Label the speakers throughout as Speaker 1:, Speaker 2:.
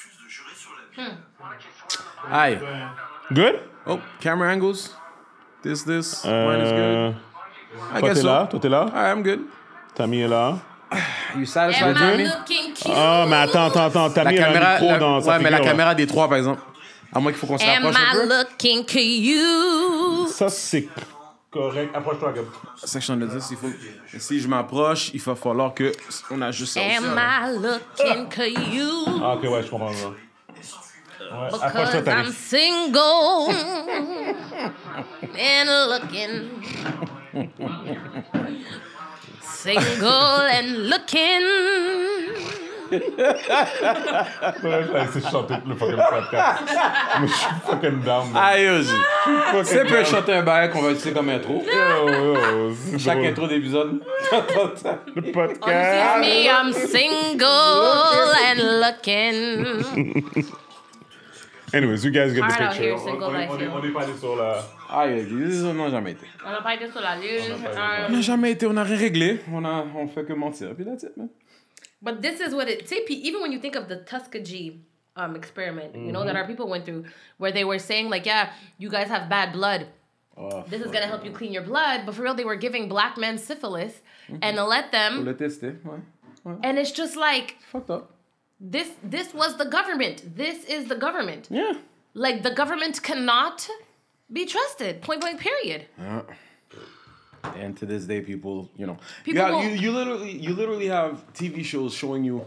Speaker 1: refuse de jurer sur la vie. Hmm. Good? Oh, camera angles. This, this. Mine is good. Euh, toi, t'es là? Toi, t'es là? I I'm good. Tammy est là. You satisfied, cute? Oh, ah, mais attends, attends, attends. Tammy a un dans ouais, mais la caméra des trois, par exemple. À moins qu'il faut qu'on s'approche un peu.
Speaker 2: Am I looking cute? Ça,
Speaker 1: c'est... Correct, approche-toi, Gab. Section de dit, s'il faut. Si je m'approche, il va falloir que. On ajuste juste ça. Am
Speaker 2: hein. I looking to you?
Speaker 1: Ah, ok, ouais, je comprends. Ouais. Ouais, I'm
Speaker 2: single and looking. Single and looking.
Speaker 1: Bref, là, c'est chanter le fucking podcast. Mais je suis fucking down. Aïe, aussi. C'est pour chanter un bail qu'on va utiliser comme intro. Chaque intro d'épisode. Le
Speaker 2: podcast. Me, I'm single and looking.
Speaker 1: Anyways, you guys get
Speaker 2: the picture.
Speaker 3: On-
Speaker 1: single est- pas allé sur la. Aïe, jamais été.
Speaker 2: On a pas sur la On On n'a jamais
Speaker 1: été, on a rien réglé. On, a, on fait que mentir. Puis là, man.
Speaker 2: But this is what it say. Even when you think of the Tuskegee um, experiment, mm-hmm. you know that our mm-hmm. people went through, where they were saying like, yeah, you guys have bad blood. Oh, this is gonna help you clean your blood, but for real, they were giving black men syphilis mm-hmm. and let them. And it's just like fucked up. This this was the government. This is the government. Yeah. Like the government cannot be trusted. Point blank. Period.
Speaker 1: Yeah and to this day, people, you know, people you, have, you, you literally, you literally have TV shows showing you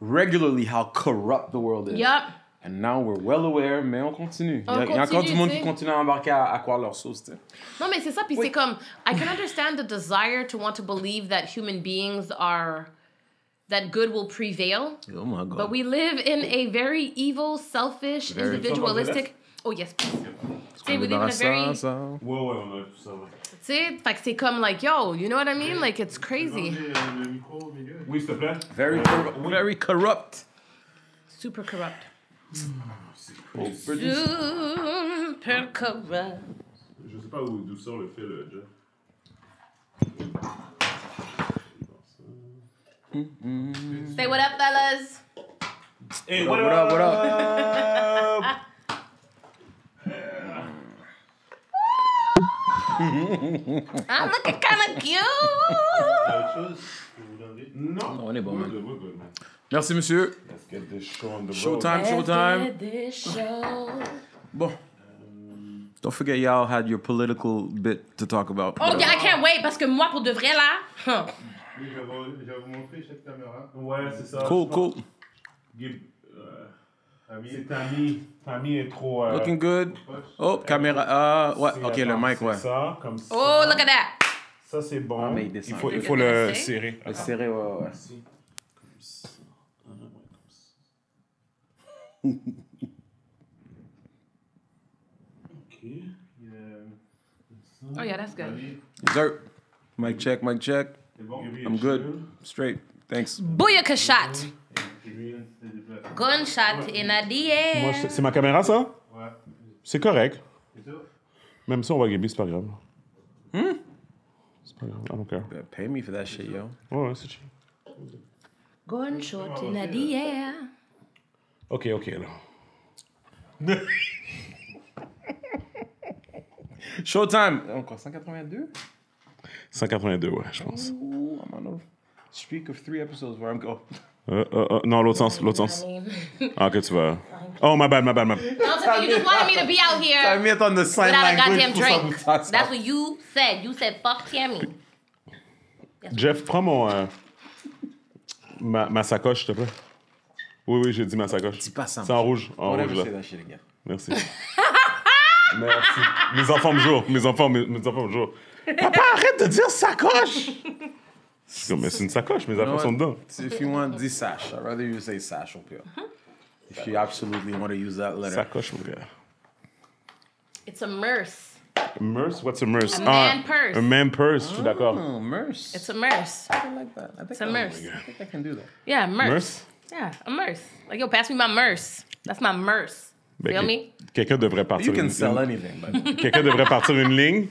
Speaker 1: regularly how corrupt the world is. Yep. And now we're well aware, mais on continue. On il, y a, continue, il y a encore du monde qui continue à embarquer à, à croire leur sauce. T'sais.
Speaker 2: Non, mais c'est ça. Puis oui. c'est comme, I can understand the desire to want to believe that human beings are, that good will prevail.
Speaker 1: Oh my God. But we
Speaker 2: live in a very evil, selfish, very individualistic. Oh yes, please. Say we live in a very.
Speaker 1: Ça. Ouais, ouais, on a ça.
Speaker 2: Tu sais, fait que c'est comme, like, yo, you know what I mean? Like, it's crazy.
Speaker 1: Oui, s'il te plaît. Very, very
Speaker 2: corrupt. Super corrupt. Super corrupt.
Speaker 3: Je sais pas où, d'où sort le fil, euh, Jeff.
Speaker 2: Say what up, fellas.
Speaker 4: Hey, what, up, what up?
Speaker 2: What up?
Speaker 1: I'm ah, looking kind of cute. Non. non. on est bon. Hein. Merci, monsieur. show showtime, showtime. Bon. Don't forget y'all had your political bit to talk about. Oh, yeah, I
Speaker 2: can't wait, parce que moi, pour de vrai, là...
Speaker 3: Huh. Oui, je vais vous montrer cette caméra. Ouais, c'est ça. Cool, cool. Give c'est Tammy, Tammy est trop. Euh, Looking good.
Speaker 1: Oh, caméra. Ah, ouais, ok, attends, le mic, ouais. Ça, comme
Speaker 2: ça. Oh, look at that! Ça,
Speaker 3: c'est bon. Ah, mais il, descend. il faut, il faut le, serrer. Le serrer, ouais, ouais.
Speaker 1: Merci. Comme ça. Oh yeah, that's good. Dessert. Mic check, mic check. I'm good. Straight. Thanks.
Speaker 2: Booyaka shot. Gunshot in a DM.
Speaker 1: C'est ma caméra, ça? Ouais. C'est
Speaker 3: correct. Même si on va gagner, c'est pas grave. Hmm? C'est pas grave,
Speaker 1: I don't care. Ben, pay me for that shit, yo. Oh, ouais, c'est chill.
Speaker 2: Gunshot in a DM.
Speaker 1: OK, OK, alors. Showtime! Encore 182?
Speaker 3: 182, ouais, je pense. Ooh, I'm on a
Speaker 1: streak of three episodes where I'm going.
Speaker 3: Euh, euh, euh, non, l'autre sens, l'autre sens. Ah, que tu vas. Oh, my bad, my bad, my bad.
Speaker 1: You
Speaker 2: just wanted me to be out here. I on the without a goddamn drink. That's what you said. You said fuck Tammy.
Speaker 3: Jeff, prends mon. ma, ma sacoche, s'il te plaît. Oui, oui, j'ai dit ma sacoche. Dis pas ça. C'est en rouge. En rouge, là. Merci. Merci. Mes enfants me jouent. Mes enfants, mes, mes enfants me jouent. Papa, arrête de dire sacoche! Je comme, c'est une sacoche, mes affaires sont dedans.
Speaker 1: If you want this sash, I'd rather you say sash au pire. Uh-huh. If you absolutely want to use that letter. Sacoche, mon gars.
Speaker 2: It's a merce.
Speaker 3: A merce? What's a merce? A ah, man purse. A man purse, je suis d'accord.
Speaker 2: Oh, merce. It's a merce. I like that. I think It's a merce. I think I can do that. Yeah, merce. merce? Yeah, a merce. Like, yo, pass me my merce. That's my merce. Ben, Feel me?
Speaker 1: Quelqu'un devrait partir you can
Speaker 3: sell anything, but... Quelqu'un devrait partir une ligne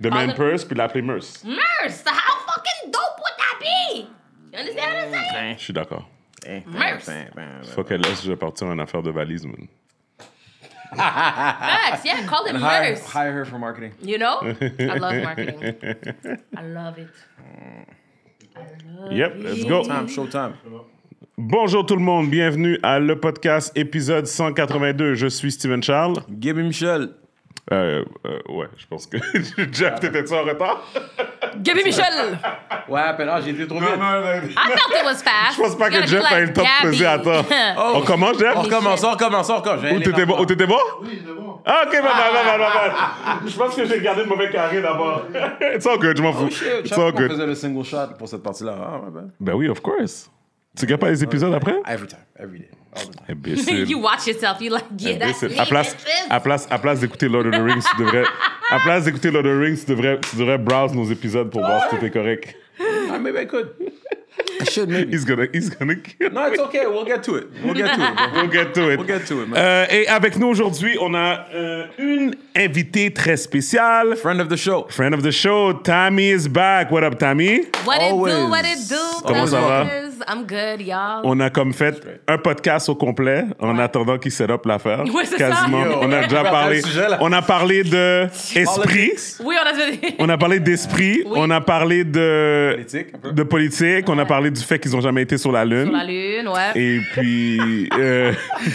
Speaker 2: de man purse
Speaker 3: puis l'appeler merce.
Speaker 2: Merce! How fucking dope happy! You understand what I'm saying?
Speaker 3: Ben, je suis d'accord. Ben, ben, Merci. Faut que là, je vais partir en affaire de valise, man.
Speaker 4: Facts,
Speaker 2: yeah, call it hire, hire her for marketing. You know? I love marketing. I love it. I love Yep, it. let's go. Time, showtime.
Speaker 1: Bonjour
Speaker 3: tout le monde, bienvenue à le podcast épisode 182. Je suis Steven Charles. Gabby
Speaker 1: Michel. Euh, euh, ouais, je pense que Jeff, t'étais-tu en retard?
Speaker 2: Gabi Michel!
Speaker 1: ouais, ben là, j'ai été trop vite. Non, non, non, I
Speaker 2: thought it was fast. Je pense pas que Jeff a une le temps de à temps.
Speaker 1: On commence, Jeff? On recommence, on recommence, on recommence. Où t'étais bon? Oui, j'étais
Speaker 2: bon. Ah,
Speaker 3: ok, ben, ben, ben. Je pense que j'ai gardé le mauvais carré d'abord. It's all good, je m'en fous. Oh, It's all good. On faisait
Speaker 1: le single shot pour cette partie-là. Hein, ben oui, of course. Tu regardes pas les épisodes après? Every time, every day. Imbécile. you
Speaker 2: watch yourself. You like, yeah, that's me, à place, à
Speaker 1: place, à
Speaker 3: place d'écouter Lord of the Rings, tu devrais, à place d'écouter Lord of the Rings, tu devrais, tu devrais browse nos épisodes pour voir si tout est correct.
Speaker 1: Ah, maybe I could.
Speaker 3: I should maybe. He's gonna, he's gonna
Speaker 1: kill No, it's okay. We'll get to it. We'll get to it. We'll get to it. We'll get to
Speaker 3: it, Euh, et avec nous aujourd'hui, on a
Speaker 1: euh,
Speaker 2: une
Speaker 3: invitée très spéciale. Friend of the show. Friend of the show. Tammy is back. What up, Tammy? What it do? What it do? Comment ça va?
Speaker 2: I'm good, y'all.
Speaker 3: On a comme fait un podcast au complet en attendant qu'il set up l'affaire. Oui, c'est Quasiment. Ça. on a déjà parlé. on a parlé de esprit.
Speaker 2: Oui, on
Speaker 3: a parlé d'esprit. On a parlé de politique. De politique. On a parlé du fait qu'ils n'ont jamais été sur la Lune. Sur la
Speaker 2: Lune, ouais.
Speaker 3: Et puis, euh,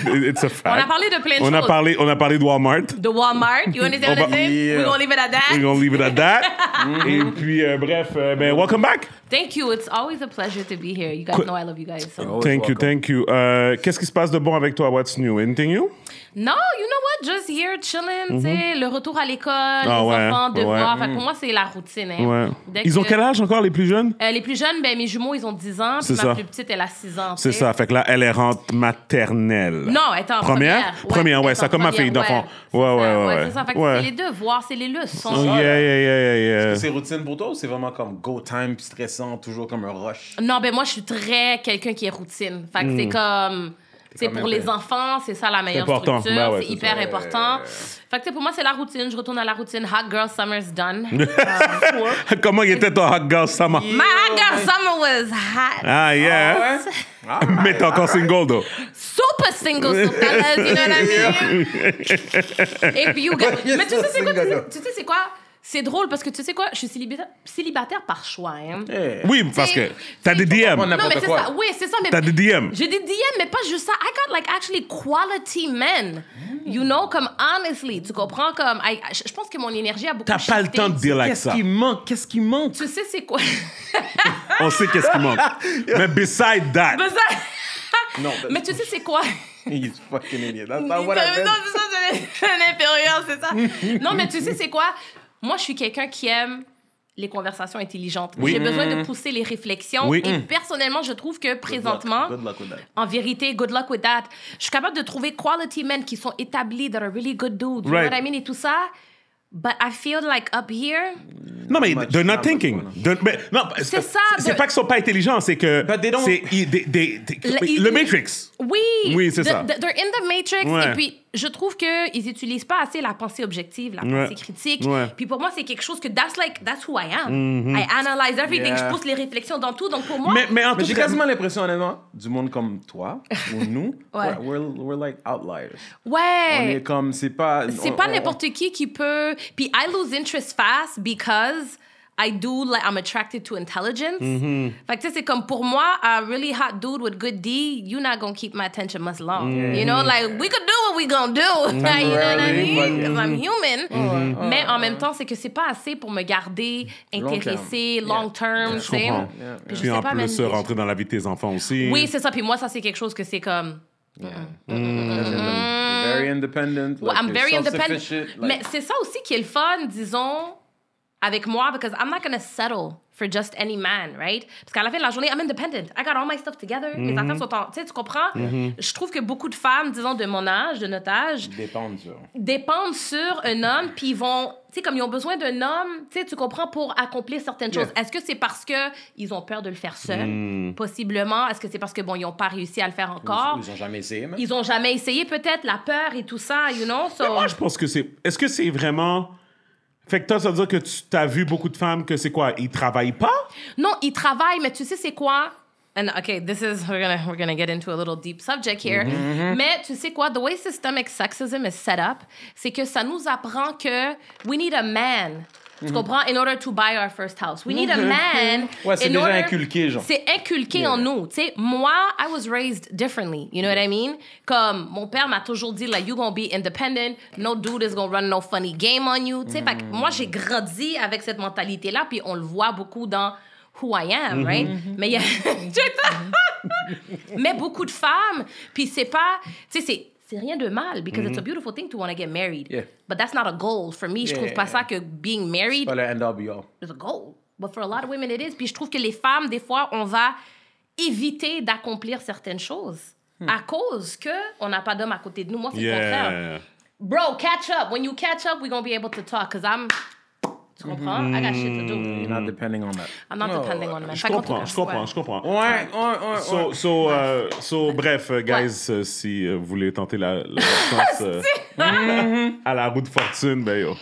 Speaker 3: it's a fact. On a parlé de plein de on choses. A parlé, on a parlé de Walmart.
Speaker 2: De Walmart. You understand what I'm saying? We're going to leave it at that. We're
Speaker 3: going to leave it at that. Et puis, euh, bref, euh, ben, welcome back.
Speaker 2: Thank you. It's always a pleasure to be here. You guys know I love you guys. So. Thank you,
Speaker 3: thank you. Euh, qu'est-ce qui se passe de bon avec toi? What's new? Anything new?
Speaker 2: Non, you know what? Just here, chilling, tu sais, mhm. le retour à l'école, ah les enfants, devoirs. Ouais. Mhm. pour moi, c'est la routine. Hein. Ouais. Ils ont quel âge
Speaker 3: encore, les plus jeunes?
Speaker 2: Euh, les plus jeunes, ben, mes jumeaux, ils ont 10 ans. Puis ma plus petite, elle a 6 ans. C'est
Speaker 3: ça. Fait que là, elle est rentre maternelle. Non,
Speaker 2: elle est en première. Première, ouais. ça, comme ma fille d'enfant.
Speaker 3: Ouais, ouais,
Speaker 1: ouais. C'est ça. Fait que c'est les
Speaker 2: devoirs, c'est les leçons. Oh, yeah, yeah,
Speaker 1: yeah, yeah. Est-ce que c'est routine pour toi ou c'est vraiment comme go time, stressant, toujours comme un rush?
Speaker 2: Non, ben, moi, je suis très quelqu'un qui est routine. Fait que c'est hmm. comme c'est pour les enfants, c'est ça la meilleure important. structure. c'est hyper important. Fait que pour moi, c'est la routine. Je retourne à la routine. Hot Girl Summer's done.
Speaker 3: Comment était ton Hot Girl Summer? My Hot Girl
Speaker 2: Summer was hot.
Speaker 3: Ah, yeah. Ah, Mais t'es encore single, though.
Speaker 2: Super single, Super fellas, you know
Speaker 3: If you Mais Tu sais,
Speaker 2: c'est quoi? C'est drôle parce que tu sais quoi, je suis célibataire, célibataire par choix. Hein. Eh. Oui, parce que
Speaker 3: t'as des DM. Non, mais c'est ça. Oui,
Speaker 2: c'est ça. Mais t'as des DM. J'ai des DM, mais pas juste ça. I got like actually quality men. You know, comme honestly. Tu comprends? Comme, je pense que mon énergie a beaucoup T'as pas le temps de dire like ça. Qu'est-ce qui manque? Qu'est-ce qui manque? Tu sais, c'est quoi?
Speaker 3: On sait qu'est-ce qui manque. mais beside that.
Speaker 1: non, mais tu sais, c'est quoi? He's fucking idiot. That's not what I meant. Non,
Speaker 2: c'est ça, c'est inférieur, c'est ça. non, mais tu sais, c'est quoi? Moi, je suis quelqu'un qui aime les conversations intelligentes. J'ai besoin de mm. pousser les réflexions. Et mm. personnellement, je trouve que présentement, en vérité, good luck with that. Je suis capable de trouver quality men qui sont établis, that are really good dudes, right. you know what I mean, et tout ça. But I feel like up here.
Speaker 3: Non, mais they're not thinking. c'est ça. C'est pas qu'ils sont pas intelligents, c'est que. le Matrix.
Speaker 2: Oui. Oui, c'est ça. They're in the Matrix. Et puis je trouve qu'ils n'utilisent pas assez la pensée objective, la pensée critique. Puis pour moi, c'est quelque chose que that's like, that's who I am. Mm-hmm. I analyze everything. Je pousse les réflexions dans tout. Donc pour moi. Mais, mais, j'ai quasiment
Speaker 1: l'impression, honnêtement, du monde comme toi ou nous, we're, we're, like outliers.
Speaker 2: Ouais. On est
Speaker 1: comme, c'est pas. C'est pas n'importe
Speaker 2: qui qui peut. Puis I lose interest fast because I do like I'm attracted to intelligence. Mm-hmm. Fait c'est comme pour moi, a really hot dude with good D, you're not gonna keep my attention much long. Mm. You know, like we could do what we gonna do. you know what I mean? Because I'm human. Mm-hmm. Mm-hmm. Mais en même temps, c'est que c'est pas assez pour me garder intéressé long term. tu sais. Puis en plus, rentrer
Speaker 1: dans la vie de tes enfants aussi. Oui,
Speaker 2: c'est ça. Puis moi, ça c'est quelque chose que c'est comme.
Speaker 1: Very independent. I'm very independent. Mais
Speaker 2: c'est ça aussi qui est le fun, disons avec moi because I'm not to settle for just any man, right? Parce qu'à la fin de la journée, I'm independent. I got all my stuff together. Mes mhm. affaires sont en... Tu sais, tu comprends? Mhm. Je trouve que beaucoup de femmes, disons, de mon âge, de notre âge...
Speaker 1: Dépendent sur...
Speaker 2: Dépendent sur un homme, puis ils vont... Tu sais, comme ils ont besoin d'un homme, tu sais, tu comprends, pour accomplir certaines choses. Est-ce que c'est parce que ils ont peur de le faire seul? Mm. Possiblement. Est-ce que c'est parce que, bon, ils n'ont pas réussi à le faire encore? Ils,
Speaker 1: n'ont jamais essayé, même. Ils
Speaker 2: ont jamais essayé, peut-être, la peur et tout ça, you know? moi, je
Speaker 1: pense que c'est...
Speaker 3: Est-ce que c'est vraiment fait que toi, ça veut dire que tu as vu beaucoup de femmes que c'est quoi? Ils travaillent
Speaker 1: pas?
Speaker 2: Non, ils travaillent, mais tu sais, c'est quoi? And okay, this is we're gonna we're gonna get into a little deep subject here. Mm-hmm, mm-hmm. Mm-hmm. Mais tu sais quoi? The way systemic sexism is set up, c'est que ça nous apprend que we need a man tu mhm. comprends? In order to buy our first house. We need a mhm. man. Ouais, c'est déjà inculqué, genre. C'est inculqué en nous. Tu sais, moi, I was raised differently. You know what I mean? Comme mon père m'a toujours dit, like, you gonna be independent. No dude is gonna run no funny game on you. Tu sais, moi, j'ai mm. grandi avec cette mentalité-là, puis on le voit beaucoup dans who I am, mm-hmm. right? Mm-hmm. Mais il y a. Mm-hmm. Mais beaucoup de femmes, puis c'est pas. Tu sais, c'est c'est rien de mal because it's a mm-hmm. beautiful thing to want to get married. But that's not a goal for me. je trouve pas ça que being married.
Speaker 1: C'est un a
Speaker 2: goal. But for a lot of women, it is. Puis je trouve que les femmes, des fois, on va éviter d'accomplir certaines choses hmm. à cause que on n'a pas d'homme à côté de nous. Moi, c'est le contraire. Bro, catch up. When you catch up, we're gonna be able to talk. Cause I'm tu comprends? Mm -hmm. I got
Speaker 1: shit to do. You're not depending on that.
Speaker 2: I'm not no, depending on that. Je comprends, je comprends, je
Speaker 1: comprends. Ouais,
Speaker 2: ouais, ouais. So,
Speaker 1: so, ouais. Euh, so
Speaker 3: bref, euh, guys, euh, si vous voulez tenter la, chance ah,
Speaker 2: mm-hmm.
Speaker 3: à la roue de
Speaker 1: fortune, ben yo.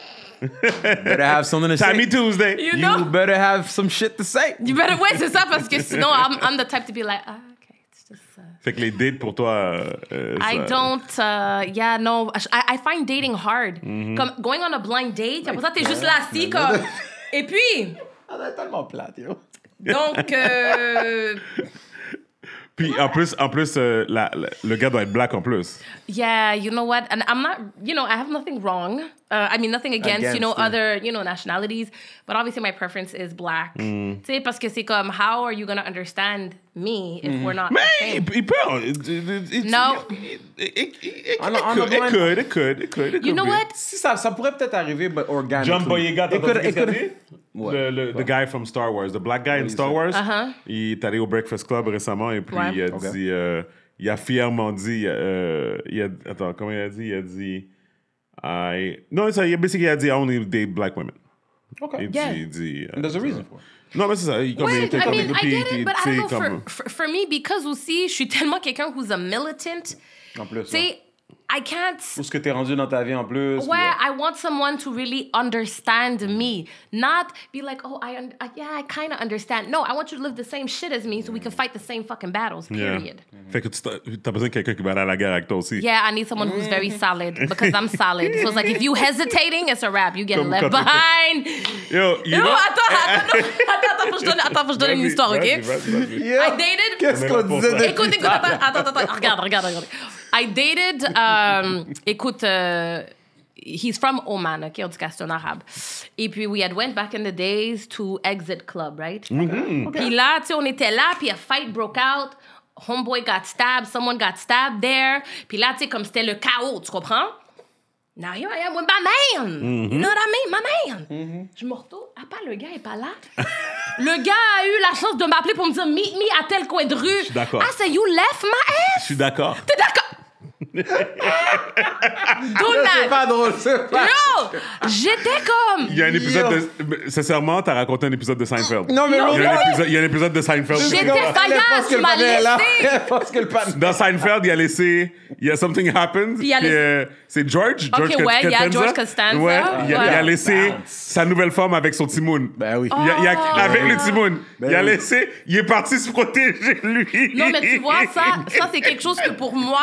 Speaker 1: better have something to Timey say. Tuesday. You, better have some shit to say. You better, ouais, c'est ça, parce que sinon,
Speaker 2: I'm, the type to be like, ah.
Speaker 1: Fait que les
Speaker 3: dates pour toi. Euh, euh ça... I don't.
Speaker 2: Uh, yeah, no. I, I find dating hard. Mm-hmm. Comme going on a blind date, après ça, t'es juste là assis comme. Et puis. Ah, est
Speaker 1: tellement plate, yo. Donc.
Speaker 3: Euh, puis en plus, en plus euh, la, le gars doit être black en plus.
Speaker 2: Yeah, you know what? And I'm not. You know, I have nothing wrong. Uh, I mean, nothing against, against you know, it. other, you know, nationalities, but obviously my preference is black. Mm. Say, parce que how are you going to understand me if mm. we're not. Mais,
Speaker 3: bro, it,
Speaker 1: it,
Speaker 2: no. It, it,
Speaker 3: it, it, could, it could, it could, it could, it could. You know what?
Speaker 2: Si,
Speaker 1: ça, ça pourrait peut-être arriver, but organically. John Boyega, t'as entendu
Speaker 3: What? Le, le, the guy from Star Wars, the black guy in Star Wars, uh-huh. il est allé au Breakfast Club récemment et puis ouais. il a okay. dit, euh, il a fièrement dit, euh, il a, attends, comment il a dit? Il a dit. I no, it's like basically that's the only date black women.
Speaker 2: Okay. yeah. It's,
Speaker 3: uh, and there's a reason for it. Non,
Speaker 1: mais c'est ça. Il, comme, a il était I comme mean, écopé, I get it, but I don't comme... for,
Speaker 2: for, me, because aussi, je suis tellement quelqu'un who's a militant. En plus, ouais. I can't.
Speaker 1: Où ce que t'es rendu dans ta vie en plus. Ouais, ou... Euh,
Speaker 2: I want someone to really understand mm. me, not be like, oh, I, un... yeah, I kind of understand. No, I want you to live the same shit as me, so we can mm. fight the same fucking battles. Period. Yeah. Mm
Speaker 3: -hmm. Fait que tu as besoin de quelqu'un qui va aller à la guerre avec toi aussi.
Speaker 2: Yeah, I need someone who's very mm-hmm. solid because I'm solid. so it's like if you hesitating, it's a wrap. You get Comme left behind.
Speaker 4: Yo, you Yo,
Speaker 3: know?
Speaker 2: attends, attends, attends, attends, faut que je donne, attends, faut je donne une histoire, ok? Vas -y, vas -y, vas -y. Yeah. I dated. Qu'est-ce qu'on disait? Écoute, écoute, attends, attends, attends, regarde, regarde, regarde. I dated. Um, écoute. Euh, he's from Oman, okay, on dit arabe. Et puis we had went back in the days to Exit Club, right?
Speaker 4: Mm-hmm. Puis
Speaker 2: là, tu sais, on était là, puis a fight broke out. Homeboy got stabbed, someone got stabbed there. Puis là, tu sais, comme c'était le chaos, tu comprends? Now here I am with my man. Mm-hmm. You know what I mean? My man. Mm-hmm. Je me retourne. Ah, pas le gars est pas là. le gars a eu la chance de m'appeler pour me dire meet me à tel coin de rue. Je suis d'accord. I ah, said you left my ass.
Speaker 3: Je suis d'accord. T'es d'accord? C'est
Speaker 2: pas drôle, c'est pas. Yo! J'étais comme. Il y a un épisode de.
Speaker 3: Sincèrement, t'as raconté un épisode de Seinfeld. Non, mais Il y a épisode, il y a un épisode de Seinfeld. J'étais faillasse, tu m'as laissé. que le Dans Seinfeld, il a laissé. Il y a Something happened. c'est George. George ouais, il y a George Costanza, Ouais, il, a, laissé sa nouvelle forme avec son timoun. Ben oui. Avec le timoun. il a laissé. Il est parti se protéger, lui. Non, mais tu
Speaker 2: vois, ça, ça c'est quelque chose que pour moi,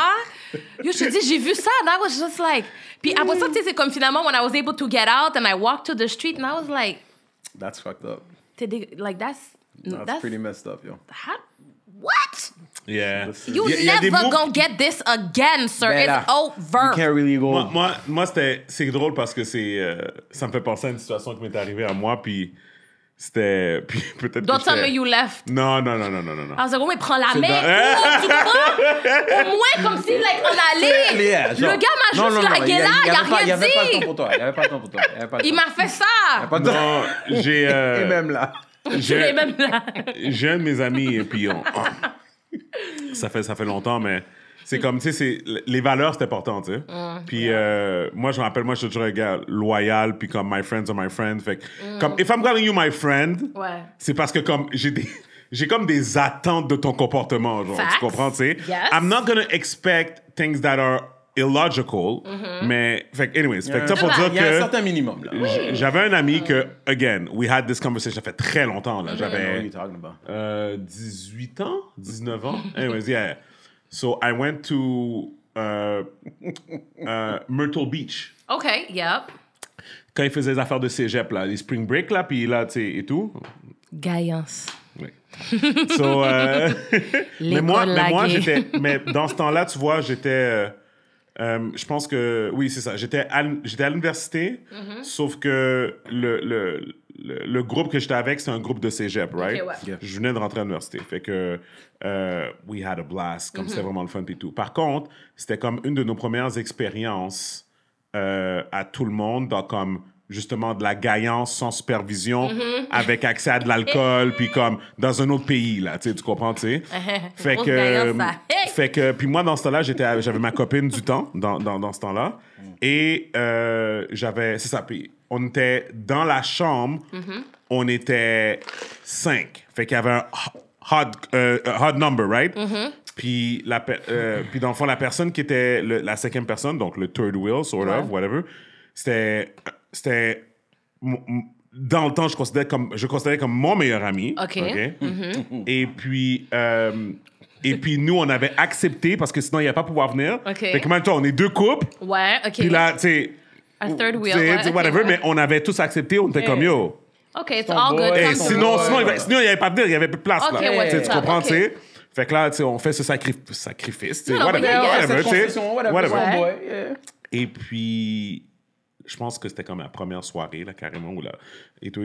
Speaker 2: Yo, je te dis, j'ai vu ça. And I was just like. Puis après ça, tu sais, c'est comme finalement, when I was able to get out and I walked to the street, and I was like.
Speaker 1: That's fucked up.
Speaker 2: Like, that's. That's, that's
Speaker 1: pretty messed up, yo. How, what? Yeah. You yeah, never
Speaker 2: gonna get this again, sir. Ben It's over. You can't
Speaker 3: really go. Moi, moi, moi c'est drôle parce que c'est, euh, ça me fait penser à une situation qui m'est arrivée à moi, puis C'était. Puis peut-être. Don't tell me you left. Non, non, non, non, non, non. I
Speaker 2: was ah, bon, mais prends la main. Au moins, comme si, like, on allait. en genre... le gars m'a juste la là, il a, rien dit. Il n'y avait pas de temps pour
Speaker 1: toi. Il n'y avait pas de temps pour toi. Il,
Speaker 2: m'a fait ça. Il pas de temps. Non,
Speaker 1: euh, j'ai. même là.
Speaker 2: J'ai même là.
Speaker 3: J'aime de mes amis, et puis ça, fait, ça fait longtemps, mais c'est comme, tu sais, les valeurs, c'est important, tu sais. Ah, puis euh, moi, je me rappelle, moi, je suis toujours un gars loyal, puis comme my friends are my friends. Fait mm. comme, if I'm calling you my friend, c'est parce que comme j'ai des. J'ai comme des attentes de ton comportement, genre, tu comprends, tu sais? I'm not gonna expect things that are illogical, mm-hmm. mais fait anyways, fait ça pour ah, dire que il y a un certain
Speaker 1: minimum là. J'avais
Speaker 3: un ami mm. que again, we had this conversation, ça fait très longtemps là, mm-hmm. j'avais euh, 18 ans, 19
Speaker 1: ans. anyways,
Speaker 3: yeah. So I went to uh, uh, Myrtle Beach.
Speaker 2: OK, yep.
Speaker 3: Quand ils faisaient les affaires de cégep, là, les spring break, là, puis là, tu sais, et tout.
Speaker 2: Gaillance. Oui. So, euh, mais moi, mais moi j'étais.
Speaker 3: Mais dans ce temps-là, tu vois, j'étais. Euh, euh, je pense que. Oui, c'est ça. J'étais à, à l'université, mm-hmm. sauf que le, le, le, groupe que j'étais avec, c'est un groupe de cégep, right? Je venais de rentrer à l'université. Fait que, euh, we had a blast, comme c'est mm-hmm. c'était vraiment le fun et tout. Par contre, c'était comme une de nos premières expériences euh, à tout le monde dans comme justement de la gaillance sans supervision mm-hmm. avec accès à de l'alcool puis comme dans un autre pays là tu comprends tu sais
Speaker 4: fait que euh, fait
Speaker 3: que puis moi dans ce temps-là j'étais j'avais ma copine du temps dans, dans, dans ce temps-là mm. et j'avais c'est ça puis on était dans la chambre, mm-hmm. on était cinq. Fait qu'il y avait un hard, euh, number, right? Mm-hmm. Puis, la, euh, puis dans le fond, la personne qui était la cinquième personne, donc le third wheel, sort of, whatever, c'était. C'était. Dans le temps, je considérais comme, je considérais comme mon meilleur ami. OK. Mm-hmm. Et puis. Euh, et puis nous, on avait accepté parce que sinon, il n'y a pas pouvoir venir. Fait que maintenant on est deux couples.
Speaker 2: Ouais, OK. Puis là, tu sais, un third wheel. C'est mais
Speaker 3: on avait tous accepté, on était comme eh. yo.
Speaker 2: OK, it's all good. sinon, sinon,
Speaker 3: il n'y avait pas de venir, il y avait plus de place. là. Tu comprends, tu Fait que là, tu on fait ce sacrifice, tu sais, whatever, whatever, tu sais. Whatever. Et puis, je pense que c'était comme la première soirée, là, carrément, où là, et tout,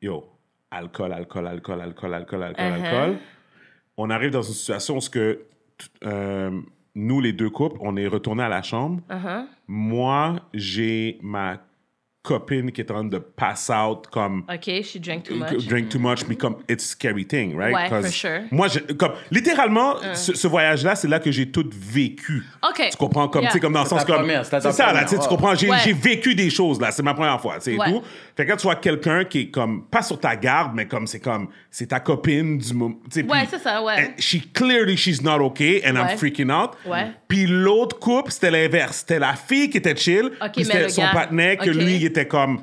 Speaker 3: yo, alcool, alcool, alcool, alcool, alcool, alcool, uh-huh. alcool. On arrive dans une situation où ce que euh, nous, les deux couples, on est retourné à la chambre. Uh-huh. Moi, j'ai ma copine qui est en train de pass out comme
Speaker 2: OK, she drank too euh, much.
Speaker 3: Drink too much mais comme it's scary thing, right? Ouais, for sure. Moi comme littéralement euh. ce, voyage là, c'est là que j'ai tout vécu. OK. Tu comprends comme tu comme dans le sens comme c'est ça là, tu comprends, j'ai vécu des choses là, c'est ma première fois, c'est tout. Fait que quand tu vois quelqu'un qui est comme pas sur ta garde mais comme c'est comme c'est ta copine du moment, Ouais,
Speaker 2: c'est ça, ouais.
Speaker 3: She clearly she's not okay and I'm freaking out. Ouais. Puis l'autre couple, c'était l'inverse, c'était la fille qui était chill, c'était son partenaire que lui il était comme.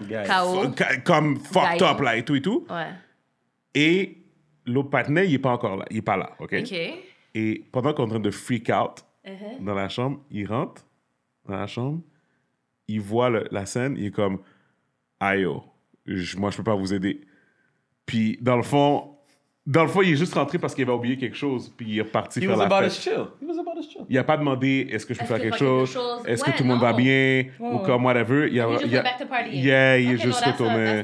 Speaker 3: Comme fucked up, là, et tout et tout. Ouais. Et l'autre partenaire, il est pas encore là. Il est pas là, OK? Et pendant qu'on est en train de freak out uh-huh. dans la chambre, il rentre dans la chambre, il voit la scène, il est comme. Aïe, oh, moi, je peux pas vous aider. Puis, dans le fond, dans le fond, il est juste rentré parce qu'il avait oublié quelque chose, puis il est reparti faire la fête. Il n'a pas demandé est-ce que je peux faire quelque chose, est-ce que tout le monde va bien, oh. ou comme whatever. Il, a, il est juste retourné.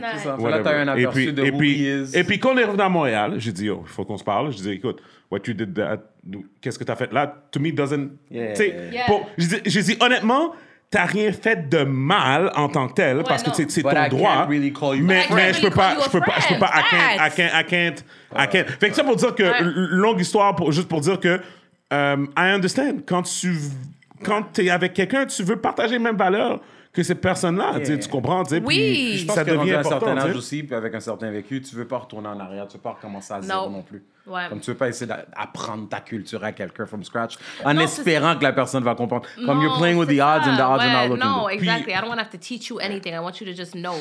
Speaker 3: et puis, et puis, quand on est revenu à Montréal, j'ai dit, oh, il faut qu'on se parle. Je dis, écoute, what you did qu'est-ce que t'as fait là, to me doesn't. Yeah. Yeah. j'ai dit, honnêtement, t'as rien fait de mal en tant que tel parce que c'est ton droit. mais, je peux pas, je peux pas, peux pas, I can't, I Fait ça pour dire que longue histoire pour, juste pour dire que euh, I understand quand tu quand t'es avec quelqu'un tu veux partager les mêmes valeurs que ces personnes-là. Tu comprends? Tu sais, Puis, ça devient important. un certain âge
Speaker 1: aussi, puis avec un certain vécu, tu veux pas retourner en arrière, tu veux pas recommencer à zéro non, plus. Comme tu veux pas essayer d'apprendre ta culture à quelqu'un from scratch en espérant que la personne va comprendre. Comme you're playing with the odds and the odds are not looking No, exactly.
Speaker 2: Puis, I don't want to have to teach you anything. I want you to just know.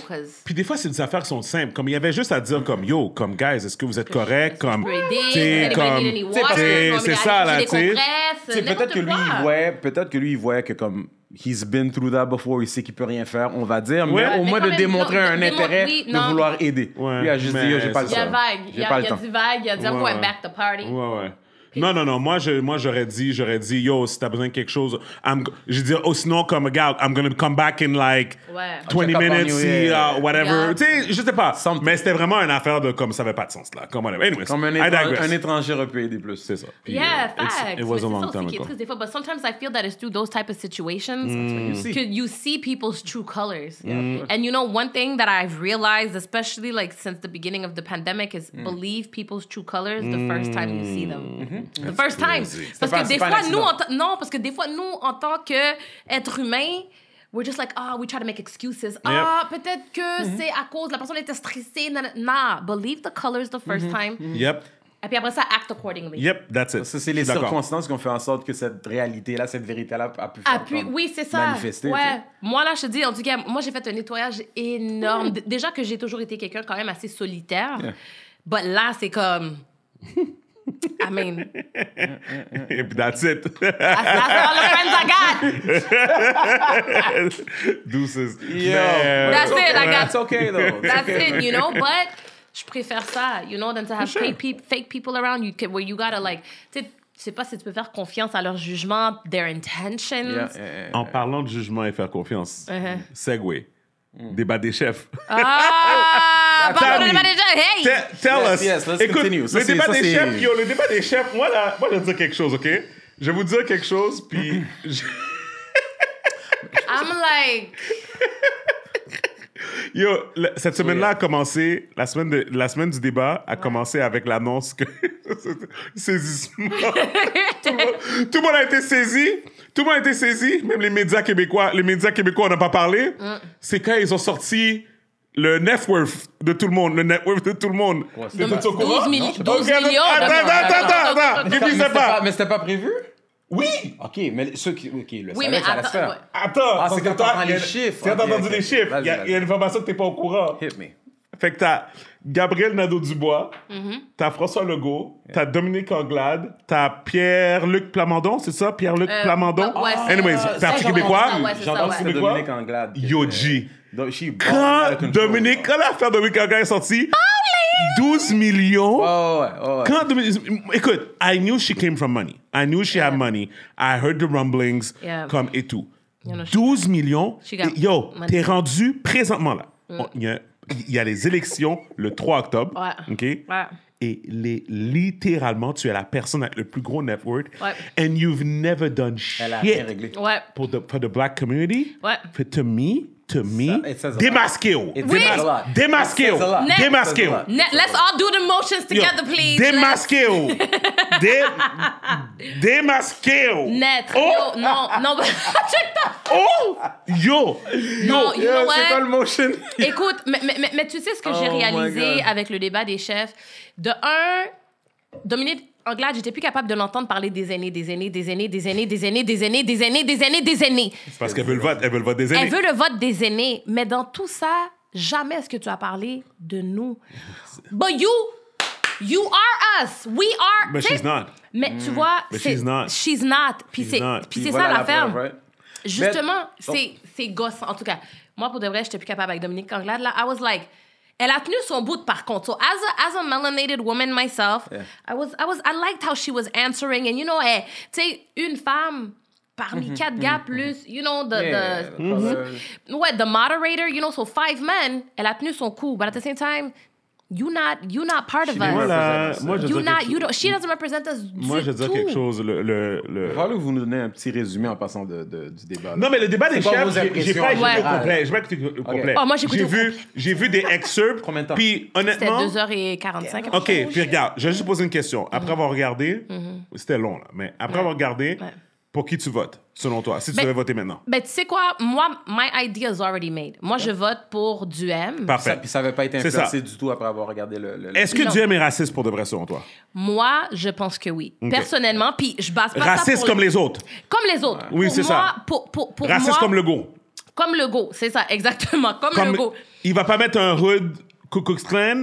Speaker 3: Puis des fois, c'est des affaires qui sont simples. Comme il y avait juste à dire comme yo, comme guys, est-ce que
Speaker 1: vous êtes correct? Comme.
Speaker 2: C'est ça là, tu sais. Peut-être
Speaker 3: que lui,
Speaker 1: peut-être que lui, il voyait que comme he's been through that before, il sait qu'il peut rien faire, on va dire, mais, au moins de démontrer un intérêt de vouloir aider. Il a juste dit, yo, j'ai pas le temps. Il y a vague, il
Speaker 2: a, dit du vague, il a dit, I'm going back to party. Ouais,
Speaker 3: ouais. Non, non, non. Moi, je, moi j'aurais dit, j'aurais dit, yo, si t'as besoin de quelque chose, je dis, oh, sinon, comme, regarde, I'm gonna come back in like 20 minutes, see, uh, whatever. Tu sais, je sais pas. Mais c'était vraiment une affaire de comme ça avait pas de sens, là.
Speaker 1: Comme, anyways, comme un, étranger, un étranger aurait plus, c'est ça. yeah, euh, facts. It was a long time ago.
Speaker 2: but sometimes I feel that it's through those type of situations mm. you, see. you see people's true colors. Mm. And you know, one thing that I've realized, especially like since the beginning of the pandemic, is mm. believe people's true colors the first time you see them. -hmm. Mm. The first time. Parce que des fois, nous, non, parce que des fois, nous, en tant qu'êtres humains, we're just like, ah, we try to make excuses. Ah, peut-être que mm-hmm. c'est à cause, la personne était stressée. Nah, believe the colors the first mm-hmm. time. Mm-hmm. Yep. Et puis après ça, act accordingly. Yep,
Speaker 1: that's it. Ça, c'est les circonstances qui ont fait en sorte que cette réalité-là, cette vérité-là a pu, oui, c'est ça. manifester. Ouais.
Speaker 2: Moi, là, je te dis, en tout cas, moi, j'ai fait un nettoyage énorme. Mm. Déjà que j'ai toujours été quelqu'un quand même assez solitaire. Yeah. But là, c'est comme... I mean,
Speaker 3: that's it. That's,
Speaker 4: that's all
Speaker 3: the friends I got. Deuces. yeah.
Speaker 2: that's it. I got. That's okay though. That's it. You know, but je préfère ça. You know, than to have fake people around you where you gotta like. tu sais pas si tu peux faire confiance à leur jugement, their intentions.
Speaker 3: en parlant de jugement et faire confiance, uh Segway, mm. débat des chefs.
Speaker 2: Ah! Hey! Tell us. yes, let's continue. le débat des chefs,
Speaker 3: le débat des chefs, moi, moi, je vais dire quelque chose, OK? Je vais vous dire quelque chose, puis...
Speaker 2: I'm like,
Speaker 3: Yo, cette semaine-là a commencé, la semaine, de- la semaine du débat a commencé avec l'annonce que saisissement. tout, le monde, tout a été saisi, tout le monde a été saisi, même les médias québécois, les médias québécois on n'a pas parlé. Mm. C'est quand ils ont sorti le net worth de tout le monde, le net worth de tout le monde. 12, 12 millions. Attends, attends, attends,
Speaker 1: Mais c'était pas prévu? Oui! OK, mais ceux qui. le oui, mais attends, Attends, ah, c'est quand les chiffres,
Speaker 3: il y, a une information que t'es pas au courant. Hit me. Fait que t'as Gabriel Nadeau-Dubois, mhm. t'as François Legault, t'as Dominique Anglade, t'as Pierre-Luc Plamondon, c'est ça? Pierre-Luc euh, Plamondon? Ah, Anyways, Parti québécois. J'entends Dominique Anglade. Yoji. Donc, she Quand Dominique, quand l'affaire Dominique Gaga est sortie, 12 millions. ouais, ouais. Quand Dominique, écoute, I knew she came from money. I knew she had money. I heard the rumblings, yeah. comme et tout. 12 millions.
Speaker 4: yo, t'es rendu
Speaker 3: présentement là. Mm. Il y, a, y, a les élections le 3 octobre. Ouais. OK? Ouais. Et les, littéralement, tu es la personne avec le plus gros net worth. Ouais. And you've never done shit Elle a réglé. Ouais. Pour, the, for the black community. Ouais. For, to me, to me, démasquez-vous. Démasquez-vous.
Speaker 2: Let's all do the motions together, please.
Speaker 3: Démasquez-vous.
Speaker 2: Net. Oh. Yo, non, non. oh,
Speaker 3: yo. Yo, you know what?
Speaker 2: Écoute, mais, mais, mais, tu sais ce que j'ai oh réalisé avec le débat des chefs. De un, Dominique Anglade, j'étais plus capable de l'entendre parler des aînés, des aînés, des aînés, des aînés, des aînés, des aînés, des aînés, des aînés, des aînés.
Speaker 3: Parce qu'elle veut le vote, elle veut le vote des aînés. Elle veut
Speaker 2: le vote des aînés, mais dans tout ça, jamais est-ce que tu as parlé de nous. But you, you are us, we are. But she's not. Mais tu mm. vois, she's not. She's not. Puis c'est, ça la ferme. Justement, c'est, c'est gosse. En tout cas, moi pour de vrai, j'étais plus capable avec Dominique Anglade là. I was like. Elle a tenu son bout par contre. So as a, as a melanated woman myself, yeah. I was I was I liked how she was answering and you know, hey, eh, tu sais une femme parmi mm-hmm. quatre gars mm-hmm. plus, you know, the, yeah, the, the mm-hmm. what, the moderator, you know, so five men, elle a tenu son coup. But at the same time, You not, you not part of us. Moi, moi, you not, you don't, she doesn't represent us. Moi, je veux dire quelque
Speaker 1: chose. Le, le, le... que vous nous donnez un petit résumé en passant de, de, du débat. Non, mais le débat des chefs, j'ai pas écouté ouais. complet. J'ai pas écouté au complet. Oh, j'ai vu, J'ai vu des excerpts. Combien de temps? Puis, honnêtement.
Speaker 2: C'était 2h45. OK,
Speaker 3: puis regarde, je vais juste poser une question. Après mhm. avoir regardé, mhm. c'était long, là, mais après avoir regardé, pour qui tu votes, selon toi, si tu ben, devais voter maintenant?
Speaker 2: Ben, tu sais quoi? Moi, my idea is already made. Moi, je vote pour Duhem. Parfait.
Speaker 3: puis ça n'avait pas été influencé
Speaker 1: du tout après avoir regardé le...
Speaker 2: Est-ce que Duhem
Speaker 3: est raciste pour de vrai, selon toi?
Speaker 2: Moi, je pense que oui. Personnellement, puis je base pas Raciste ça pour comme les... autres? Comme les autres. Oui, c'est ça. Pour, pour, pour raciste comme le go. Comme le go, c'est ça, exactement, comme, le go.
Speaker 3: Il va pas mettre un hood Cook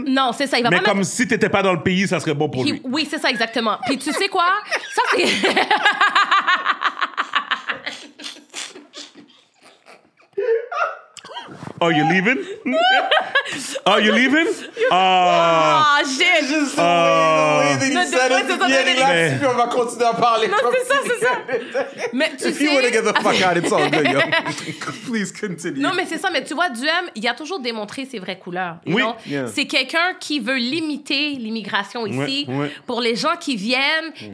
Speaker 2: Non, c'est ça. Il va mais comme
Speaker 3: si t'étais pas dans le pays, ça serait bon pour lui.
Speaker 2: Oui, c'est ça, exactement. Puis tu sais quoi? Ça, c'est...
Speaker 3: Oh, you leaving? oh, you leaving? Ah,
Speaker 2: oh, shit!
Speaker 1: ça, il ah. puis on va continuer à parler. Non, c'est ça,
Speaker 2: c'est ça. mais tu If sais... you want to get the fuck out, it's all good, Please continue. Non, mais c'est ça, mais tu vois, Duhem, il a toujours démontré ses vraies couleurs. Oui. C'est quelqu'un qui veut limiter l'immigration ici. Pour les gens qui viennent,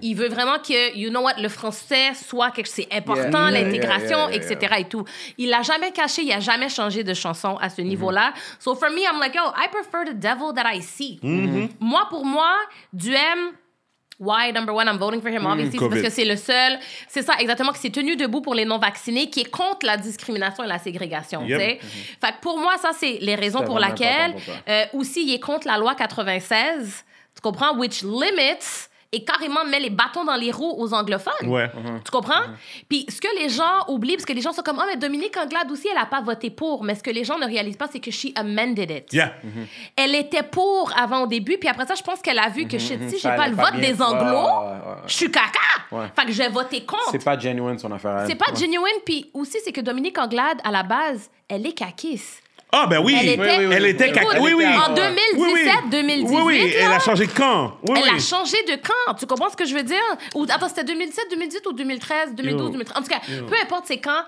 Speaker 2: il veut vraiment que, you know what, le français soit quelque chose, c'est important, l'intégration, yeah, etc. et tout. Il l'a jamais caché, il a jamais changé de chanson à ce mhm. niveau-là. So for me, I'm like, oh, I prefer the devil that I see. Mhm. Mhm. Moi, pour moi, du M, why number one I'm voting for him obviously parce que c'est le seul c'est ça exactement qui s'est tenu debout pour les non vaccinés qui est contre la discrimination et la ségrégation tu sais. fait que pour moi ça c'est les raisons pour lesquelles euh, aussi il est contre la loi 96 tu comprends which limits et carrément met les bâtons dans les roues aux anglophones. Mhm. Tu comprends? Mhm. Puis ce que les gens oublient, parce que les gens sont comme, oh, mais Dominique Anglade aussi, elle n'a pas voté pour. Mais ce que les gens ne réalisent pas, c'est que she amended it. Mhm. Elle était pour avant au début, puis après ça, je pense qu'elle a vu que Si si j'ai pas le vote des anglos, je suis caca. Fait que j'ai voté contre. C'est
Speaker 1: pas genuine son affaire. Hein. C'est pas genuine,
Speaker 2: puis aussi, c'est que Dominique Anglade, à la base, elle est caquiste.
Speaker 1: Ah, ben oui! Elle était, oui, oui, elle était oui, oui. en
Speaker 2: 2017, 2018. Oui, oui, elle a
Speaker 1: changé de
Speaker 4: camp.
Speaker 3: elle a
Speaker 2: changé de camp. Tu comprends ce que je veux dire? Ou, attends, ah, c'était 2017, 2018 ou 2013, 2012, 2013. En tout cas, peu importe c'est quand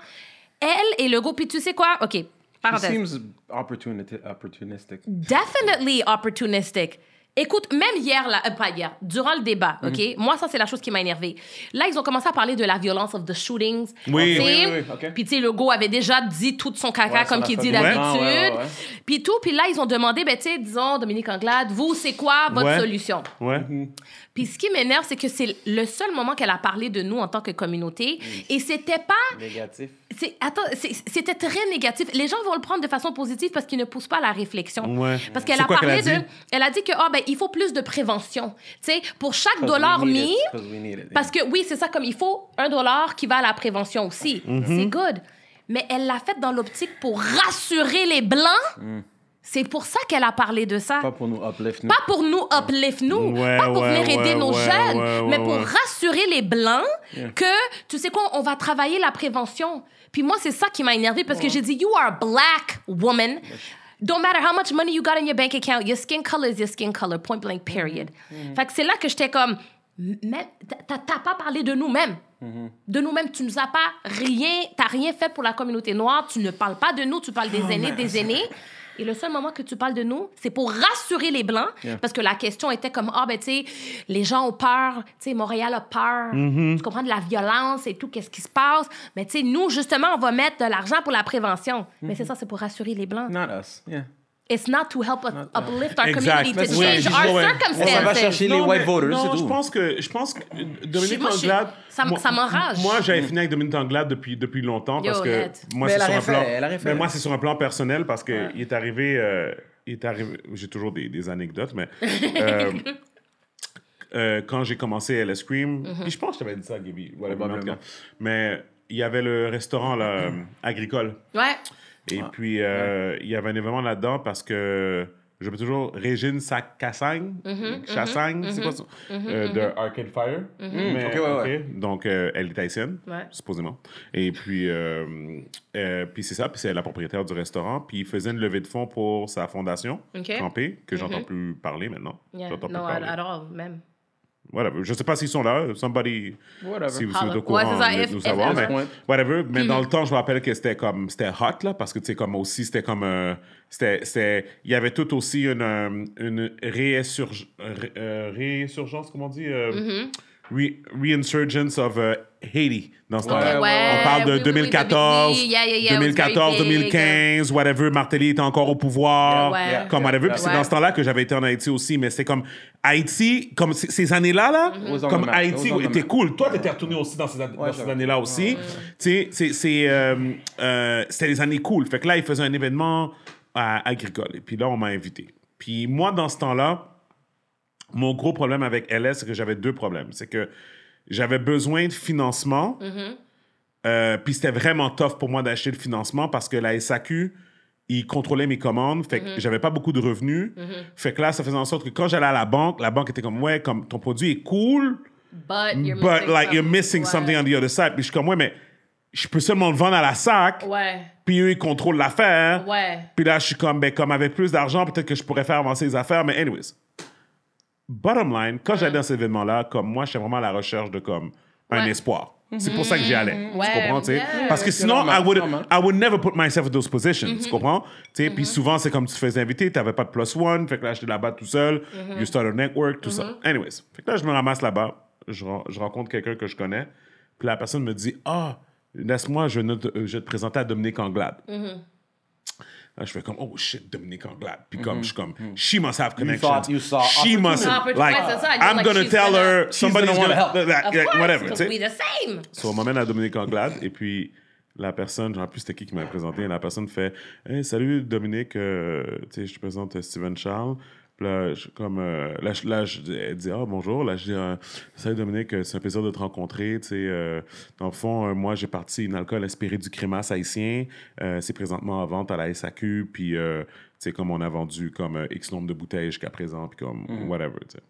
Speaker 2: elle et le groupe. Puis tu sais quoi? OK, parenthèse. seems
Speaker 1: opportunistic.
Speaker 2: Definitely opportunistic. Écoute, même hier, là, euh, pas hier, durant le débat, mhm. OK? Moi, ça, c'est la chose qui m'a énervée. Là, ils ont commencé à parler de la violence of the shootings. Oui, oui, oui, Puis, tu sais, avait déjà dit tout son caca, comme il dit d'habitude. Puis tout. Puis là, ils ont demandé, ben, tu sais, disons, Dominique Anglade, vous, c'est quoi votre solution? Ouais. Mhm. Puis ce qui m'énerve, c'est que c'est le seul moment qu'elle a parlé de nous en tant que communauté. Et c'était pas. Négatif. c'est- Attends, c'était très négatif. Les gens vont le prendre de façon positive parce qu'ils ne poussent pas à la réflexion. Parce qu'elle a parlé de. Elle a dit que, oh ben, il faut plus de prévention. sais. pour chaque dollar mis, parce que oui, c'est ça, comme il faut un dollar qui va à la prévention aussi. Mm-hmm. C'est good. Mais elle l'a fait dans l'optique pour rassurer les Blancs. Mm. C'est pour ça qu'elle a parlé de ça.
Speaker 1: Pas pour nous uplift
Speaker 2: nous. Pas pour nous uplift nous. pas pour venir aider nos jeunes, mais pour rassurer les blancs que tu sais quoi, on va travailler la prévention. Puis moi, c'est ça qui m'a énervée parce que j'ai dit, you are a black woman. Don't matter how much money you got in your bank account, your skin color is your skin color, point blank, period. Mm-hmm. Fait que c'est là que j'étais comme, t'as pas parlé de nous-mêmes. Mm-hmm. De nous-mêmes, tu nous as pas rien, t'as rien fait pour la communauté noire, tu ne parles pas de nous, tu parles des oh aînés, des aînés. Et le seul moment que tu parles de nous, c'est pour rassurer les Blancs, parce que la question était comme, ah, ben, tu sais, les gens ont peur, tu sais, Montréal a peur, mm-hmm. tu comprends, de la violence et tout, qu'est-ce qui se passe. Mais tu sais, nous, justement, on va mettre de l'argent pour la prévention. Mais mm-hmm. c'est ça, c'est pour rassurer les Blancs. Not It's not to help aider uplift our exact. community, to change our circumstances. On va
Speaker 3: chercher les white voters, c'est tout. Je pense que, je pense que
Speaker 2: Dominique Anglade. ça, m'enrage. Moi, j'avais
Speaker 3: mm. fini avec Dominique Anglade depuis, depuis longtemps parce que moi, c'est sur un plan. Mais moi, c'est sur un plan personnel parce qu'il est arrivé. Euh, il est arrivé. J'ai toujours des, anecdotes, mais. Euh, euh, quand j'ai commencé LS Cream, mm-hmm. je pense que je t'avais dit ça, Gaby. mais il y avait le restaurant là, mm-hmm. agricole. Ouais. Et puis, euh, il y avait un événement là-dedans parce que je peux toujours Régine Sac Cassagne,
Speaker 4: mm-hmm, mm-hmm, Chassagne, c'est mm-hmm, quoi euh, de
Speaker 3: Arcade Fire. Donc, euh, elle est haïtienne, supposément. Et puis, puis c'est ça, puis c'est la propriétaire du restaurant. Puis, il faisait une levée de fonds pour sa fondation, Campé, que j'entends plus parler maintenant. non, parler. même whatever. Je ne sais pas s'ils sont là. Somebody, whatever. si vous êtes au courant, ouais, nous savoir. mais whatever. Mais mm -hmm. dans le temps, je me rappelle que c'était comme, c'était hot, là, parce que, tu sais, comme aussi, c'était comme, euh, c'est il y avait tout aussi une, euh, une réinsurgence, ré, euh, ré comment on dit? Euh, mm -hmm. re, reinsurgence of uh, Haiti dans ce temps-là. on parle de 2014, 2014, 2015, whatever. Martelly était encore au pouvoir, comme whatever. Puis c'est dans ce temps-là que j'avais été en Haïti aussi, mais c'est comme Haïti, comme ces années-là, là, mm-hmm. comme Haïti était cool. Toi, t'étais retourné aussi dans ces, années-là aussi. Tu sais, c'est euh, euh, c'était des années cool. Fait que là, ils faisaient un événement agricole. Et puis là, on m'a invité. Puis moi, dans ce temps-là, mon gros problème avec LS, c'est que j'avais deux problèmes. C'est que j'avais besoin de financement. Mm-hmm. Euh, puis c'était vraiment tough pour moi d'acheter le financement parce que la SAQ, ils contrôlaient mes commandes. Fait que mm-hmm. j'avais pas beaucoup de revenus. Mm-hmm. Fait que là, ça faisait en sorte que quand j'allais à la banque, la banque était comme, ouais, comme ton produit est cool,
Speaker 2: but you're
Speaker 3: missing, something on the other side. Puis je suis comme, ouais, mais je peux seulement le vendre à la SAC. Puis eux, ils contrôlent l'affaire. Puis là, je suis comme, ben, comme avec plus d'argent, peut-être que je pourrais faire avancer les affaires. Mais anyways, bottom line, quand j'allais mm. dans cet événement-là, comme moi, j'étais vraiment à la recherche de comme un espoir. Mm-hmm. C'est pour ça que j'y allais. Tu comprends, tu sais? Parce que sinon, I would, hein. I would never put myself in those positions. Tu mm-hmm. comprends? puis mm-hmm. souvent, c'est comme tu te fais inviter, n'avais pas de plus one, fait que là, j'étais là-bas tout seul, you start a network, tout ça. Anyways, fait que là, je me ramasse là-bas, je, je, rencontre quelqu'un que je connais, puis la personne me dit, ah, laisse-moi, je, je, te présenter à Dominique Anglade je fais comme, oh shit, Dominique Anglade. Puis comme, mm-hmm, je suis comme, mm-hmm. she must have connections. You you saw she must, ah, like, I'm gonna tell her, somebody's gonna, help. to course, whatever. So, on m'amène à Dominique Anglade, et puis la personne, en plus c'était qui qui m'avait présenté, et la personne fait hey, Salut Dominique, euh, sais, je te présente Steven Charles. Là, comme, elle euh, dit Ah, bonjour. Là, je euh, dis Salut Dominique, euh, c'est un plaisir de te rencontrer. Tu sais, dans le fond, moi, j'ai parti une alcool inspirée du crémasse haïtien. c'est présentement en vente à la SAQ. Puis, tu sais, comme on a vendu comme X nombre de bouteilles jusqu'à présent, puis comme mhm. whatever. Tu sais.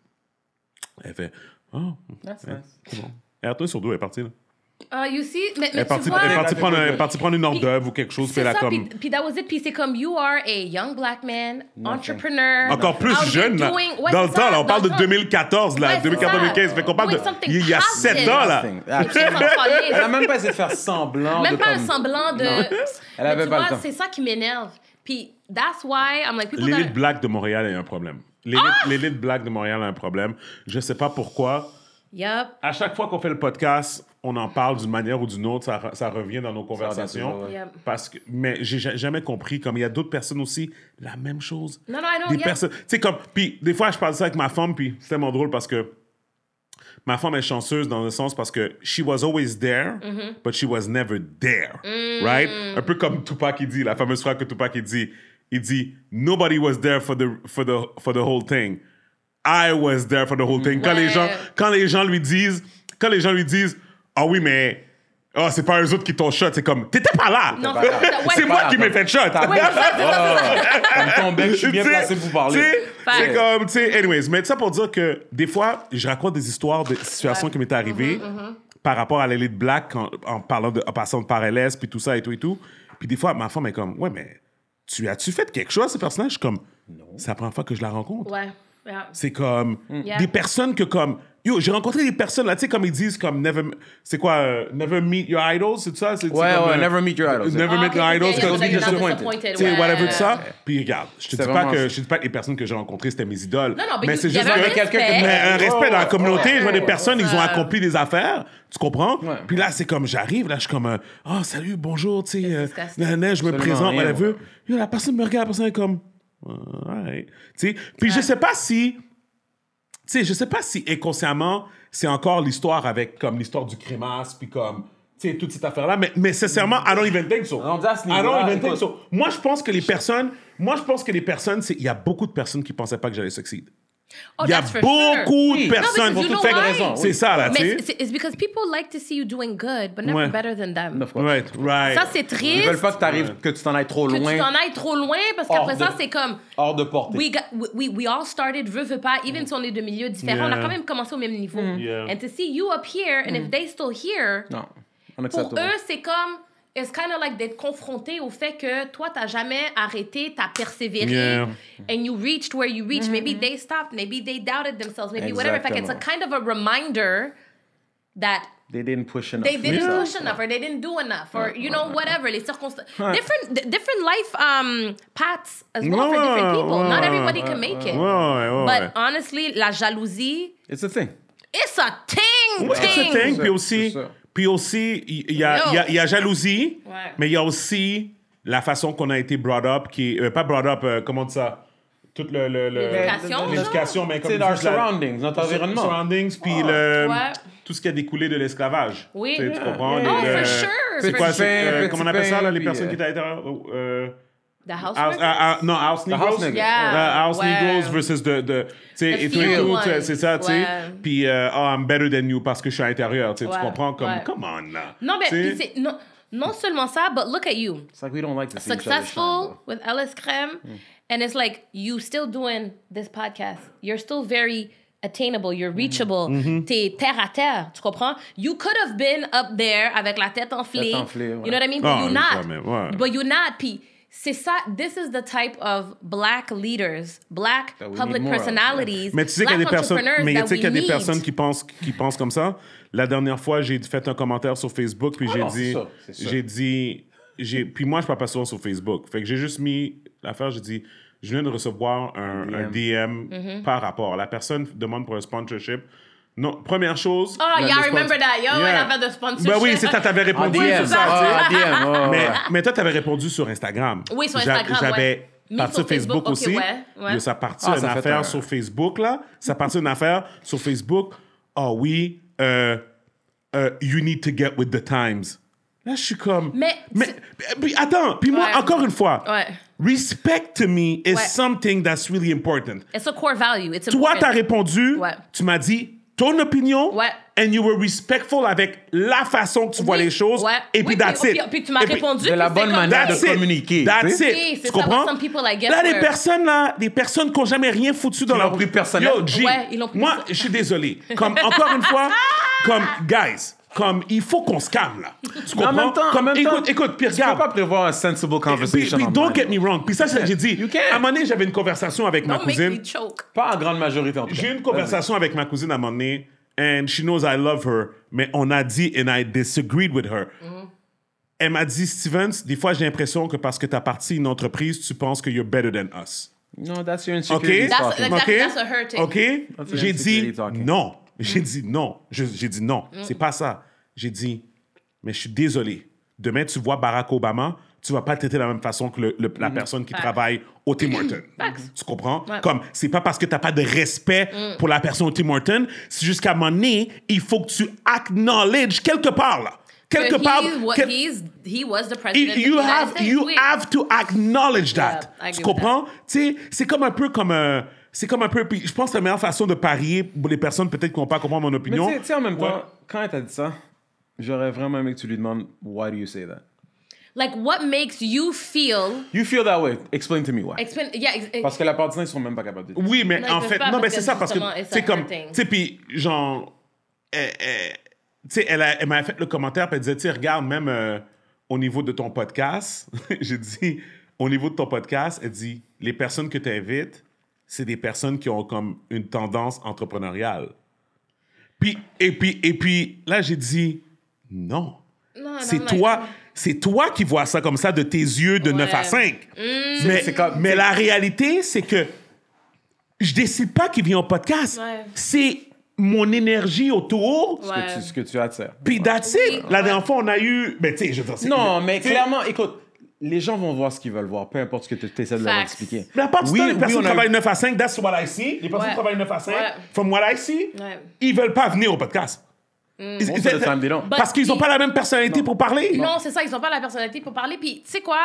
Speaker 3: Elle fait Ah, oh, c'est bon. Et à toi sur deux, elle est partie. Là.
Speaker 2: Ah, uh, you see, mais, elle est partie, prendre,
Speaker 3: prendre une ordre d'oeuvre ou quelque chose, puis elle a comme...
Speaker 2: Puis, that was it, puis c'est comme, you are a young black man, entrepreneur... Encore plus jeune, dans le temps, là, on parle de
Speaker 1: 2014, là, 2014-2015, fait qu'on parle de... Il y a 7 ans, là! Ah, elle a même pas essayé de faire semblant Même de pas un semblant de... Elle avait pas le temps.
Speaker 2: c'est ça qui m'énerve. Puis, that's why, I'm like, L'élite
Speaker 3: black de Montréal a un problème. Ah! L'élite black de Montréal a un problème. Je sais pas pourquoi... À chaque fois qu'on fait le podcast, on en parle d'une manière ou d'une autre, ça, ça, revient dans nos conversations. Mais Parce que, mais j'ai jamais compris, comme il y a d'autres personnes aussi, la même chose. Des personnes, tu sais comme, puis des fois je parle de ça avec ma femme, puis c'est tellement drôle parce que ma femme est chanceuse dans le sens parce que she was always there, mm-hmm. but she was never there, mm. right? Un peu comme Tupac il dit, la fameuse phrase que Tupac qui dit, il dit nobody was there for the for the for the whole thing. I was there for the whole thing. Quand, les, gens, quand les gens lui disent, quand les gens lui disent, ah oui, mais oh, c'est pas eux autres qui t'ont shot, c'est comme, t'étais pas là. c'est moi qui m'ai fait shot. Comme ton je suis bien placé pour parler. C'est comme, tu sais, anyways, mais ça pour dire que des fois, je raconte des histoires de situations qui m'étaient arrivées mm-hmm, mm-hmm. par rapport à l'élite black en, parlant de, en passant par LS, puis tout ça et tout et tout. Puis des fois, ma femme est comme, ouais, mais tu as-tu fait quelque chose à ce personnage? comme, ça c'est la première fois que je la rencontre. Ouais. C'est comme mm. des personnes que comme Yo, j'ai rencontré des personnes là, tu sais, comme ils disent, comme never, c'est quoi, euh, never meet your idols, c'est ça? Ouais, ouais, euh, never meet your idols. Never ah, meet your idols, comme ils disent, tu sais, whatever de ça. Puis regarde, je te dis pas que, je te dis pas que les personnes que j'ai rencontrées c'était mes idoles. Non, non, mais, c'est juste que quelqu'un qui mais un respect dans la oh, oh, communauté, je vois des oh, personnes, ils ont accompli des affaires, tu comprends? Puis là, c'est comme, j'arrive, là, je suis comme, oh, salut, bonjour, tu sais, je me présente, whatever. Yo, la personne me regarde, la personne est comme, euh, puis je sais pas si. Tu sais, je sais pas si inconsciemment, c'est encore l'histoire avec comme l'histoire du crémasse, puis comme. Tu toute cette affaire-là. Mais, mais sincèrement, mm. I don't even think so. Moi, je pense que les personnes. Moi, je pense que les personnes. Il y a beaucoup de personnes qui pensaient pas que j'allais succéder. Oh, Il y a beaucoup
Speaker 2: de personnes qui ont raison. C'est ça, là, tu sais. It's because people like to see you doing good, but never better than them.
Speaker 1: Right, right. Ça, c'est triste. Ils veulent pas que, tu arrives, que tu t'en ailles trop loin. Que tu t'en ailles trop
Speaker 2: loin, parce qu'après ça, c'est comme...
Speaker 1: Hors de portée. We,
Speaker 2: got, we, we, all started, veux, veux pas, even mm. si on est de milieux différents, on a quand même commencé au même niveau. Mm. Yeah. And to see you up here, and mm. if they still here... Non, Pour eux, c'est comme it's kind of like d'être confronté au fait que toi, t'as jamais arrêté, t'as persévéré, and you reached where you reached. Maybe mm-hmm. they stopped, maybe they doubted themselves, maybe whatever. In it's a kind of a reminder that
Speaker 1: they didn't push enough. They didn't push
Speaker 2: enough, or they didn't do enough, or you know uh-huh. whatever. Les different different life um, paths as well for different people. Not everybody can make it. But honestly, la jalousie. It's a thing. It's a thing. thing. It's a thing. Puis
Speaker 3: see puis aussi, il y, a, y jalousie, mais il y a aussi la façon qu'on a été brought up, qui euh, pas brought up, euh, comment on dit ça? Toute le, l'éducation, mais comme C'est surroundings, notre environnement. surroundings, puis oh. le, tout ce qui a découlé de l'esclavage. Oui. Tu comprends? Oh, for euh, C'est quoi, comment on appelle ça, là, les personnes qui étaient...
Speaker 2: The House, house uh, uh, Non, House Negroes. The house, yeah. uh, house ouais. versus
Speaker 3: the, the, the et c'est ça, tu sais. Puis, euh, oh, I'm better than you parce que je suis à l'intérieur, tu comprends? Comme, ouais. come on, là. Non,
Speaker 2: mais c'est... Non, non seulement ça, but look at you. It's like we
Speaker 1: don't like to see Successful
Speaker 2: with Alice Creme. Hmm. And it's like, you still doing this podcast. You're still very attainable, you're reachable, mm -hmm. terre à terre, tu comprends? You could have been up there avec la tête enflée, tête enflée ouais. you know what I mean? Ah, but you're not. But you're not, puis c'est ça. This is the type of black leaders, black public personalities. mais mais tu sais qu'il y a des personnes
Speaker 3: qui pensent, qui pensent comme ça. La dernière fois, j'ai fait un commentaire sur Facebook, puis ah j'ai dit, j'ai dit, j'ai, puis moi, je parle pas souvent sur Facebook. Fait que j'ai juste mis l'affaire, j'ai dit, je viens de recevoir un, DM, mm-hmm. par rapport. La personne demande pour un sponsorship non, première chose. oh, yeah, I remember that. Yo, when elle avait de sponsorship. Ben oui, c'est ça, t'avais répondu. sur DM, oh, DM, oh, mais, mais toi, t'avais répondu sur Instagram. Oui, sur Instagram. J'avais parti sur Facebook, aussi. Ouais, ouais. ça partit ah, une affaire sur Facebook, là. Ça partit une affaire sur Facebook. Oh, oui, euh, euh, you need to get with the times. Là, je suis comme. Mais. mais puis, attends, puis moi, encore une fois. Ouais. Respect to me is something that's really important.
Speaker 2: It's a core value. It's Toi, t'as
Speaker 3: répondu. Ouais. Tu m'as dit ton opinion. Ouais. And you were respectful avec la façon que tu vois les choses.
Speaker 2: Et puis, that's it. tu m'as répondu. De la
Speaker 3: bonne manière de communiquer. That's it. tu comprends?
Speaker 2: là, les personnes,
Speaker 3: là, des personnes qui n'ont jamais rien foutu dans leur... vie personnelle, moi, je suis désolé. Comme, encore
Speaker 2: une fois, comme,
Speaker 3: guys, comme, il faut qu'on se calme, là. Tu comprends? en même temps, écoute, écoute, Pierre,
Speaker 1: regarde. peux pas prévoir une
Speaker 3: sensible conversation. Puis, puis don't get me wrong. Puis ça, que j'ai dit, à un moment donné, j'avais une conversation avec ma cousine. Pas en grande majorité, en tout cas. J'ai une conversation avec ma cousine à un moment donné, and she knows I love her, mais on a dit, and I disagreed with her. Mm Elle m'a dit, Stevens, des fois, j'ai l'impression que parce que tu as parti une entreprise, tu penses que you're better than us.
Speaker 1: No, that's your
Speaker 3: insecurity okay? That's, a OK? J'ai dit, non. Mm. J'ai dit non. J'ai dit non, c'est pas ça. J'ai dit, mais je suis désolé. Demain, tu vois Barack Obama, tu vas pas le traiter de la même façon que le, la mm. personne qui travaille au Tim Hortons. tu comprends? Comme, c'est pas parce que t'as pas de respect mm. pour la personne au Tim Hortons, c'est jusqu'à un moment donné, il faut que tu acknowledge quelque part, là. Quelque part. Il
Speaker 2: he was the president you, have, You
Speaker 3: to acknowledge that. tu comprends? C'est comme un peu comme un. Euh, c'est comme un peu. je pense que la meilleure façon de parier pour les personnes peut-être qui n'ont pas compris mon opinion. Mais tu sais, en même temps,
Speaker 1: quand elle t'a dit ça, j'aurais vraiment aimé que tu lui demandes Why do you say that?
Speaker 2: Like, what makes you feel.
Speaker 1: You feel that way. Explain to me why. parce que la part de ça, ils sont même pas capables de dire. Oui, mais en fait, non, mais c'est ça, parce que c'est comme. Tu
Speaker 2: sais,
Speaker 3: puis genre. Elle, tu sais, elle, elle m'a fait le commentaire, puis elle disait, tu regarde, même euh, au niveau de ton podcast, j'ai dit, au niveau de ton podcast, elle dit, les personnes que tu invites, c'est des personnes qui ont comme une tendance entrepreneuriale. Puis, et puis, et puis, là, j'ai dit, non.
Speaker 4: c'est toi,
Speaker 3: c'est toi qui vois ça comme ça de tes yeux de 9 à 5.
Speaker 4: Mm. Mais, comme,
Speaker 3: mais la réalité, c'est que je décide pas qui vient au podcast. C'est
Speaker 1: mon énergie autour. Ce, que tu, as que tu attires. Puis, that's it. La dernière fois, on a eu. Mais tu sais, je veux dire, Non, mais clairement, écoute les gens vont voir ce qu'ils veulent voir, peu importe ce que tu essaies de leur expliquer.
Speaker 3: Mais à part Oui, les oui, personnes qui travaillent 9 à 5, that's what I see. Les personnes Ouais. travaillent 9 à 5, from what I
Speaker 2: see, Ouais.
Speaker 3: ils veulent pas venir au podcast.
Speaker 2: Mm. Ils- Most
Speaker 3: Parce qu'ils n'ont pas la même personnalité pour
Speaker 2: parler. Non, c'est ça, ils n'ont pas la personnalité pour parler. Puis, tu sais quoi?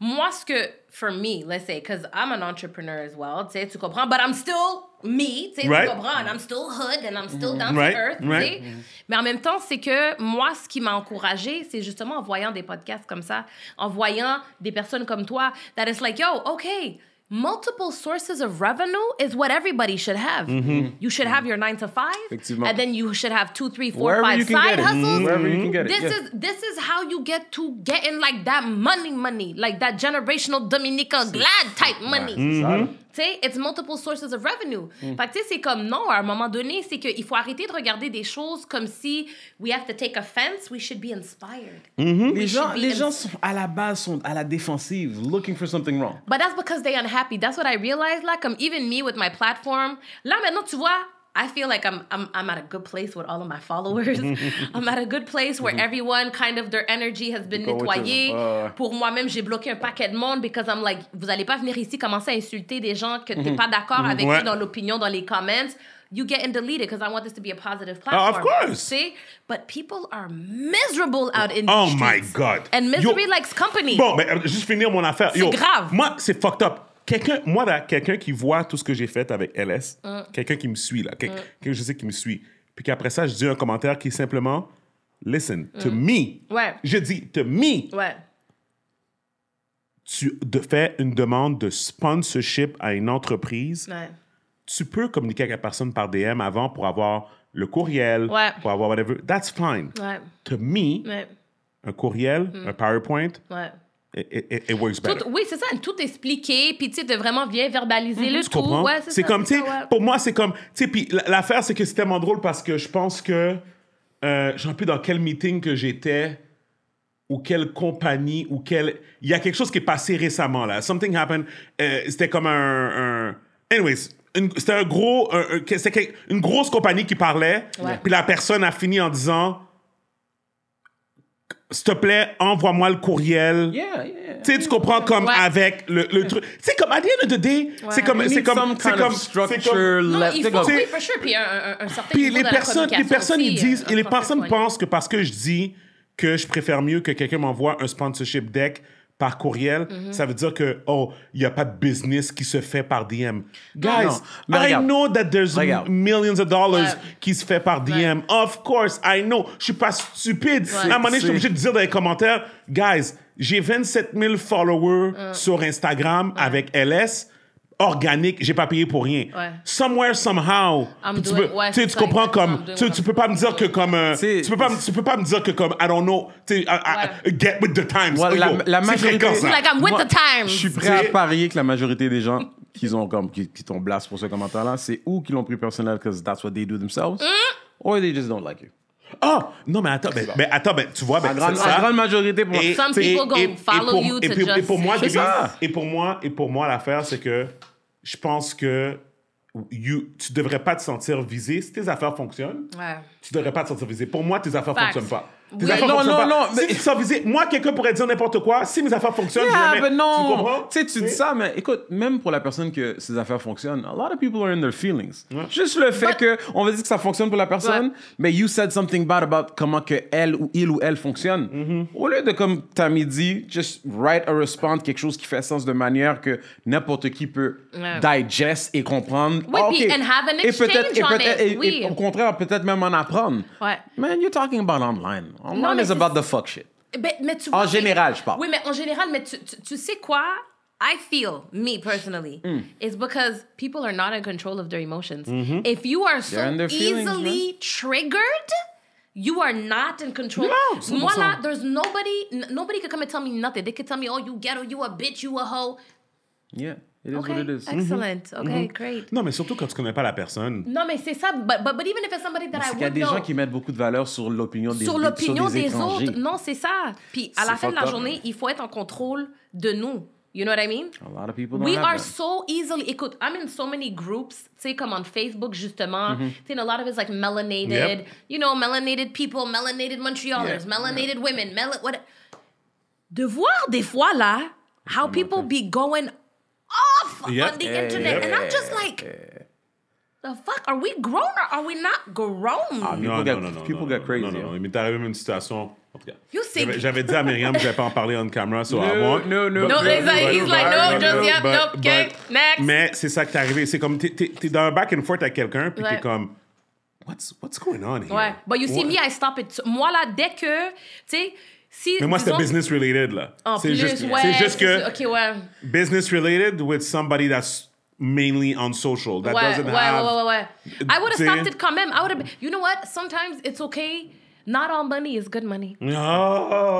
Speaker 2: Moi, ce que, for me, let's say, because I'm an entrepreneur as well, tu sais, tu comprends? But I'm still me, tu sais, right. comprends, and I'm still hood and I'm still mm-hmm. down right. to earth, right. mm -hmm. Mais en même temps, c'est que moi, ce qui m'a encouragé, c'est justement en voyant des podcasts comme ça, en voyant des personnes comme toi, that it's like, yo, okay, multiple sources of revenue is what everybody should have. Mm -hmm. You should have your nine to five, and then you should have two, three, four, Wherever five side hustles. Mm -hmm. Wherever you can get This yeah. is this is how you get to getting like that money, money, like that generational Dominica Glad type money. Mm-hmm. Tu sais, it's multiple sources of revenue. Mm. Fait tu sais, c'est comme non, à un moment donné, c'est qu'il faut arrêter de regarder des choses comme si we have to take offense, we should be inspired.
Speaker 1: Mm-hmm. Les, gens, les gens sont à la base sont à la défensive, looking for something wrong.
Speaker 2: But that's because they're unhappy. That's what I realized là, comme even me with my platform. Là maintenant, tu vois, I feel like I'm I'm I'm at a good place with all of my followers.
Speaker 4: I'm
Speaker 2: at a good place where mm-hmm. everyone kind of their energy has been nettoyée. Uh, Pour moi-même, j'ai bloqué un paquet de monde because I'm like vous allez pas venir ici commencer à insulter des gens que t'es mm-hmm. pas d'accord mm-hmm. avec dans l'opinion, dans les comments. You êtes deleted because I want this to be a positive ah, platform. Uh, of course. See? But people are miserable out in Oh the
Speaker 3: my God. And misery
Speaker 2: likes company. Bon, mais
Speaker 3: euh, juste finir mon affaire. C'est grave. Moi, c'est fucked up quelqu'un, moi, là, quelqu'un qui voit tout ce que j'ai fait avec LS, mm. quelqu'un qui me suit, là, quelqu'un mm. que je sais qui me suit, puis qu'après ça, je dis un commentaire qui est simplement Listen to mm. me. Je dis to me. Tu fais une demande de sponsorship à une entreprise. Tu peux communiquer avec la personne par DM avant pour avoir le courriel, pour avoir whatever. That's fine. To me, un courriel, un PowerPoint, et oui,
Speaker 2: c'est ça, tout expliquer, puis tu sais, de vraiment bien verbaliser mhm. le tout. c'est comme, tu
Speaker 3: pour moi, c'est comme, tu sais, puis l'affaire, c'est que c'est tellement drôle parce que je pense que, euh, je ne sais plus dans quel meeting que j'étais, ou quelle compagnie, ou quel... Il y a quelque chose qui est passé récemment, là. Something happened. Euh, c'était comme un. Anyways, c'était un gros. une grosse compagnie qui parlait, puis la personne a fini en disant s'il te plaît, envoie-moi le courriel. Tu sais, tu comprends comme avec le, truc. C'est comme, à the end c'est comme, c'est comme, c'est comme, c'est comme. Non, il faut,
Speaker 2: Puis un, les personnes, les personnes, ils disent, et euh, les
Speaker 3: personnes pensent que parce que je dis que je préfère mieux que quelqu'un m'envoie un sponsorship deck par courriel, mhm. ça veut dire que, oh, il n'y a pas de business qui se fait par DM. Guys, I know that there's millions of dollars qui se fait par DM. Of course, I know. Je suis pas stupide. À un moment donné, je suis obligé de dire dans les commentaires, guys, j'ai 27 000 followers sur Instagram avec LS organique, j'ai pas payé pour rien. Somewhere, somehow. tu, peux, tu comprends comme, tu, tu, peux pas me dire que comme, euh, tu peux pas, tu peux pas me dire que comme, I don't know, tu
Speaker 1: get with the times. C'est oh, la, la majorité, like I'm with the times. Je suis prêt à parier que la majorité des gens qui ont comme, qui, t'ont blast pour ce commentaire-là, c'est ou qu'ils l'ont pris personnel que that's what they do themselves, mm. or they just don't like you. Ah! non, mais attends, mais, ben, mais ben, attends ben, tu vois, ça. La grande majorité pour moi.
Speaker 3: Et pour moi, et pour moi, et pour moi l'affaire, c'est que je pense que tu tu devrais pas te sentir visé. Si tes affaires fonctionnent, ouais. tu devrais pas te sentir visé. Pour moi, tes affaires ne fonctionnent pas non, non, non. moi, quelqu'un pourrait dire n'importe quoi. Si mes affaires fonctionnent, Tu comprends? Tu
Speaker 1: dis ça, mais écoute, même pour la personne que ses affaires fonctionnent, a lot of people are in their feelings. Juste le fait qu'on que on va dire que ça fonctionne pour la personne, mais you said something bad about comment que elle ou il ou elle fonctionne. Mm-hmm. Au lieu de, comme as dit, just write a response, quelque chose qui fait sens de manière que n'importe qui peut digest et comprendre. Ah, et peut-être, au contraire, peut-être même en apprendre. Man, you're talking about online. Online non, is about the fuck shit.
Speaker 2: Mais, mais tu en général, je parle. Oui, mais en général, mais tu, tu, tu sais quoi? I feel, me personally, mm. is because people are not in control of their emotions. Mm-hmm. If you are so easily feelings, triggered, you are not in control. No, so, Moi, so. Là, there's nobody, n- nobody could come and tell me nothing. They could tell me, oh, you ghetto, you a bitch, you a hoe.
Speaker 4: Yeah.
Speaker 3: Mm-hmm. Excellent. Ok, mm-hmm. Okay, great. Non, mais surtout quand tu connais pas la personne.
Speaker 2: Non, mais c'est ça. But, even if it's somebody that I would Il y a des gens qui
Speaker 1: mettent beaucoup de valeur sur l'opinion des autres. Sur l'opinion des, autres.
Speaker 2: Non, c'est ça. Puis à la fin de la journée, il faut être en contrôle de nous. You know what I mean? A
Speaker 1: lot of people don't We are
Speaker 2: so easily. Écoute, I'm in so many groups, tu sais, comme on Facebook, justement. Mm -hmm. a lot of it's like melanated, you know, melanated people, melanated Montrealers, melanated women, melanated. De voir des fois là, how people be going off yep. on the yeah, internet. Yep. And I'm just like, the fuck? Are we grown or are we not grown? Ah, no, get,
Speaker 3: no, no, people get crazy. Non, non, non. Il m'est arrivé une situation. En tout cas,
Speaker 2: you j'avais, j'avais
Speaker 3: dit à Myriam que je n'allais pas en parler on camera, so no, I won't. No, no, but, no. But, he's like, he's like, no, just, yep, nope, okay, next. Mais c'est ça qui est arrivé. C'est comme, t'es, t'es, t'es dans un back and forth avec quelqu'un, puis t'es comme, what's, what's going on here? Ouais, but you see, What? me,
Speaker 2: I stop it. Moi, là, dès que, tu sais, Si, Mais moi, c'était business
Speaker 3: related, là. Ah, en plus, juste, ouais, C'est juste que. Okay, ouais. Business related with somebody that's mainly on social. That ouais, doesn't ouais, have. Ouais, ouais,
Speaker 2: ouais, I would have stopped it quand même. I would have. You know what? Sometimes it's okay. Not all money is good money. No.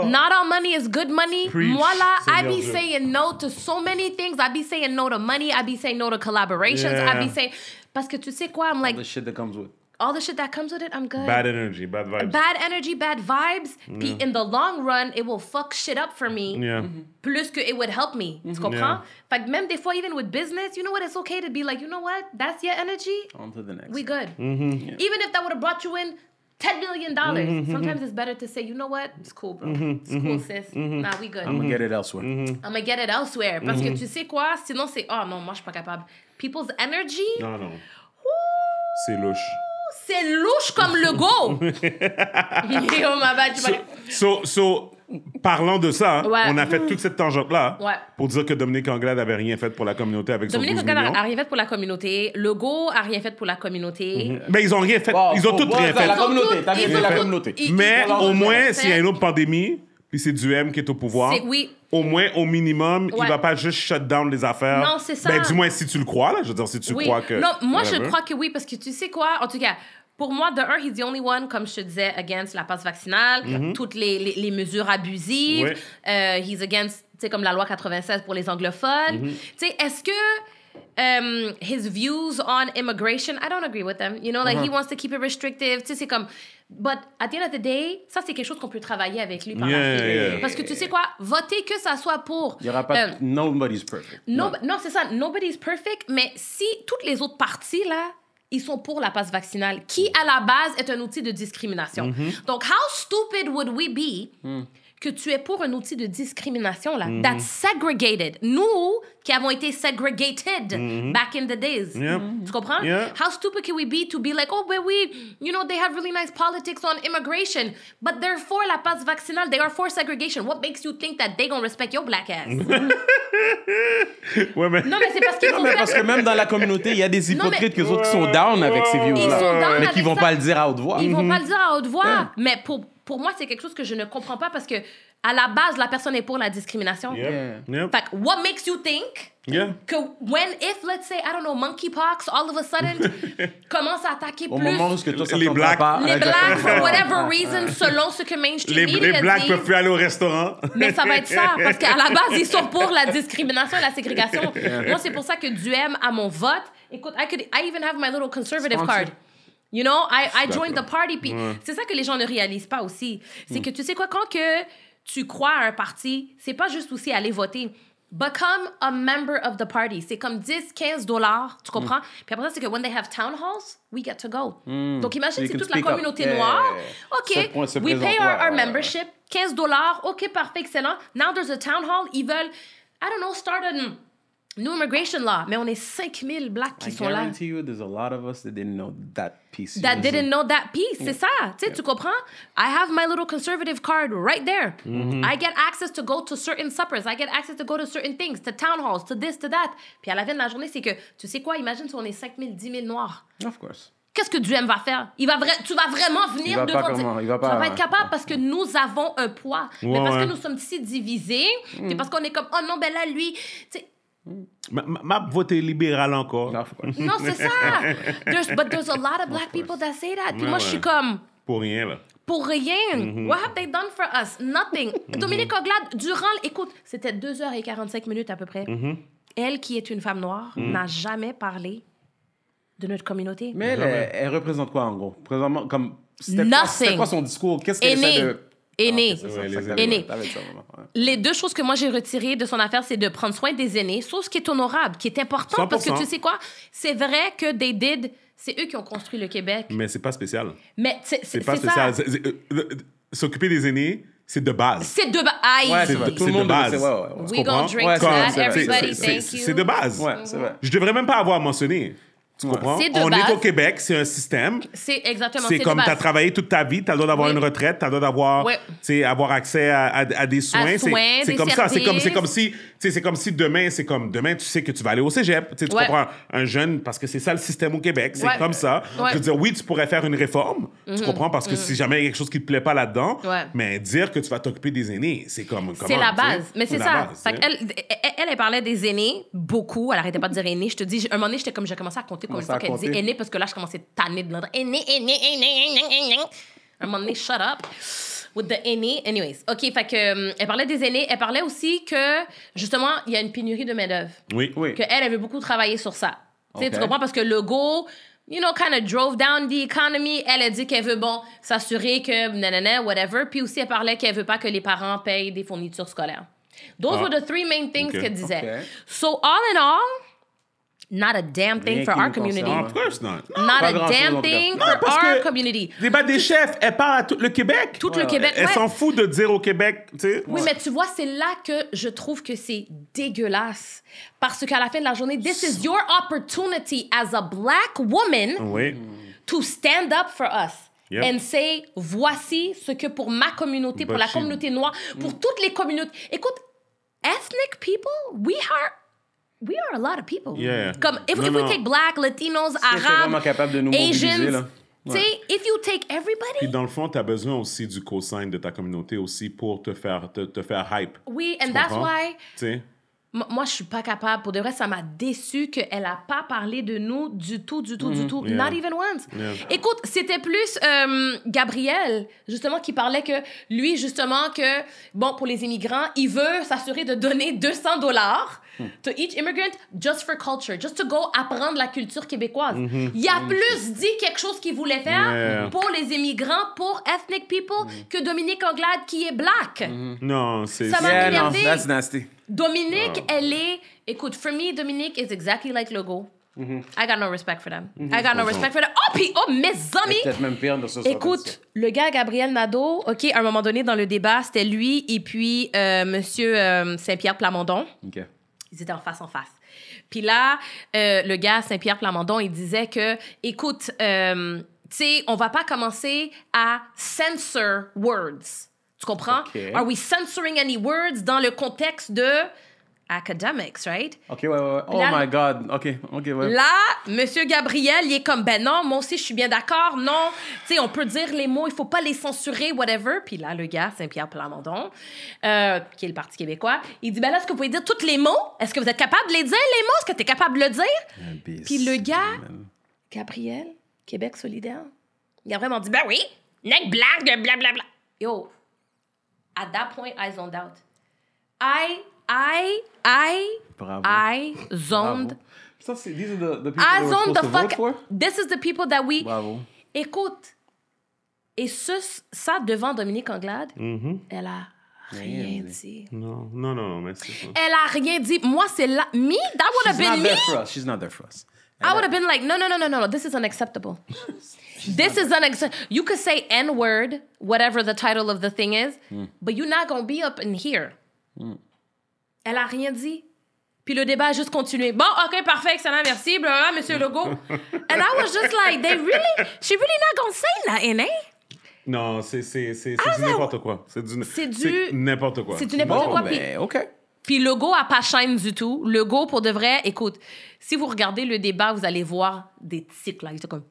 Speaker 2: Oh. Not all money is good money. Preach, Moi là, I be saying no to so many things. I be saying no to money. I be saying no to collaborations. Yeah. I be saying. Parce que tu sais quoi? I'm like. All the
Speaker 1: shit that comes with
Speaker 2: all the shit that comes with it, I'm good. Bad
Speaker 1: energy, bad vibes.
Speaker 2: Bad energy, bad vibes. Yeah. Puis in the long run, it will fuck shit up for me. Yeah. Mm-hmm. Plus que it would help me. Mm-hmm. Tu comprends? Yeah. Fait même des fois, even with business, you know what? It's okay to be like, you know what? That's your energy. On to the next. We good.
Speaker 1: Mm-hmm. Yeah. Even
Speaker 2: if that would have brought you in $10 million. Mm-hmm. Sometimes it's better to say, you know what? It's cool, bro. Mm-hmm.
Speaker 1: It's cool, mm-hmm. sis. Mm-hmm. Nah, we good. I'm going to get it elsewhere. I'm
Speaker 2: going to get it elsewhere. Parce que mm-hmm. tu sais quoi? Sinon, c'est, oh non, moi, je suis pas capable. People's energy. Non,
Speaker 3: non. Woo! C'est louche.
Speaker 2: c'est louche comme le go.
Speaker 3: ma so, parlant de ça, on a fait toute cette tangente-là pour dire que Dominique Anglade avait rien fait pour la communauté avec Dominique son 12 Anglade n'a
Speaker 2: rien fait pour la communauté. go a rien fait pour la communauté. Mhm.
Speaker 3: Mais ils ont rien fait. ils ont tout rien fait. La communauté, fait Mais au moins, s'il y a une autre pandémie, puis c'est du M qui est au pouvoir. oui au moins, au minimum, ouais. il va pas juste shut down les affaires. Non, c'est ben, ça. Ben, du moins, si tu le crois, là. Je veux dire, si tu crois que. Non, moi, je crois
Speaker 2: que oui, parce que tu sais quoi, en tout cas. Pour moi, de un, he's the only one, comme je te disais, against la passe vaccinale, mhm. toutes les, les, mesures abusives. Oui. Euh, he's against, tu sais, comme la loi 96 pour les anglophones. Mhm. Tu sais, est-ce que euh, his views on immigration, I don't agree with them. You know, like, he uh-huh. wants to keep it restrictive. Tu sais, c'est comme But at the end of the day, ça, c'est quelque chose qu'on peut travailler avec lui par Parce que tu sais quoi? Voter que ça soit pour. Il n'y
Speaker 1: aura pas. Euh, nobody's perfect.
Speaker 2: non, c'est ça. Nobody's perfect. Mais si toutes les autres parties, là, ils sont pour la passe vaccinale, qui à la base est un outil de discrimination. Mm-hmm. Donc, how stupid would we be? Mm que tu es pour un outil de discrimination, là. Mm That's segregated. Nous, qui avons été segregated mm-hmm. back in the days. Mm-hmm. Tu comprends? How stupid can we be to be like, oh, but we, you know, they have really nice politics on immigration, but they're for la passe vaccinale. They are for segregation. What makes you think that they gonna respect your black ass?
Speaker 1: ouais, mais... Non, mais c'est parce qu'ils non, mais parce que même dans la communauté, il y a des hypocrites que autres qui sont down avec ces views-là. Mais qui vont pas le dire à haute voix. Ils vont pas
Speaker 2: le dire à haute voix. Mais pour pour moi, c'est quelque chose que je ne comprends pas parce que à la base, la personne est pour la discrimination. Fait
Speaker 4: que,
Speaker 2: what makes you think que when, if, let's say, I don't know, monkeypox, all of a sudden, commence à attaquer plus... les blacks, les blacks, for whatever reason, selon ce que mainstream les, Les blacks ne peuvent plus aller
Speaker 3: au restaurant. mais ça va être ça, parce qu'à la base, ils sont
Speaker 2: pour la discrimination et la ségrégation. Moi, c'est pour ça que Duhem, à mon vote, écoute, I, could, I even have my little conservative card. You know, I, I joined the party. Puis c'est ça que les gens ne réalisent pas aussi. C'est que tu sais quoi, quand que tu crois à un parti, c'est pas juste aussi aller voter. Become a member of the party. C'est comme 10, 15 dollars, tu comprends? Mm. Puis après ça, c'est que when they have town halls, we get to go. Mm.
Speaker 4: Donc imagine so si toute la communauté noire,
Speaker 2: OK, we pay our, membership, 15 dollars, OK, parfait, excellent. Now there's a town hall, ils veulent, I don't know, start an New immigration law, mais on est 5000 blacks qui sont là. I guarantee
Speaker 1: you there's a lot of us that didn't know that piece. That didn't
Speaker 2: know that piece, c'est ça. Yeah. Tu comprends? I have my little conservative card right there. Mm-hmm. I get access to go to certain suppers. I get access to go to certain things, to town halls, to this, to that. Puis à la fin de la journée, c'est que, tu sais quoi, imagine si on est 5000, 10 000 noirs. Of course qu'est-ce que Dieu va faire? Il va tu vas vraiment venir devant pas il va pas... Tu vas pas être capable parce que nous avons un poids. mais parce que nous sommes si divisés, c'est mm. parce qu'on est comme, oh non, ben là, lui...
Speaker 3: M'a vote est libérale encore. Non, c'est ça. Mais but there's a
Speaker 2: lot of black people that say that. moi, je suis comme. Pour rien, là. Pour rien. Mm-hmm. What have they done for us? Nothing. Mm-hmm. Dominique Oglade, durant. Écoute, c'était 2h45 à peu près. Mm-hmm. Elle, qui est une femme noire, n'a jamais parlé de notre communauté. Mais
Speaker 1: elle, représente quoi, en gros? Présentement, comme. C'était quoi son discours? Qu'est-ce qu'elle essaie de ah, aînés.
Speaker 2: les, deux choses que moi j'ai retirées de son affaire, c'est de prendre soin des aînés, sauf ce qui est honorable, qui est important parce que tu sais quoi, c'est vrai que they did, c'est eux qui ont construit le Québec.
Speaker 4: Mais
Speaker 3: c'est pas spécial.
Speaker 2: Mais c'est pas spécial.
Speaker 3: Euh, euh, s'occuper des aînés, c'est de base. C'est
Speaker 2: de base. Ouais, c'est de base. C'est de
Speaker 3: base. Je devrais même pas avoir mentionné. Tu comprends? on est au Québec, c'est un système.
Speaker 2: C'est exactement C'est comme tu as
Speaker 3: travaillé toute ta vie, tu as le droit d'avoir une retraite, tu as le droit d'avoir avoir accès à, à, des soins. C'est comme ça. C'est comme, comme, si, comme si demain, c'est comme demain, tu sais que tu vas aller au cégep. tu comprends? Un jeune, parce que c'est ça le système au Québec, c'est comme ça. dire, oui, tu pourrais faire une réforme, tu mhm. comprends? Parce que mhm. si jamais il y a quelque chose qui te plaît pas là-dedans, mais dire que tu vas t'occuper des aînés, c'est comme. C'est la base. Mais c'est ça. elle,
Speaker 2: elle, parlait des aînés beaucoup. Elle arrêtait pas de dire aînés. Je te dis, un moment donné, j'étais comme, j'ai commencé à compter trucs qu'on fois qu'elle parce que là, je commençais tanner de l'entendre. Aînée, aînée, aînée, aînée, À un moment donné, shut up with the aînés. E. Anyways, OK, fait que, euh, elle parlait des aînés. E. Elle parlait aussi que, justement, il y a une pénurie de main-d'œuvre.
Speaker 4: Oui, oui. Qu'elle
Speaker 2: avait beaucoup travaillé sur ça. Tu comprends? Parce que le go, you know, kind of drove down the economy. Elle a dit qu'elle veut, bon, s'assurer que nanana, whatever. Puis aussi, elle parlait qu'elle veut pas que les parents payent des fournitures scolaires. Those ah. were the three main things qu'elle disait. So, all in all, Not a damn thing for our community. Of
Speaker 4: course not.
Speaker 3: not a damn thing for our community. Débat des chefs, elle parle à tout le Québec. Tout le Québec. Elle s'en fout de dire au Québec, tu sais. Oui, mais
Speaker 2: tu vois, c'est là que je trouve que c'est dégueulasse. Parce qu'à la fin de la journée, this is your opportunity as a black woman to stand up for us. and say voici ce que pour ma communauté, pour la communauté noire, pour mm. toutes les communautés. Écoute, ethnic people, we are We are a lot of people. Yeah. Comme, if, non, if non. we take black, Latinos, Arab, Arabes, Asians, Ouais. if you take everybody. Puis dans
Speaker 3: le fond, t'as besoin aussi du cosign de ta communauté aussi pour te faire te, te faire hype.
Speaker 2: Oui, and that's why. T'sais? moi, je suis pas capable. Pour de vrai, ça m'a déçu qu'elle a pas parlé de nous du tout, du tout, du mm, tout. Not even once. Écoute, c'était plus euh, Gabriel, justement, qui parlait que lui, justement, que, bon, pour les immigrants, il veut s'assurer de donner 200 dollars mm. to each immigrant just for culture, just to go apprendre la culture québécoise. Mm-hmm. Il a mm-hmm. plus dit quelque chose qu'il voulait faire pour les immigrants, pour ethnic people, mm. que Dominique Anglade, qui est black. Mm-hmm.
Speaker 1: Non, c'est... Ça m'a that's nasty.
Speaker 2: Dominique, ah. elle est. Écoute, for me, Dominique is exactly like Logo. Mm-hmm. I got no respect for them. Mm-hmm. I got no respect for them. Oh, puis, oh, mes
Speaker 1: amis! Écoute,
Speaker 2: le gars Gabriel Nadeau, OK, à un moment donné dans le débat, c'était lui et puis euh, Monsieur euh, Saint-Pierre Plamondon.
Speaker 1: Ils
Speaker 2: étaient en face en face. Puis là, euh, le gars Saint-Pierre Plamondon, il disait que, écoute, tu sais, on va pas commencer à censor words. Tu comprends? Are we censoring any words dans le contexte de academics, right?
Speaker 1: OK, ouais, ouais, Oh my God. OK, OK, ouais. Là,
Speaker 2: Monsieur Gabriel, il est comme, ben non, moi aussi, je suis bien d'accord. Non, tu sais, on peut dire les mots, il faut pas les censurer, whatever. Puis là, le gars, Saint-Pierre Plamondon, euh, qui est le Parti québécois, il dit, ben là, est-ce que vous pouvez dire tous les mots? Est-ce que vous êtes capable de les dire, les mots? Est-ce que tu es capable de le dire? Puis le gars, Gabriel, Québec solidaire, il a vraiment dit, ben oui, nec blague, blablabla. Yo, At that point, I zoned out. I, I, I, Bravo. I zoned.
Speaker 1: Ça, c'est, these are the, the people I zoned the to fuck. Vote for?
Speaker 2: This is the people that we. Bravo. Écoute. Et ce, ça, devant Dominique Anglade, mm-hmm. elle a
Speaker 1: rien, dit. Non, non, non, mais merci. Elle
Speaker 2: a rien dit. Moi, c'est là. Me? That would have been me? She's not there for us. She's not there for us. I would have been like, no, no, no, no, no, no, this is unacceptable. this is unacceptable. You could say N word, whatever the title of the thing is, hmm. but you're not going to be up in here. Hmm. Elle a rien dit. Puis le débat a juste continué. Bon, OK, parfait, excellent, merci, blablabla, monsieur hmm. Legault. And I was just like, they really, she really not going to say that eh?
Speaker 3: Non, c'est du n'importe quoi. C'est du du n'importe quoi. C'est du n'importe quoi. puis, OK.
Speaker 2: Puis Legault a pas chaîne du tout. Legault, pour de vrai, écoute, si vous regardez le débat, vous allez voir des tics, là. Il était comme...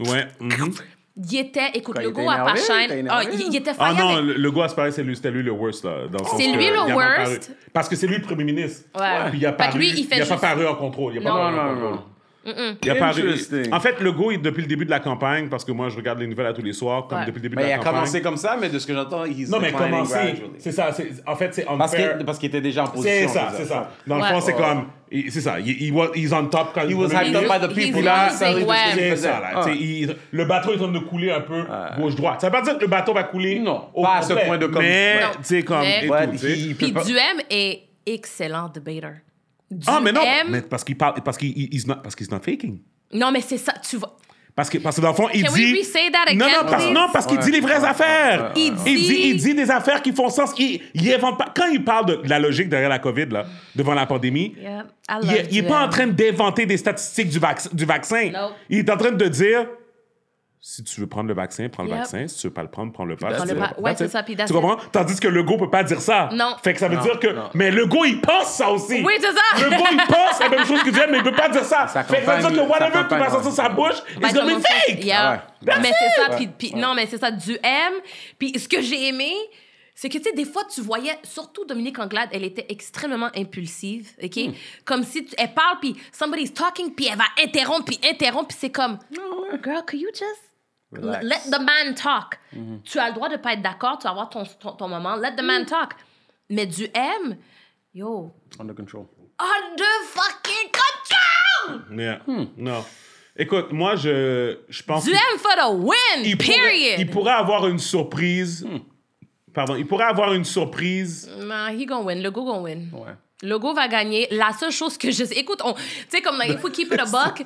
Speaker 3: Ouais. Mhm.
Speaker 2: Il était, écoute, le go à Pachane. Ah, il, était était Ah, ah
Speaker 3: non, le go à c'est lui, lui le worst, là. C'est lui le worst. parce que c'est lui le premier ministre. Ouais. Puis il a paru, lui, il, il a pas paru en contrôle. Il a non, pas non, non. En fait, le il, depuis le début de la campagne, parce que moi, je regarde les nouvelles à tous les soirs, comme depuis le début de la campagne. Il a commencé comme ça, mais de ce que j'entends, il Non, mais commencé. C'est ça. en fait, c'est parce bas. parce qu'il était déjà en position. C'est ça, c'est ça. Dans le fond, c'est comme. C'est ça. Il est en top quand he was hyped up by the people. Là, c'est ça. le bateau est en train de couler un peu gauche-droite. Ça veut pas dire que le bateau va couler. Non. Au à ce point de comme. Mais, tu sais, comme. Puis Duhem
Speaker 2: est excellent debater. Ah, mais non!
Speaker 3: parce qu'il parle, parce qu'il not, parce faking.
Speaker 2: Non, mais c'est ça, tu vois.
Speaker 3: Parce que, parce dans le fond, il Can dit. we
Speaker 2: say that again, non, non, parce, non, parce qu'il dit les vraies affaires. Il dit. Il dit,
Speaker 3: des affaires qui font sens. Il, il pas. Quand il parle de, la logique derrière la COVID, là, devant la pandémie,
Speaker 2: il, n'est est pas en train
Speaker 3: d'inventer des statistiques du, du vaccin. Il est en train de dire si tu veux prendre le vaccin, prends le vaccin. Si tu veux pas le prendre, prends le pas. Ouais, c'est ça. Puis tu comprends? Tandis que le go peut pas dire ça. Non. Fait que ça veut dire que. Non. Mais go, il pense ça aussi. Oui, c'est ça. Le go, il pense la même chose que Jen, mais il peut pas dire ça. ça fait que ça veut dire que whatever qui va sortir sa bouche, il se une fake.
Speaker 2: Ah mais c'est ça. Puis, non, mais c'est ça. Du M. Puis ce que j'ai aimé, c'est que, tu sais, des fois, tu voyais, surtout Dominique Anglade, elle était extrêmement impulsive, OK? Hmm. Comme si elle parle, puis somebody's talking, puis elle va interrompre, puis interrompre, puis c'est comme, no. Ah girl, could you just
Speaker 1: Let the
Speaker 2: man talk. Mm-hmm. Tu as le droit de pas être d'accord, tu vas avoir ton, ton, moment. Let the man mm. talk. Mais du M, yo. Under control. Under fucking control!
Speaker 3: Hmm. Non. Écoute, moi, je, je pense. Du M
Speaker 2: for the win, il period. Pourrait, il
Speaker 3: pourrait avoir une surprise. Hmm. Pardon, il pourrait avoir une surprise.
Speaker 2: Nah, he gonna win. Le go gonna win. Ouais. Legault va gagner. La seule chose que je écoute, tu sais, comme dans If We Keep It a Buck,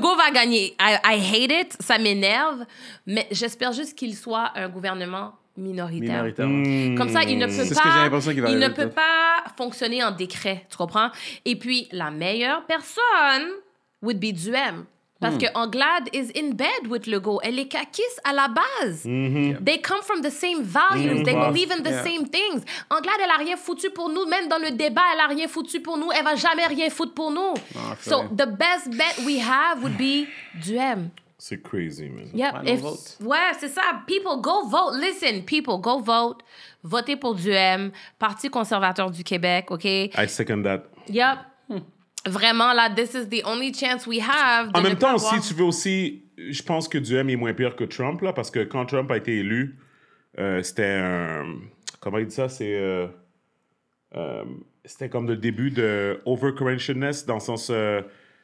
Speaker 2: go va gagner. I, hate it, ça m'énerve, mais j'espère juste qu'il soit un gouvernement minoritaire.
Speaker 4: Hmm. Comme ça, il ne peut pas, il, ne peut
Speaker 2: pas fonctionner en décret, tu comprends? Et puis, la meilleure personne would be Duhem. Parce hmm. que Anglade is in bed with Legault. Elle est caquiste à la base. Mm-hmm. They come from the same values. Mm-hmm. They believe in the same things. Anglade, elle a rien foutu pour nous. Même dans le débat, elle a rien foutu pour nous. Elle va jamais rien foutre pour nous. Ah, so, the best bet we have would be Duhem.
Speaker 3: C'est crazy, man. Yeah, if,
Speaker 2: ouais, c'est ça. People, go vote. Listen, people, go vote. Votez pour Duhem, Parti conservateur du Québec, OK? I second that. Yep. Hmm vraiment là, this is the only chance we have. en même temps si tu
Speaker 3: veux aussi, je pense que Duhem est moins pire que Trump là, parce que quand Trump a été élu, euh, c'était un, comment il dit ça, c'est euh, euh, c'était comme le début de overcorrectionness dans le sens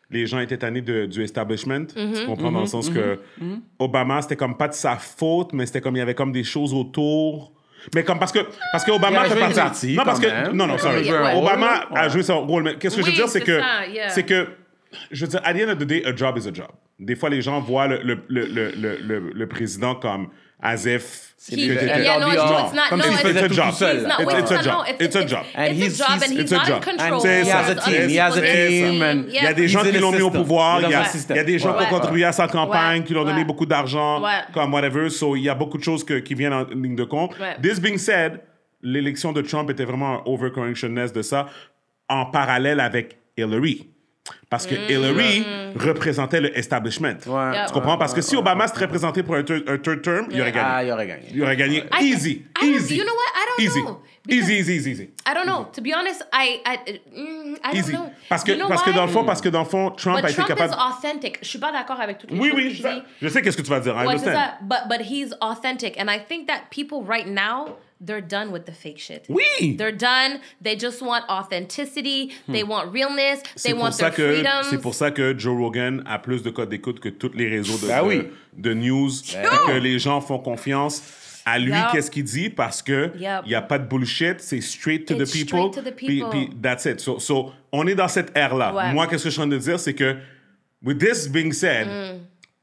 Speaker 3: les gens étaient tannés du establishment. tu mm-hmm. comprends dans le mm-hmm. sens mm-hmm. que Obama, c'était comme pas de sa faute, mais c'était comme il y avait comme des choses autour mais comme parce que parce que Obama fait partie. Party, non parce que non non sorry. Obama a joué son rôle. Mais qu'est-ce que je veux dire c'est que c'est que je veux dire, à the end of the day, a job is a job. Des fois, les gens voient le le, le, le, le président comme as if He, yeah, no, it's not. a job. It's, not, it's, a job. It's, a job. And it's a job, and he's, not in control. he has a team. He has a team. And il y a des gens qui l'ont mis au pouvoir. Il y, a, il y a des gens qui ont contribué à sa campagne, qui l'ont donné beaucoup d'argent, comme whatever. So, il y a beaucoup de choses qui viennent en ligne de compte. This being said, l'élection de Trump était vraiment un overcorrectionness de ça en parallèle avec Hillary. Parce que mmh, Hillary représentait le establishment. Ouais, Tu comprends? Parce que si Obama serait présenté pour un, un third term, yeah. il aurait gagné. Ah, il aurait gagné. Il aurait gagné. easy.
Speaker 2: I, easy. You know what? I don't easy. know.
Speaker 3: Easy, easy, easy, easy.
Speaker 2: I don't know. To be honest, I, I, mm, I don't easy. know. Parce que, you know parce que dans le fond, parce
Speaker 3: que dans le fond, Trump but a été Trump capable. Trump
Speaker 2: is authentic. Je suis pas d'accord avec toutes les oui, choses
Speaker 3: oui, je, sais qu'est-ce que tu vas dire. I ouais, understand. Ça.
Speaker 2: But, but he's authentic, and I think that people right now they're done with the fake shit. Oui. They're done. They just want authenticity. Hmm. They want realness. They want their que, freedoms. C'est pour
Speaker 3: ça que Joe Rogan a plus de codes d'écoute que tous les réseaux de, ben de, oui. de news. Bah que les gens font confiance à lui qu'est-ce qu'il dit parce que il yep. n'y a pas de bullshit, c'est straight, straight, to the people. that's it. So, so, on est dans cette ère-là. Moi, qu'est-ce que je suis en train de dire, c'est que, with this being said, mm.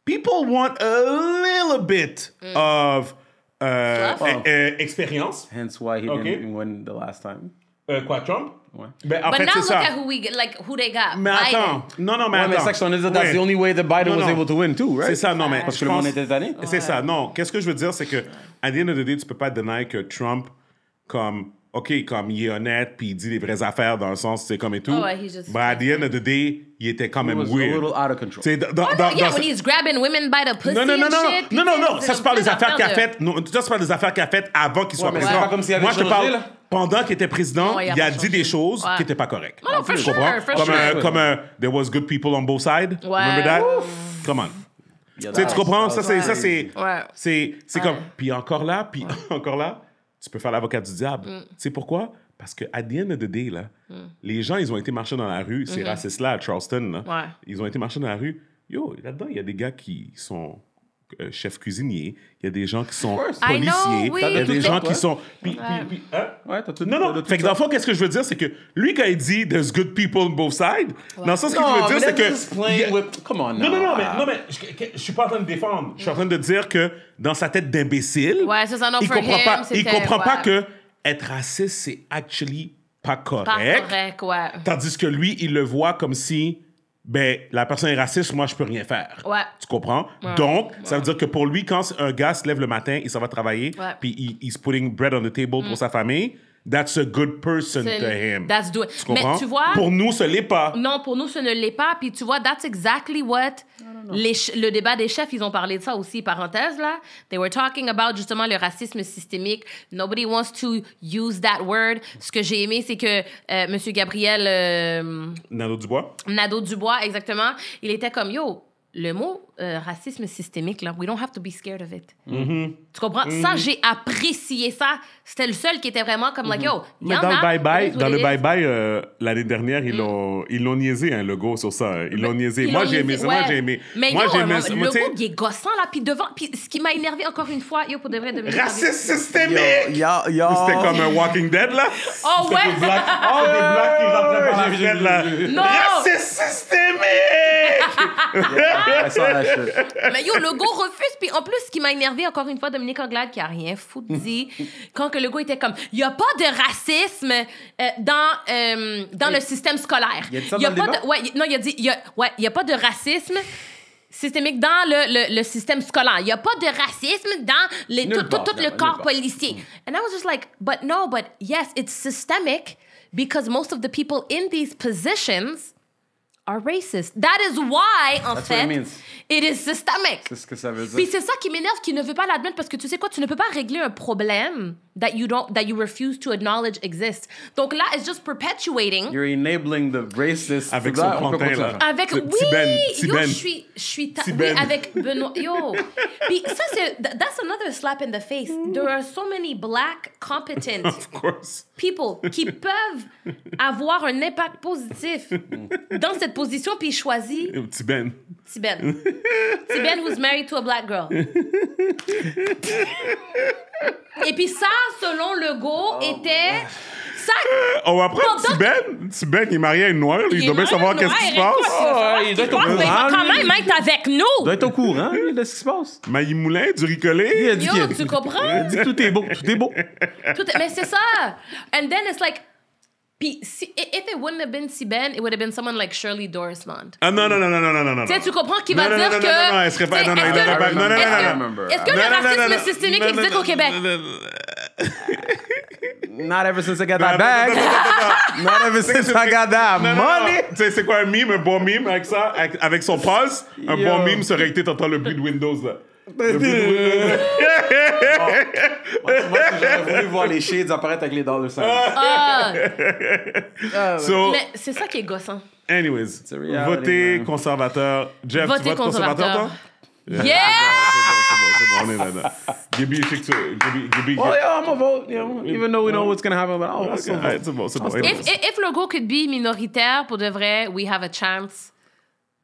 Speaker 3: people want a little bit mm. of euh, eh, eh, expérience. Hence why he didn't
Speaker 1: win the last time. Euh, quoi, Trump? Ouais. Ben, en But fait, c'est look ça. at
Speaker 2: who, we, like, who they got. Mais Biden. attends.
Speaker 1: Non, non, mais ouais, attends. Mais that's the only way that Biden was able to win, too, right? C'est ça, non, mais. Parce que le monde était
Speaker 3: tanné. C'est ça, non. Qu'est-ce que je veux dire, c'est que, à the end of tu peux pas denier que Trump, comme OK, comme il est honnête, puis il dit les vraies affaires dans le sens, c'est comme et tout. Oh, à at the end of the day, il était quand même weird. a little out of control. Dans, oh, no, yeah, when
Speaker 2: he's grabbing women by the pussy non, non, non, non, shit, non, non, non, ça se parle des affaires qu'il a faites,
Speaker 3: ça se des affaires qu'il faites avant qu'il soit président. Moi, je te parle, pendant qu'il était président, il, a, dit des choses qui n'étaient pas correctes. Tu comprends? for sure, comme comme there was good people on both sides. Remember that? Come on. Tu comprends? Ça, c'est, c'est, c'est comme, puis encore là, puis encore là tu peux faire l'avocat du diable. Mm. Tu sais pourquoi? Parce que, à the end of the day, là, mm. les gens, ils ont été marcher dans la rue, ces mm-hmm. racistes-là à Charleston, là, ils ont été marcher dans la rue. Yo, là-dedans, il y a des gars qui sont euh, chef-cuisinier, il y a des gens qui sont policiers, il y a des gens qui sont. Puis, hein? ouais, tout, non, non. Fait que dans le fond, qu'est-ce que je veux dire, c'est que lui, quand il dit there's good people on both sides, dans le sens, non, ce qu'il dire, c'est que. non, non, non, mais, non, mais je, je, suis pas en train de défendre. Je suis en train de dire que dans sa tête d'imbécile,
Speaker 2: il comprend il comprend pas que
Speaker 3: être raciste, c'est actually pas correct.
Speaker 2: Pas correct ouais. Tandis
Speaker 3: que lui, il le voit comme si ben, la personne est raciste, moi, je peux rien faire. Tu comprends? Donc, ça veut dire que pour lui, quand un gars se lève le matin, il s'en va travailler, puis il, he's putting bread on the table pour mm. sa famille, that's a good person to him.
Speaker 2: That's do it. Mais tu vois, pour nous, ce n'est pas. Non, pour nous, ce ne l'est pas. Puis tu vois, that's exactly what le débat des chefs, ils ont parlé de ça aussi, parenthèse là. They were talking about justement le racisme systémique. Nobody wants to use that word. Ce que j'ai aimé, c'est que M. Euh, Monsieur Gabriel euh,
Speaker 3: Nadeau Dubois.
Speaker 2: Nadeau Dubois, exactement. Il était comme yo, le mot euh, racisme systémique, là, we don't have to be scared of it. Mm-hmm. Tu comprends? Ça, mm-hmm. j'ai apprécié ça. C'était le seul qui était vraiment comme, like, mm-hmm. yo, il y dans a. Le bye -bye, dans le bye-bye,
Speaker 3: euh, l'année dernière, ils mm. l'ont ils l'ont niaisé, hein, le go sur ça. Ils l'ont niaisé. Moi, j'ai aimé ça. Moi, j'ai aimé. Mais moi, j'ai aimé Le logo
Speaker 2: il est gossant, là. Puis devant, puis ce qui m'a énervé encore une fois, yo, pour de vrai, de systémique!
Speaker 3: C'était comme un euh, Walking Dead, là. Oh, ouais! Des oh, des blacks qui rentraient la là. racisme
Speaker 2: systémique! Mais yo, le go refuse. Puis en plus, ce qui m'a énervé encore une fois, Dominique Anglade, qui a rien foutu, quand que le go était comme, il n'y a pas de racisme euh, dans, euh, dans le système scolaire. Il y a, ça dans pas le ouais, non, il a dit, y a, ouais, il n'y a pas de racisme systémique dans le, le, système scolaire. Il n'y a pas de racisme dans les, tout, le corps policier. And I was just like, but no, but yes, it's systemic because most of the people in these positions are racist. That is why, en fait, it, is systemic.
Speaker 1: C'est ce ça Puis c'est
Speaker 2: ça qui m'énerve, qui ne veut pas l'admettre, parce que tu sais quoi, tu ne peux pas régler un problème that you don't that you refuse to acknowledge exists. Donc là, it's just perpetuating. You're
Speaker 1: enabling the racist. Avec son pantin là. Avec oui, ben, yo, ben. je suis
Speaker 2: je suis ta, ben. oui, avec Benoît. Yo, Puis ça c'est that's another slap in the face. There are so many black competent of course. people qui peuvent avoir un impact positif mm. dans cette position puis choisi. Tiben. Tiben. Tiben who's married to a black girl. Et puis ça, selon le go, oh, était... Ça... On oh, va prendre Pendant-
Speaker 3: Tiben. Tiben, il est marié à une noire. Il, doit bien savoir qu'est-ce qui se passe. il doit être au Il quand même
Speaker 2: être avec nous. doit
Speaker 3: être au courant de ce qui se passe. Maïmoulin, Moulin, du tu comprends? il a dit tout est beau, tout est beau.
Speaker 2: Tout mais c'est ça. And then it's like, if it wouldn't have been Si Ben, it would have been someone like Shirley Doris Mond.
Speaker 3: Ah, non, non, non, non, non, non, non. Tu comprends qu'il va dire que. Non, non, non, elle serait pas. Non, non, non, non,
Speaker 1: non. Est-ce que le racisme
Speaker 2: systémique existe au Québec?
Speaker 1: Not ever since I got that bag. Not ever since I got that money. Tu sais, c'est quoi un meme?
Speaker 3: Un bon meme avec ça? Avec son pulse? Un bon meme serait que t'entends le bruit de Windows là.
Speaker 2: c'est ça qui est gossant.
Speaker 1: Anyways,
Speaker 3: votez conservateur. Jeff, Votez conservateur,
Speaker 1: Yeah!
Speaker 2: Oh,
Speaker 3: yeah,
Speaker 1: I'm vote. even though we know what's happen, vote. If,
Speaker 2: if, could be minoritaire, pour de vrai, we have a chance.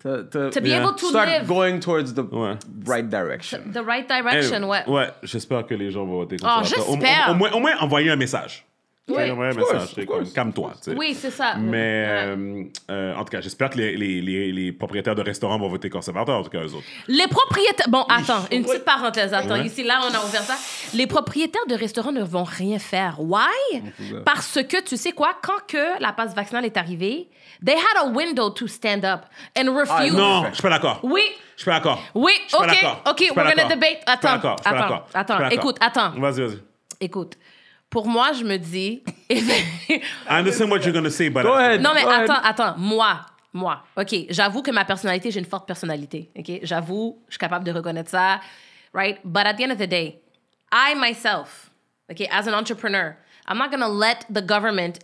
Speaker 1: to, to, to be yeah. able to start live. going towards the ouais. right direction.
Speaker 2: The right direction, anyway,
Speaker 3: ouais. Ouais, j'espère que les gens vont voter contre oh, ça. Au, au, au, au moins, envoyer un message. Oui. Ouais, mais ça, calme-toi. Oui,
Speaker 2: c'est ça. Mais
Speaker 3: euh, euh, en tout cas, j'espère que les, les, les, les, propriétaires de restaurants vont voter conservateur, en tout cas, eux autres.
Speaker 2: Les propriétaires. Bon, attends, une petite parenthèse. Attends, ici, là, on a ouvert ça. Les propriétaires de restaurants ne vont rien faire. Why? Parce que, tu sais quoi, quand que la passe vaccinale est arrivée, they had a window to stand up and ah, refuse. Ah, non, je suis
Speaker 3: pas d'accord. Oui. Je suis pas d'accord. Oui, OK, OK, we're gonna debate. Attends, attends, attends. Écoute, attends. Vas-y, vas-y.
Speaker 2: Écoute pour moi, je me dis. Eh ben, I
Speaker 3: understand what you're to say, but. Go ahead. Non, mais attends,
Speaker 2: attends. Moi, moi, OK, j'avoue que ma personnalité, j'ai une forte personnalité. OK, j'avoue, je suis capable de reconnaître ça. Right? But at the end of the day, I myself, OK, as an entrepreneur, I'm not to let the government.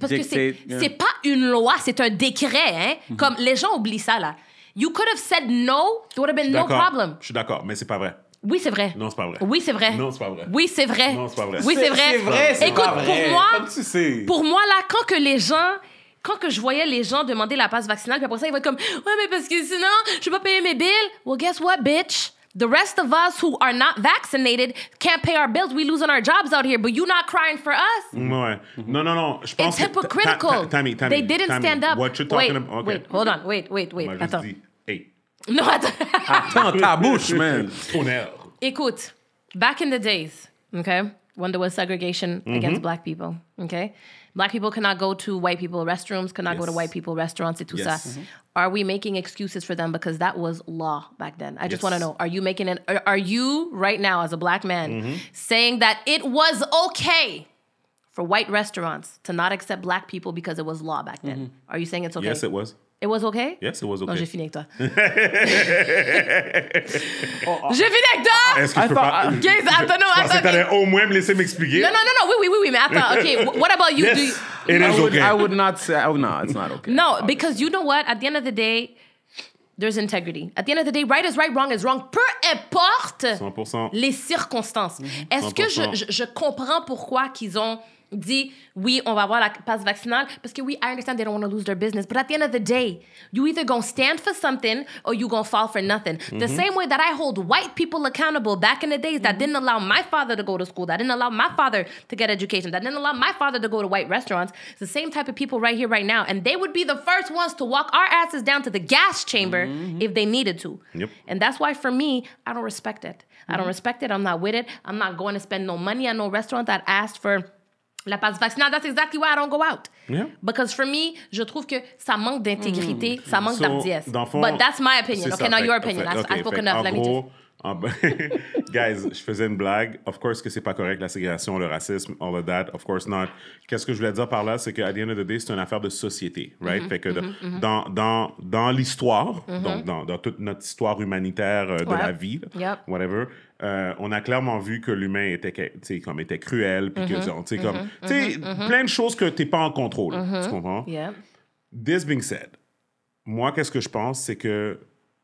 Speaker 2: Parce que c'est yeah. pas une loi, c'est un décret. Hein? Mhm. Comme les gens oublient ça, là. You could have said no, there would have been no problem.
Speaker 3: Je suis d'accord, mais c'est pas vrai.
Speaker 2: Oui, c'est vrai. Non, c'est pas vrai. Oui, c'est vrai. Non, c'est pas vrai. Oui, c'est vrai. Non, c'est pas vrai. Oui, c'est vrai. C'est vrai, c'est Écoute, pas vrai. pour moi, tu sais. pour moi, là, quand que les gens quand que je voyais les gens demander la passe vaccinale, puis après ça, ils vont être comme, ouais, mais parce que sinon, je vais pas payer mes bills. Well, guess what, bitch? The rest of us who are not vaccinated can't pay our bills. We losing our jobs out here, but you're not crying for us. Ouais.
Speaker 3: Non, non, non. Je pense It's hypocritical. Que, Tammy, They didn't stand up. What you talking wait, about. Okay. Wait,
Speaker 2: hold on. Wait, wait, wait. Attends.
Speaker 1: Non, attends. Ah, attends, ta bouche, man.
Speaker 2: Écoute, back in the days, okay, when there was segregation mm-hmm. against black people, okay? Black people cannot go to white people restrooms, cannot yes. go to white people restaurants, et tout yes. ça. Mm-hmm. Are we making excuses for them because that was law back then? I yes. just want to know, are you making an are, you right now as a black man mm-hmm. saying that it was okay for white restaurants to not accept black people because it was law back then? Mm-hmm. Are you saying it's okay? Yes, it was. It was okay?
Speaker 3: Yes, it was okay. Non, j'ai fini avec toi. Oh, oh. j'ai
Speaker 2: fini avec toi! Est-ce que je peux pas... Euh, Gaze, attends, non, attends. Je t'allais
Speaker 1: au moins me laisser m'expliquer. Non, non,
Speaker 2: non, non, oui, oui, oui, oui, mais attends, okay. what about you? Yes, Do you... it I
Speaker 1: is would, okay. I would not say, oh, no, it's not okay.
Speaker 2: No, okay. because you know what? At the end of the day, there's integrity. At the end of the day, right is right, wrong is wrong. Peu importe
Speaker 3: 100%. les
Speaker 2: circonstances. Mm-hmm. Est-ce que je, je, je comprends pourquoi qu'ils ont dit oui, on va avoir la passe vaccinale parce que oui, I understand they don't want to lose their business, but at the end of the day, you either gonna stand for something or you gonna fall for nothing. Mm-hmm. The same way that I hold white people accountable back in the days that mm-hmm. didn't allow my father to go to school, that didn't allow my father to get education, that didn't allow my father to go to white restaurants. It's the same type of people right here, right now, and they would be the first ones to walk our asses down to the gas chamber mm-hmm. if they needed to. Yep. And that's why for me, I don't respect it. I don't mm-hmm. respect it. I'm not with it. I'm not going to spend no money at no restaurant that asked for la passe vaccinale. That's exactly why I don't go out. Yeah. Because for me, je trouve que ça manque d'intégrité, hmm. ça manque so, d'ardiesse. But that's my opinion. Okay, ça, now your opinion. Fait, okay, I, Let me just...
Speaker 3: Guys, je faisais une blague. Of course que c'est pas correct, la ségrégation, le racisme, all of that. Of course not. Qu'est-ce que je voulais dire par là, c'est que at de end c'est une affaire de société, right? Mm-hmm, fait que mm-hmm, mm-hmm. dans, dans, dans l'histoire, donc dans, toute notre histoire humanitaire euh, de la vie, whatever, euh, on a clairement vu que l'humain était, comme, était cruel, puis mm -hmm, que, mm-hmm. mm-hmm. comme, sais, mm-hmm. plein de choses que t'es pas en contrôle, tu comprends? This being said, moi, qu'est-ce que je pense, c'est que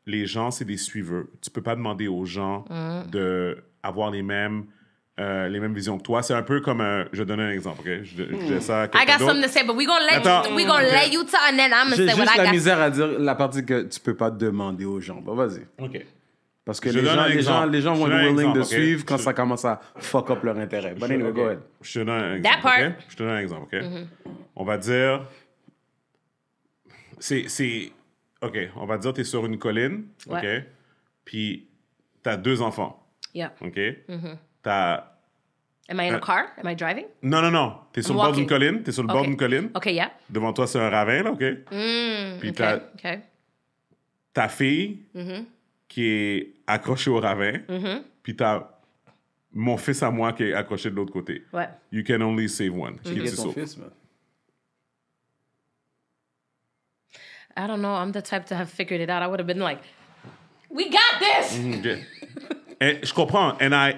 Speaker 3: les gens, c'est des suiveurs. Tu peux pas demander aux gens mm. d'avoir les mêmes... Euh, les mêmes visions que toi. C'est un peu comme euh, Je vais donner un exemple, OK? Je,
Speaker 1: je ça mm. I
Speaker 2: J'ai juste la misère
Speaker 1: à dire la partie que tu peux pas demander aux gens. Bon, vas-y. OK. Parce que les gens, les, gens, les gens vont être willing de suivre quand ça commence à fuck up leur intérêt. But anyway, go ahead. Je te donne un
Speaker 2: exemple.
Speaker 3: Je te donne un exemple, OK? Mm-hmm. On va dire. C'est. OK, on va dire tu es sur une colline, OK? Puis tu as deux enfants. Yeah. OK? Mm-hmm. T'as... Tu as.
Speaker 2: Am I in a car? Am I driving?
Speaker 3: Non, non, non. T'es sur le bord d'une colline. T'es sur le bord d'une colline. OK, yeah. Devant toi, c'est un ravin, là, OK?
Speaker 2: Mm, Puis okay, Ok.
Speaker 3: ta fille mm qui est accroché au ravin, mm -hmm. puis t'as mon fils à moi qui est accroché de l'autre côté. Ouais. You can only save one. Qui est ton fils,
Speaker 4: man?
Speaker 2: I don't know. I'm the type to have figured it out. I would have been like, we got this!
Speaker 4: Mm -hmm. je
Speaker 3: comprends. And I,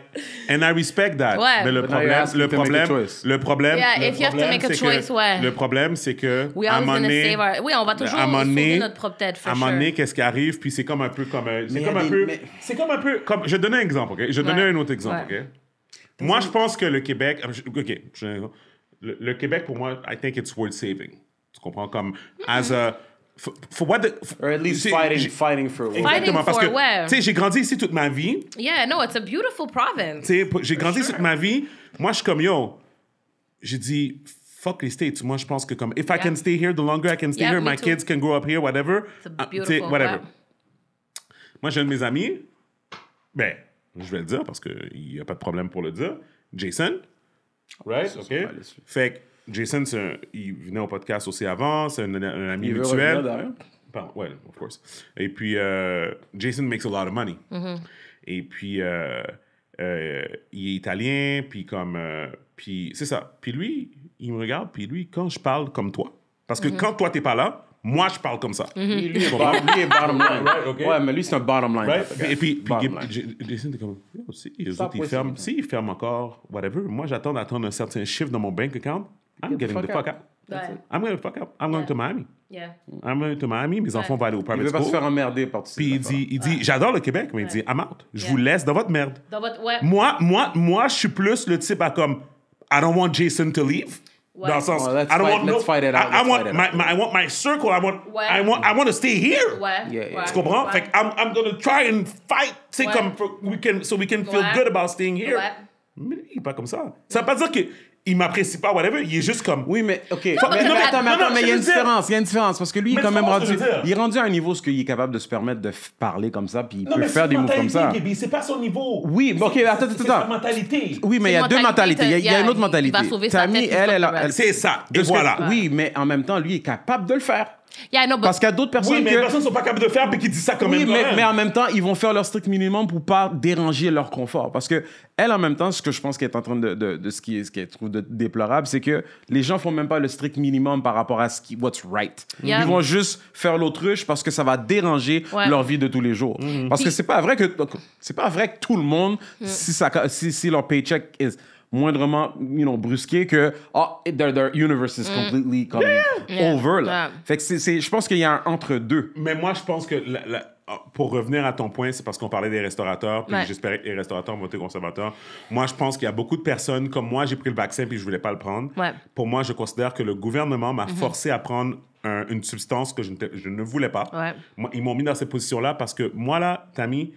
Speaker 3: and I respect that. Mais le problème, le problème, le problème, yeah, Le problème, c'est que à un moment donné,
Speaker 2: oui, on va toujours à sauver notre propre tête. À un moment donné,
Speaker 3: qu'est-ce qui arrive Puis c'est comme un peu comme, euh, c'est comme un peu, c'est comme un peu comme. Je donnais un exemple, ok Je donnais un autre exemple, ok Moi, je pense que le Québec, ok, le Québec pour moi, I think it's worth saving. Tu comprends comme as a For, for what Or at least fighting, fighting for what. Exactement, parce que, tu sais, j'ai grandi ici toute ma vie.
Speaker 2: Yeah, no, it's a beautiful province.
Speaker 3: Tu sais, j'ai grandi sure. toute ma vie. Moi, je suis comme, yo, j'ai dit, fuck les States. Moi, je pense que comme, if I can stay here, the longer I can stay here, my kids can grow up here, whatever.
Speaker 4: It's a ah, beautiful, whatever.
Speaker 3: Moi, j'ai un de mes amis, ben, je vais le dire parce qu'il n'y a pas de problème pour le dire, Jason. Right? okay Fait que, Jason, il venait au podcast aussi avant, c'est un, ami virtuel. Pardon, well, of course. Et puis, euh, Jason makes a lot of money. Mm-hmm. Et puis, euh, euh, il est italien, puis comme. puis, c'est ça. Puis lui, il me regarde, puis lui, quand je parle comme toi, parce que mm-hmm. quand toi, tu t'es pas là, moi, je parle comme ça. Mm lui, est bottom, est bottom line. Right, Ouais, mais lui, c'est un bottom line. Et puis, puis Jason, est comme, si, les autres, ils ferment, si, ils ferment encore, whatever. Moi, j'attends d'attendre un certain chiffre dans mon bank account I'm Get getting the fuck, out. I'm going to fuck up. I'm going to Miami. Yeah. I'm going to Miami. Mes enfants vont aller au private Il va se faire emmerder par tout ça. Puis il dit, il dit j'adore le Québec, mais il dit, I'm out. Je vous laisse dans votre merde.
Speaker 2: Dans votre. Ouais. Moi,
Speaker 3: moi, moi, je suis plus le type à comme, I don't want Jason to leave.
Speaker 2: Ouais. Dans le sens, let's I don't fight- want no, fight it out, I, I want my, out.
Speaker 3: my- I want my circle. I want, Ouais. I want, I want to stay here. Ouais. Yeah, yeah. ouais. Tu comprends? Ouais. Fait que I'm, I'm to try and fight, tu sais, Ouais. comme for- we can, so we can feel Ouais. good about staying here. Ouais. Mais il n'est pas comme ça. Ça veut pas dire que il m'apprécie pas, whatever. Il
Speaker 1: est juste comme. Oui, mais OK. mais, non, mais, attends, mais, attends, mais il y a une différence. Il y a une différence parce que lui, il est quand même rendu. Il est rendu à un niveau où il est capable de se permettre de parler comme ça, puis il peut faire des mots comme ça. C'est pas son niveau. Oui, OK, attends, attends. C'est sa mentalité. Oui, mais il y a deux mentalités. Il y, a une autre mentalité. Tammy, elle, elle. C'est ça. Et voilà. Oui, mais en même temps, lui est capable de le faire.
Speaker 2: Parce qu'il y a d'autres personnes Oui, mais les personnes sont
Speaker 1: pas capables de faire, mais qui disent ça quand même. mais, hein. mais en même temps, ils vont faire leur strict minimum pour pas déranger leur confort. Parce que elle, en même temps, ce que je pense qu'elle est en train de, de, ce qui est, ce qu'elle trouve de déplorable, c'est que les gens font même pas le strict minimum par rapport à ce qui what's right. Ils vont juste faire l'autruche parce que ça va déranger leur vie de tous les jours. Mm-hmm. Parce que c'est pas vrai que c'est pas vrai que tout le monde mm. si ça si, si leur paycheck est moindrement, you brusqué que, oh, their, universe is mm. completely comme over, là. Fait que c'est, je pense qu'il y a un entre-deux.
Speaker 3: Mais moi, je pense que ah, pour revenir à ton point, c'est parce qu'on parlait des restaurateurs, puis j'espérais que les restaurateurs vont être conservateurs. Moi, je pense qu'il y a beaucoup de personnes, comme moi, j'ai pris le vaccin puis je voulais pas le prendre. Pour moi, je considère que le gouvernement m'a mm-hmm. forcé à prendre une substance que je ne, je ne voulais pas. ils m'ont mis dans cette position-là parce que moi, là, Tammy,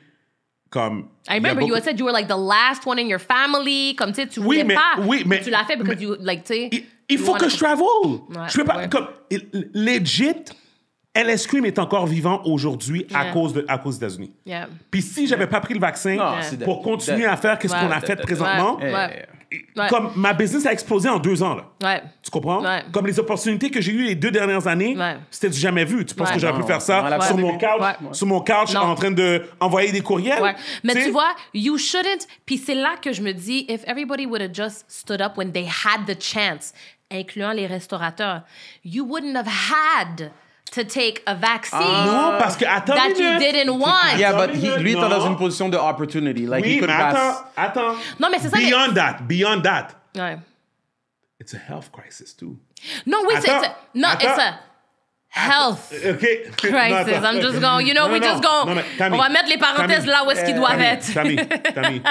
Speaker 3: comme, I remember you had
Speaker 2: said you were like the last one in your family. Comme tu sais, tu oui, voulais pas. Oui, mais, tu l'as fait parce que tu like, tu. Il, faut que je
Speaker 3: travel. je peux pas. Comme, legit, LS est encore vivant aujourd'hui à cause de, à cause des États-Unis. Yeah. Puis si j'avais pas pris le vaccin pour continuer à faire quest ce qu'on a fait présentement, comme ma business a explosé en deux ans. Là. Tu comprends? Comme les opportunités que j'ai eues les deux dernières années, c'était jamais vu. Tu penses que j'aurais pu faire ça sur mon, couch, sur mon couch, en train d'envoyer envoyer des courriels? Mais tu
Speaker 2: vois, you shouldn't. Puis c'est là que je me dis, if everybody would have just stood up when they had the chance, incluant les restaurateurs, you wouldn't have had to take a vaccine ah, non, parce que, attends that you didn't want. Yeah, but he, lui était dans
Speaker 1: une position de opportunity. Like oui, he could mais attends,
Speaker 2: attends. Non, mais c'est ça. Beyond
Speaker 1: that, beyond that. Ouais. It's a health
Speaker 3: crisis too.
Speaker 2: Non, oui, c'est non, attends. it's a health okay. crisis. Non, I'm just going, you know, non, we just going. on va mettre les parenthèses Tammy, là où est-ce qu'ils doivent être.
Speaker 3: Tammy, Tammy.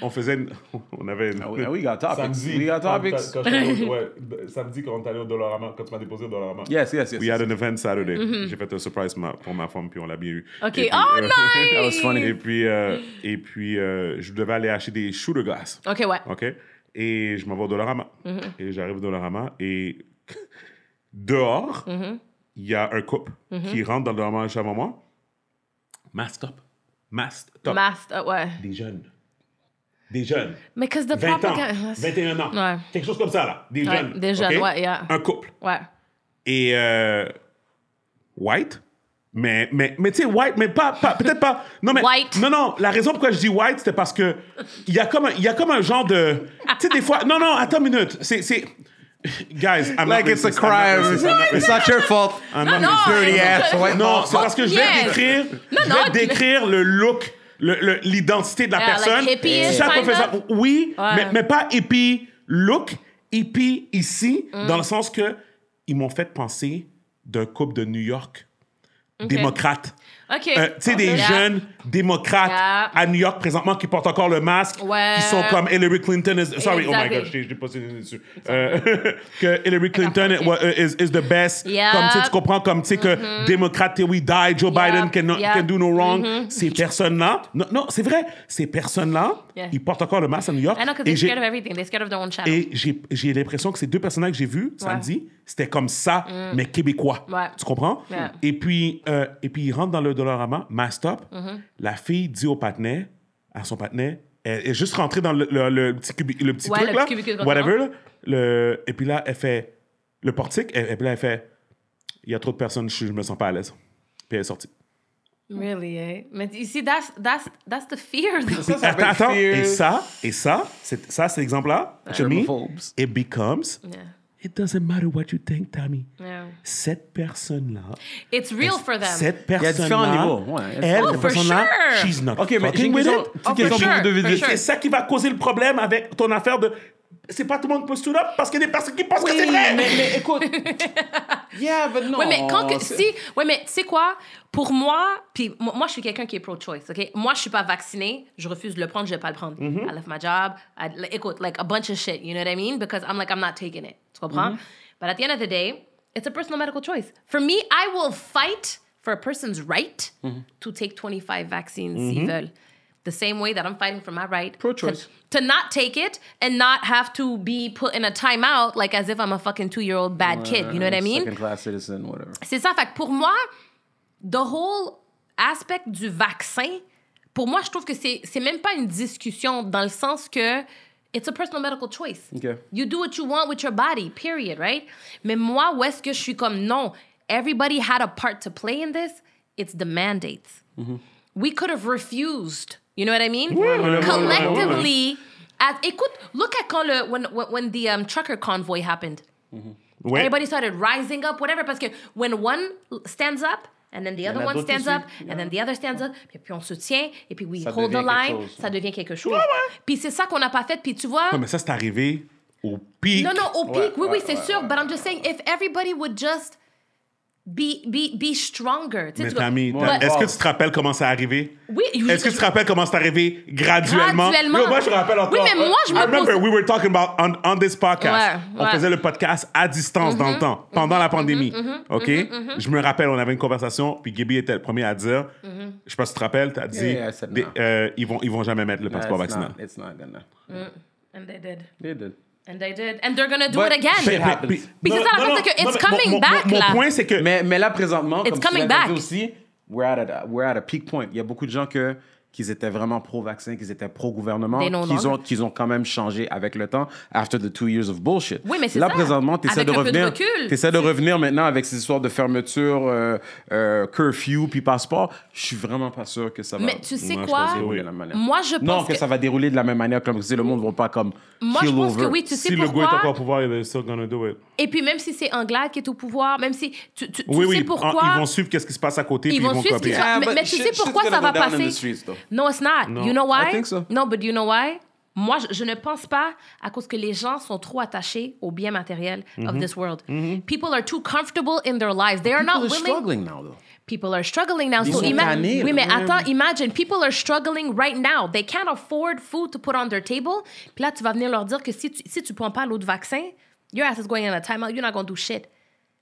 Speaker 3: on faisait. On avait. Une... Ah ah topics. Samedi, we topics. Ben, samedi, quand on allé au Dollarama, quand tu m'as déposé au Dolorama Yes, yes, yes. We had an event Saturday. Mm-hmm. J'ai fait un surprise pour ma femme, puis on l'a bien eu. OK. oh, non. nice! That was funny. Et puis, euh, mm. et puis euh, je devais aller acheter des choux de glace. OK, ouais. OK. Et je m'en vais au Dolorama mm-hmm. Et j'arrive au Dolorama et dehors, mm-hmm. il y a un couple qui rentre dans le Dollarama à avant moi. masked up. masked up. up, ouais. Des jeunes des jeunes.
Speaker 2: Mais que 20 ans, 21 ans.
Speaker 3: Quelque chose comme ça, là. Des jeunes. Un couple. Ouais. Et euh, white. Mais, mais, mais tu sais, white, mais pas, pas peut-être pas. Non, mais. White. Non, non, la raison pourquoi je dis white, c'était parce que il y, a comme un, y a comme un genre de. Tu sais, des fois. Non, non, attends une minute. C'est. Guys, I'm like not it's a crime. not, it's not your fault. I'm not non, dirty ass. Non, c'est parce que je vais décrire, je vais décrire le look l'identité de la ah, personne. Like oui, mais, mais, pas hippie look, hippie ici, mm. dans le sens que ils m'ont fait penser d'un couple de New York,
Speaker 4: démocrate. Euh, tu sais, des jeunes
Speaker 3: démocrates à New York présentement qui portent encore le masque, qui sont comme Hillary Clinton is. Sorry, oh my god, j'ai posé dessus. Euh, que Hillary Clinton euh, is, is, the best. Comme tu, comprends, comme tu sais que démocrates mm-hmm. démocrate, we die, Joe Biden can, can, do no wrong. Mm-hmm. Ces personnes-là, non, c'est vrai, ces personnes-là, ils portent encore le masque à New York. et j'ai l'impression que ces deux personnages que j'ai vus samedi, c'était comme ça, mm. mais québécois. Tu comprends? Et, puis, euh, et puis, ils rentrent dans le Dollarama, Mastop. -hmm la fille dit au patinet, à son patinet, elle est juste rentrée dans le, le, le petit, le petit ouais, truc, le là, whatever, là, le, et puis là, elle fait le portique, et, puis là, elle fait, il y a trop de personnes, je, je me sens pas à l'aise. Puis elle est sortie.
Speaker 2: Really, eh? Mais ici, that's, that's, that's the fear. Ça, ça attends, attends. Et ça,
Speaker 3: et ça, ça cet exemple-là, ah, to me, it becomes yeah. It doesn't matter what you think, Tammy. Cette personne-là.
Speaker 2: It's real for them. Cette personne-là. elle, cette oh, personne-là, she's
Speaker 3: not okay, mais with it. Oh, c'est ça qui va causer le problème avec ton affaire de c'est pas tout le monde se up parce qu'il y a des personnes
Speaker 2: qui pensent que c'est vrai. Mais, mais écoute. yeah, but no Ouais, mais quand que, si, ouais, mais tu sais quoi? Pour moi, puis moi, je suis quelqu'un qui est pro-choice, OK? Moi, je suis pas vaccinée, je refuse de le prendre, je vais pas le prendre. Mm-hmm. I left my job. écoute, like a bunch of shit, you know what I mean? Because I'm like, I'm not taking it. Tu comprends? Mm But at the end of the day, it's a personal medical choice. For me, I will fight for a person's right mm-hmm. to take 25 vaccines s'ils veulent. the same way that I'm fighting for my right to, to, not take it and not have to be put in a timeout like as if I'm a fucking two year old bad ouais, kid. You know what I mean? Second
Speaker 1: class citizen, whatever.
Speaker 2: C'est ça. Fait que pour moi, the whole aspect du vaccin, pour moi, je trouve que c'est, c'est même pas une discussion dans le sens que it's a personal medical choice. Okay. You do what you want with your body, period, right? Mais moi, où est-ce que je suis comme non? Everybody had a part to play in this. It's the mandates. Mm-hmm. We could have refused you know what I mean? Collectively, as écoute, look at quand uh, le when when the um, trucker convoy happened.
Speaker 4: Mm-hmm. Everybody
Speaker 2: started rising up, whatever, because when one stands up, and then the other one stands up, yeah. and then the other stands up, et puis on se tient, et puis we ça hold the line, chose, ça devient quelque chose. Ouais, ouais. Puis c'est ça qu'on n'a pas fait, puis tu vois... Non, mais
Speaker 3: ça, c'est arrivé au pic. Non, non, au pic, oui, oui, c'est sûr,
Speaker 2: but I'm just saying, if everybody would just Be, be, be stronger. Mais amis est-ce que tu
Speaker 3: te rappelles comment c'est arrivé?
Speaker 2: Oui, Est-ce que tu te rappelles
Speaker 3: comment c'est arrivé graduellement? Graduellement. moi, je me rappelle encore. Oui, mais moi, je me I remember, we were talking about on, this podcast. On faisait le podcast à distance dans le mhm. temps, pendant la mhm. pandémie. Mhm. OK? Je me rappelle, on avait une conversation, puis Gibby était le premier à dire, je sais pas si tu te rappelles, tu as dit, euh, ils, vont, ils vont jamais mettre le passeport vaccinal.
Speaker 1: it's not gonna...
Speaker 2: Mm. And they did. They did. And they did. And they're gonna do it again. que it's coming back, Mais,
Speaker 1: là, présentement, comme aussi, we're at, a, we're at a peak point. Il y a beaucoup de gens que qu'ils étaient vraiment pro-vaccin, qu'ils étaient pro-gouvernement, qu'ils ont, qu'ils ont quand même changé avec le temps, after the two years of bullshit. Oui, mais c'est ça. Là, présentement, tu essaies de revenir. Tu essaies de revenir maintenant avec ces histoires de fermeture, euh, euh, curfew, puis passeport. Je suis vraiment pas sûr que ça va. Mais tu sais quoi? Moi, je pense. Non, que... ça va dérouler de la même manière, comme si le monde ne va pas comme. Moi, je pense que oui, tu sais pourquoi. Si le gouvernement est encore au pouvoir, they're still gonna do it.
Speaker 2: Et puis, même si c'est Anglade qui est au pouvoir, même si. Tu, tu, sais pourquoi. Ils vont
Speaker 1: suivre qu'est-ce qui se passe
Speaker 3: à côté, puis vont ils vont copier. Ah, mais tu sais pourquoi ça va passer?
Speaker 2: No, it's not. You know why? I think so. No, but you know why? Moi, je, ne pense pas à cause que les gens sont trop attachés aux biens matériels of mm-hmm. this world. Mm-hmm. People are too comfortable in their lives. They are not are willing. struggling now, though. People are struggling now. so imagine. Oui, mais attends, imagine. People are struggling right now. They can't afford food to put on their table. Puis là, tu vas venir leur dire que si tu, si tu prends pas l'autre vaccin, your ass is going in a timeout. You're not going to do shit.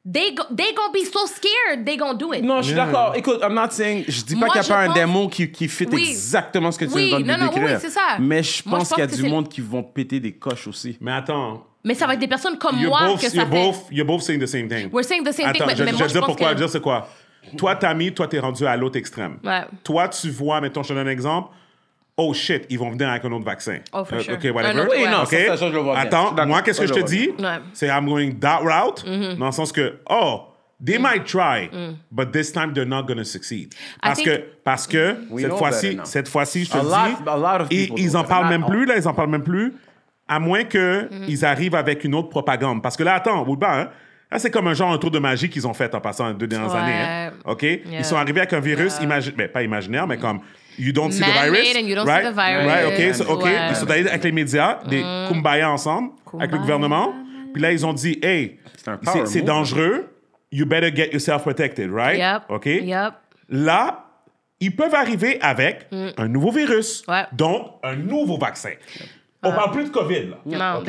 Speaker 2: They go, they gonna be so scared, they gonna do it. Non, je suis d'accord.
Speaker 1: Écoute, I'm not saying, je dis pas qu'il n'y a pas un démon qui, qui fit exactement ce que tu oui, viens de non, non, décrire. c'est ça. Mais je pense, qu'il y a du monde qui vont péter des coches aussi. Mais attends.
Speaker 2: Mais ça va être des personnes comme moi que ça you're fait... both,
Speaker 3: you're both saying the same thing. We're saying the same attends, thing, mais, je, vais moi, je, je, je pourquoi, que... dire c'est quoi. Toi, Tammy, toi, t'es rendu à l'autre extrême. Toi, tu vois, mettons, je donne un exemple oh shit, ils vont venir avec un autre vaccin. Oh, euh, OK, whatever. Attends, moi, qu'est-ce que je te dis? C'est I'm going that route, mm-hmm. dans le sens que, oh, they mm. might try, mm. but this time they're not going to succeed. Parce que, parce que cette fois-ci, cette fois-ci, je te dis, ils, ils en parlent même plus, là, ils en parlent même plus, à moins qu'ils mm-hmm. ils arrivent avec une autre propagande. Parce que là, attends, bout hein, c'est comme un genre un tour de magie qu'ils ont fait en passant les deux dernières années. Hein. OK? Ils sont arrivés avec un virus, yeah. mais ben, pas imaginaire, mais mm. comme you don't see the virus. you don't right? see the virus. Right, OK. okay. Ils sont allés avec les médias, des mm. kumbaya ensemble, avec le gouvernement. Puis là, ils ont dit, hey, c'est dangereux. You better get yourself protected, right? Yep. OK. Yep. Là, ils peuvent arriver avec mm. un nouveau virus, donc un nouveau vaccin. On ah. parle plus de COVID. Là.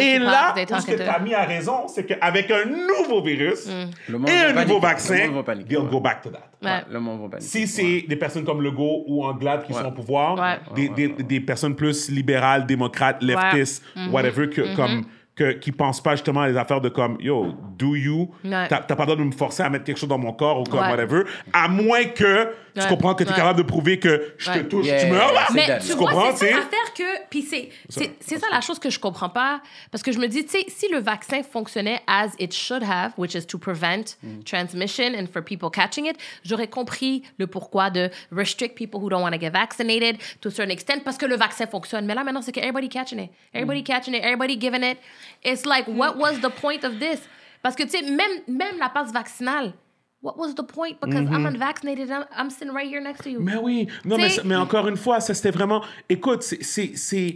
Speaker 3: Et là, ce que tu as mis à raison, c'est qu'avec un nouveau virus mm. et un nouveau vaccin, they'll go back to that. Le monde va Si c'est des personnes comme Legault ou Anglade qui sont au pouvoir, des, des, personnes plus libérales, démocrates, leftistes, mm-hmm. whatever, que, mm-hmm. comme que, qui pensent pas justement à des affaires de comme yo, do you, t'as pas le droit de me forcer à mettre quelque chose dans mon corps ou comme whatever, à moins que tu comprends que tu es capable de prouver que je te touche, tu meurs là. Mais tu, comprends, c'est ça
Speaker 2: l'affaire que. c'est ça, la chose que je comprends pas. Parce que je me dis, tu sais, si le vaccin fonctionnait as it should have, which is to prevent mm. transmission and for people catching it, j'aurais compris le pourquoi de restrict people who don't want to get vaccinated to a certain extent parce que le vaccin fonctionne. Mais là, maintenant, c'est que everybody catching it. Everybody mm. catching it. Everybody giving it. It's like, what mm. was the point of this? Parce que, tu sais, même, même la passe vaccinale, What was the point? Because mm -hmm. I'm mm-hmm. unvaccinated, I'm, I'm, sitting right here next to you. Mais oui, non, mais, mais, encore
Speaker 3: une fois, ça c'était vraiment. Écoute,
Speaker 2: c'est.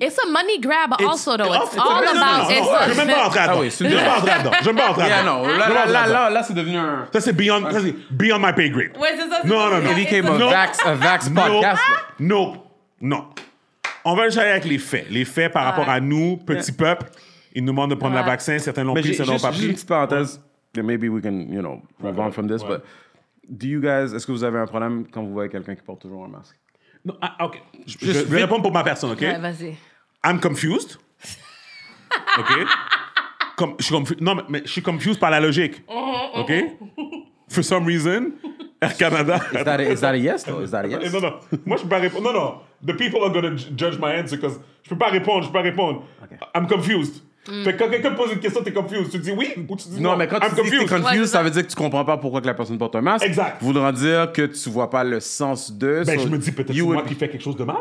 Speaker 2: It's a money grab, it's, also, though. It's all about. Non, non, non, je ne même pas entrer ah dedans. je ne pas
Speaker 3: entrer pas entrer dedans. là, là, là, là, là c'est devenu un. Ça c'est beyond, beyond my pay grade. Ouais,
Speaker 2: c'est ça. Non, non, non. It became a vax, a vax podcast.
Speaker 3: Nope. Non. On va juste aller avec les faits. Les faits par rapport à nous, petit peuple. Ils nous demandent de prendre le vaccin. Certains l'ont pris, certains l'ont pas pris. Juste une petite
Speaker 1: parenthèse peut maybe we can, you know, move ouais, on from this, but do est-ce que vous avez un problème quand vous voyez quelqu'un qui porte toujours un masque? Non, ah, Je, vais répondre pour ma personne, ok? vas-y. I'm confused. Comme, je suis confus,
Speaker 3: non, mais, je suis confused par la logique.
Speaker 4: Oh, oh, oh. Ok?
Speaker 3: For some reason, Air Canada. is, that a, is that a yes, though? Is that yes? Non, non. Moi, je peux pas répondre. Non, non. The people are going to judge my answer because je peux pas répondre, je peux pas répondre. Okay. I'm confused. Mm. Fait que quand quelqu'un pose une question, t'es confuse. Tu dis oui ou tu dis non. mais quand tu dis que t'es confuse,
Speaker 1: ça veut dire que tu comprends pas pourquoi que la personne porte un masque. Exact. Voulant dire que tu vois pas le sens de. Ben, je me dis peut-être c'est moi qui fais quelque chose de mal.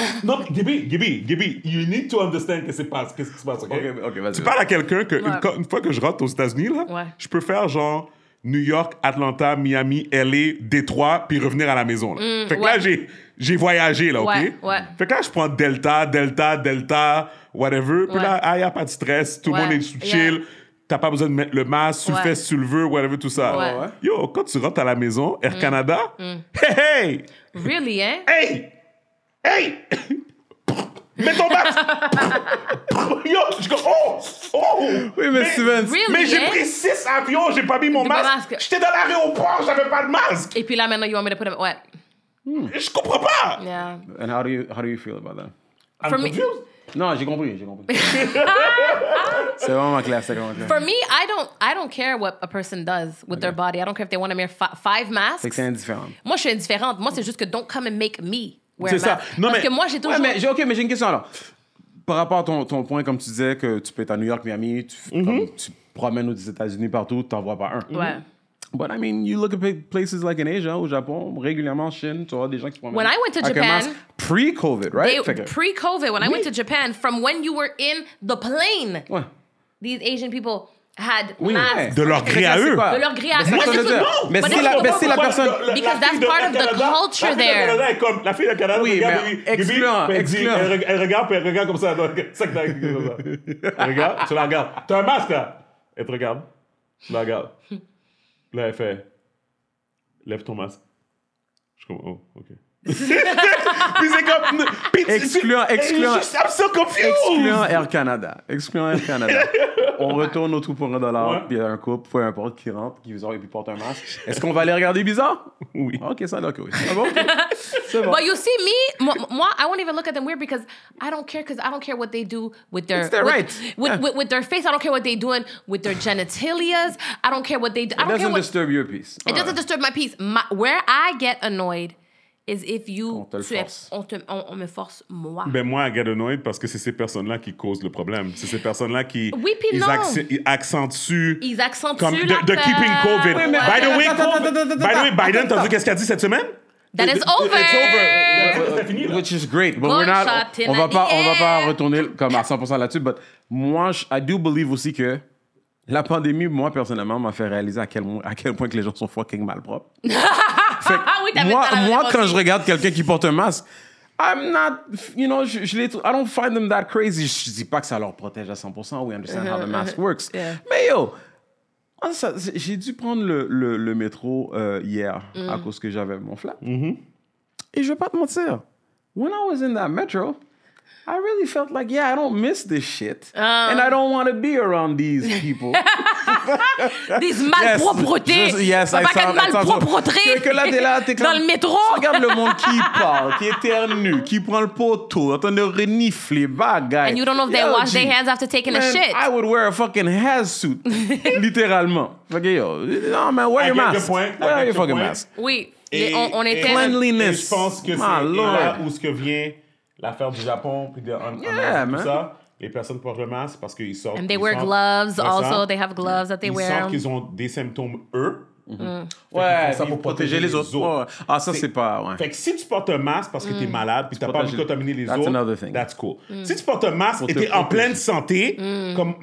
Speaker 3: non, Gibi, Gibi, Gibi, you need to understand qu'est-ce qui se passe, qu'est-ce qui se passe, ok? OK, tu parles à quelqu'un que, une, fois que je rentre aux États-Unis, là, je peux faire genre New York, Atlanta, Miami, LA, Détroit, puis revenir à la maison, là. Mm, fait que là, j'ai, j'ai voyagé, là, ok? Fait que là, je prends Delta, Delta, Delta, whatever. Puis là, ah, n'y a pas de stress, tout le monde est sous chill. tu t'as pas besoin de mettre le masque, tu le fais, tu le veux, whatever, tout ça. Yo, quand tu rentres à la maison, Air mm. Canada, mm. hey, hey!
Speaker 2: Really, hein? Hey! Hey! Mets ton masque! Yo, je go, oh! Oh! Oui,
Speaker 1: mais, Steven, mais j'ai hein? pris six
Speaker 2: avions, j'ai pas mis mon masque. masque. J'étais dans l'aéroport, j'avais pas de masque. Et puis là, maintenant, you want me to put a... Ouais.
Speaker 1: Je Je
Speaker 4: comprends
Speaker 2: pas! Yeah.
Speaker 1: And how do you, how do you feel about that? I'm confused. Non, j'ai compris, j'ai compris. c'est vraiment classe, c'est vraiment clair. For me,
Speaker 2: I don't, I don't care what a person does with their body. I don't care if they want to wear five masks.
Speaker 1: C'est que c'est indifférent.
Speaker 2: Moi, je suis indifférente. Moi, c'est juste que don't come and make me wear a C'est ça. Non, Parce mais, que moi, j'ai toujours...
Speaker 1: OK, mais j'ai une question alors. Par rapport à ton, ton, point, comme tu disais, que tu peux être à New York, Miami, tu, mm-hmm. promènes aux États-Unis partout, tu n'en vois pas un. Ouais. But I mean, you look at places like in Asia au Japon, régulièrement, Chine, tu vois des gens qui promènent. When I went to Japan. Pre-COVID, right? pre-COVID,
Speaker 2: when oui. I went to Japan, from when you were in the plane, ouais. these Asian people had oui. masks. De leur gré à eux. De leur gré à eux. Mais c'est la, mais c'est la personne. Because that's part of the culture there. La fille
Speaker 3: de Canada est comme, la fille de Canada oui, regarde excluant, excluant. Elle, elle regarde, puis elle regarde comme ça. Elle regarde, tu la regardes. T'as un masque là. Elle te regarde. Tu la regardes. Là, elle fait Lève
Speaker 1: ton masque. Je suis comme Oh, ok
Speaker 4: puis c'est comme.
Speaker 1: Excluant, excluant. suis so confused. Excluant Air Canada. Excluant Air Canada. On retourne au trou pour un dollar, ouais. puis il y a un couple, peu importe, qui rentre, qui vous et qui porte un masque. Est-ce qu'on va aller regarder bizarre? Oui. Ok, ça, d'accord. Ah bon? C'est bon. But you see,
Speaker 2: me, moi, I won't even look at them weird because I don't care, because I don't care what they do
Speaker 1: with their. It's their with, With, ah. with,
Speaker 2: with, their face. I don't care what they're doing with their genitalias. I don't care what they do. I don't it doesn't care what, disturb
Speaker 1: your peace. It All doesn't right.
Speaker 2: disturb my peace. My, where I get annoyed if you, on, on, te, on, me force moi. Ben
Speaker 3: moi, I get annoyed parce que c'est ces personnes-là qui causent le problème. C'est ces personnes-là qui oui, ils, ils accentuent.
Speaker 2: Ils accentuent comme la peur. keeping COVID. mais, by, the way, by the way,
Speaker 1: Biden, t'as vu qu'est-ce qu'il a dit cette semaine?
Speaker 2: That It's over. Euh,
Speaker 1: Which is great, but we're not. On va pas, on va pas retourner comme à 100% là-dessus. But moi, I do believe aussi que la pandémie, moi, personnellement, m'a fait réaliser à quel, point que les gens sont fucking malpropres. Ah oui, moi, moi quand je regarde quelqu'un qui porte un masque, I'm not, you know, je, je les, I don't find them that crazy. Je dis pas que ça leur protège à 100%. We understand how the uh-huh, mask uh-huh. works. Mais yo, ah, j'ai dû prendre le, métro euh, hier à mm. cause que j'avais mon flat. Mm-hmm. Et je vais pas te mentir. When I was in that metro, I really felt like, yeah, I don't miss this shit. Ah. and I don't want to be around these people.
Speaker 4: These malpropretés. Yes, yes, pas sound, malpropreté.
Speaker 1: Dans le métro. Regarde le monde qui parle, qui éternue, qui prend le poteau, en train de renifler, bagaille. And you don't know if they wash their hands
Speaker 2: after taking man, a shit.
Speaker 1: I would wear a fucking hazmat suit. littéralement. Fait yo, non, man, wear your mask. point. Wear your, fucking mask.
Speaker 2: Oui. Et, on, on était. Cleanliness. je
Speaker 1: pense que c'est là où ce que vient l'affaire
Speaker 3: du Japon, puis de, en, tout ça, les personnes portent le masque parce qu'ils sortent. And sortent, gloves ils sentent qu'ils ont des symptômes eux. Mhm. Mm. Ouais, ça pour protéger, les autres. Ah, ça, c'est pas. Ouais. Fait que si tu portes un masque parce que tu t'es mm. malade puis t'as pas envie de contaminer les that's autres, thing. that's cool. Mm. Si tu portes un masque et t'es en pleine santé, comme.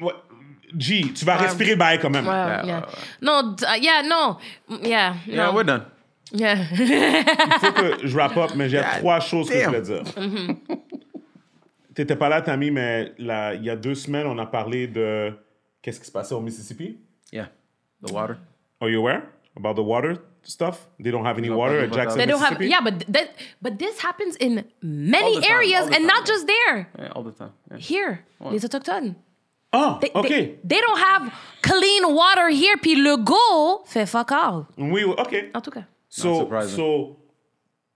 Speaker 3: G, tu vas respirer bien quand même.
Speaker 2: Non, yeah, non. Yeah, yeah, we're done. Yeah. Il
Speaker 3: faut que je wrap up, mais j'ai trois choses que je voulais dire. Mm-hmm. T'étais pas là, Tammy, mais il y a deux semaines, on a parlé de qu'est-ce qui se passait au Mississippi. Yeah, the water. Are you aware about the water stuff? They
Speaker 1: don't have any water at Jackson, they don't Mississippi. Have,
Speaker 2: yeah, but that, but this happens in many areas and not just there. all the time. Here, les autochtones. Oh, they, OK. They, don't have clean water here, puis le go fait fuck all. Oui, OK. En tout cas.
Speaker 3: So, so,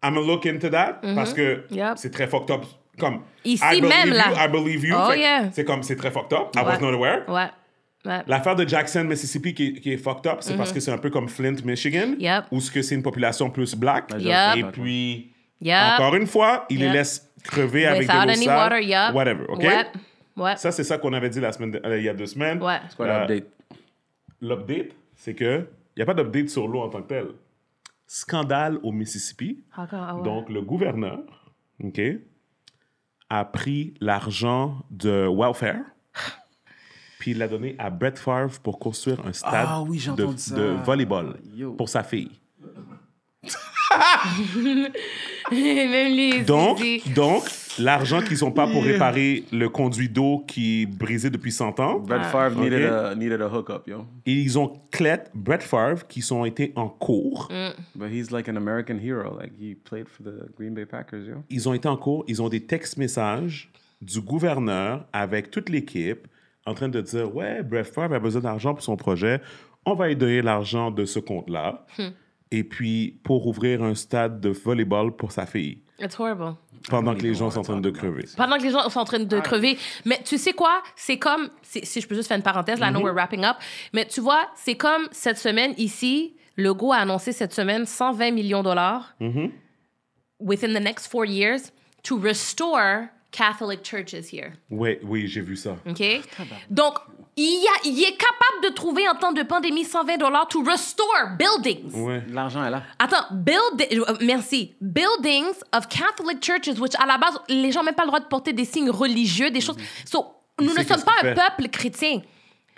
Speaker 3: I'm to look into that mm-hmm. parce que c'est très fucked up. Comme, Ici I même, là. I believe you. Oh, c'est comme, c'est très fucked up. I ouais. was not aware. Ouais. L'affaire de Jackson, Mississippi, qui, est, fucked up, c'est parce mm-hmm. que c'est un peu comme Flint, Michigan, où que c'est une population plus black. Et puis, encore une fois, il les laisse crever avec des l'eau whatever, OK? Ouais. Ça, c'est ça qu'on avait dit la semaine euh, il y a deux semaines. C'est quoi euh, l'update? L'update, c'est qu'il n'y a pas d'update sur l'eau en tant que telle. Scandale au Mississippi.
Speaker 2: Ah, ah donc,
Speaker 3: le gouverneur ok, a pris l'argent de welfare puis il l'a donné à Brett Favre pour construire un stade ah de, volleyball pour sa fille.
Speaker 2: Même donc,
Speaker 3: donc, l'argent qu'ils n'ont pas pour réparer le conduit d'eau qui est brisé depuis 100 ans. Brett ah. Favre a,
Speaker 1: needed ils ont Clett, Brett Favre, qui sont été en cours. Mais mm. But he's like an American hero. Like, he played for the Green Bay Packers, yo.
Speaker 3: Ils ont été en cours. Ils ont des textes-messages du gouverneur avec toute l'équipe en train de dire, ouais, Brett Favre a besoin d'argent pour son projet. On va lui donner l'argent de ce compte-là. Hmm. Et puis, pour ouvrir un stade de volleyball pour sa fille. C'est horrible. Pendant que les gens sont en train de crever.
Speaker 2: Pendant que les gens sont en train de crever. Mais tu sais quoi? C'est comme, si je peux juste faire une parenthèse, là, I know mm-hmm. we're wrapping up. Mais tu vois, c'est comme cette semaine ici, go a annoncé cette semaine 120 millions de dollars mm-hmm. within the next four years to restore Catholic churches here.
Speaker 3: Oui, oui, j'ai vu ça.
Speaker 2: OK? Ah, Donc, il, est capable de trouver en temps de pandémie 120 dollars to restore buildings.
Speaker 1: Oui, L'argent est là.
Speaker 2: Attends, build, merci. Buildings of Catholic churches, which à la base, les gens n'ont même pas le droit de porter des signes religieux, des choses. Mhm. So, nous ne sommes pas un peuple chrétien.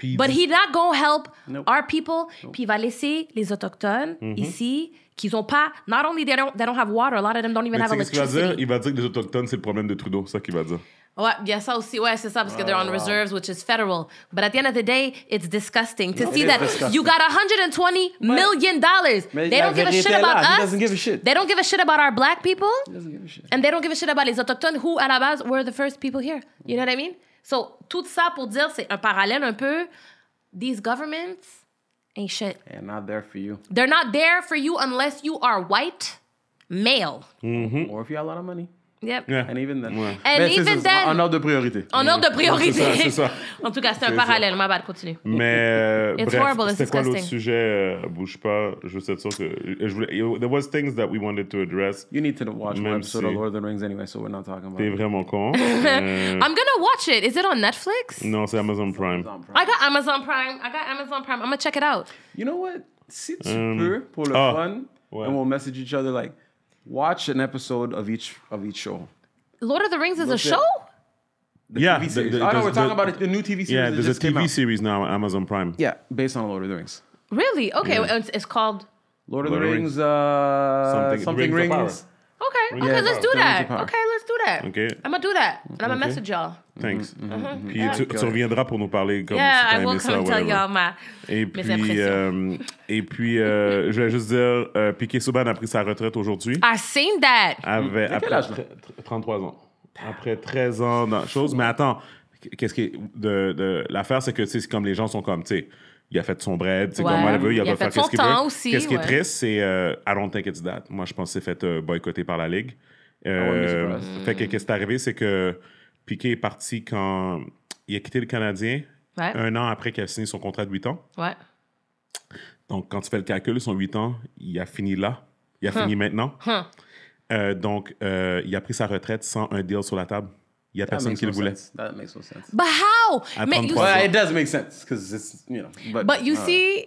Speaker 2: But not to help our people. Puis il va laisser les autochtones mhm. ici qu'ils ont pas. Not only they don't, they don't have water, a lot of them don't even Mais have electricity. Il va, dire?
Speaker 3: il va dire que les autochtones c'est le problème de Trudeau, ça qu'il va dire.
Speaker 2: Ouais, il y a ça aussi. Ouais, c'est ça, parce que they're on wow. Ah. reserves, which is federal. But at the end of the day, it's disgusting to no, see that disgusting. you got 120 million dollars. They don't give a shit about us. He doesn't give a shit. They don't give a shit about our black people. He doesn't give a shit. And they don't give a shit about les autochtones who, à la base, were the first people here. You know what I mean? So, tout ça pour dire, c'est un parallèle un peu. These governments ain't shit. And not there for you. They're not there for you unless you are white, male,
Speaker 1: mm-hmm. or if you got a lot of money. Yep. Yeah. And even then. Ouais. And ben, even then. En ordre de priorité. En ordre de priorité. C'est ça, ça,
Speaker 2: En tout cas, c'est un parallèle. Ma bad, continue.
Speaker 3: Mais euh, It's bref, c'était quoi l'autre sujet? Euh, bouge pas. Je veux être sûr que... Je voulais, there was things that we wanted to address. You need to watch one episode si... of Lord of the Rings anyway, so we're not talking about it. T'es vraiment con. euh... I'm
Speaker 2: gonna watch it. Is it on Netflix?
Speaker 3: No, c'est Amazon Prime.
Speaker 2: Amazon Prime. I got Amazon Prime. I got Amazon Prime. I'm gonna check it out. You know what? Si tu um, peux,
Speaker 1: pour le ah, fun, ouais. and we'll message each other like... Watch an episode of each of each show.
Speaker 2: Lord of the Rings is a show?
Speaker 3: The yeah, TV series. The, the, I know we're talking about it, the new TV series. Yeah, that there's a came TV out. series now on Amazon
Speaker 1: Prime. Yeah, based on Lord of the Rings.
Speaker 2: Really? Okay, Yeah. it's, it's called.
Speaker 1: Lord of the Lord the Rings, uh, something, Rings. of Power.
Speaker 2: Ok, ok, let's do that. Ok, let's do that. Ok. I'm gonna do that. And I'm gonna message y'all.
Speaker 3: Thanks. Mm-hmm, mm-hmm. Puis tu, reviendras pour nous parler comme yeah, I will ça, come tell y'all my euh, et puis, et euh, puis, je vais juste dire, euh, Piqué Souban a pris sa retraite aujourd'hui. I
Speaker 2: seen that. après,
Speaker 3: 33 ans. Après 13 ans dans chose. Mais attends, qu'est-ce qui de, de l'affaire, c'est que c'est comme les gens sont comme, tu sais il a fait son bread, il, a, fait ce veut. Aussi, ce qui est triste, c'est euh, I don't think it's that. Moi, je pense que c'est fait euh, boycotter par la ligue. Euh, ah fait que ce qui est arrivé, c'est que Piqué est parti quand il a quitté le Canadien un an après qu'il a signé son contrat de 8 ans. Donc, quand tu fais le calcul, son 8 ans, il a fini là. Il a fini maintenant. donc, il a pris sa retraite sans un deal sur la table
Speaker 1: il n'y a personne qui le voulait. That makes no sense.
Speaker 2: But how? Mais you it does
Speaker 3: make sense because it's, you know. But, you uh, see.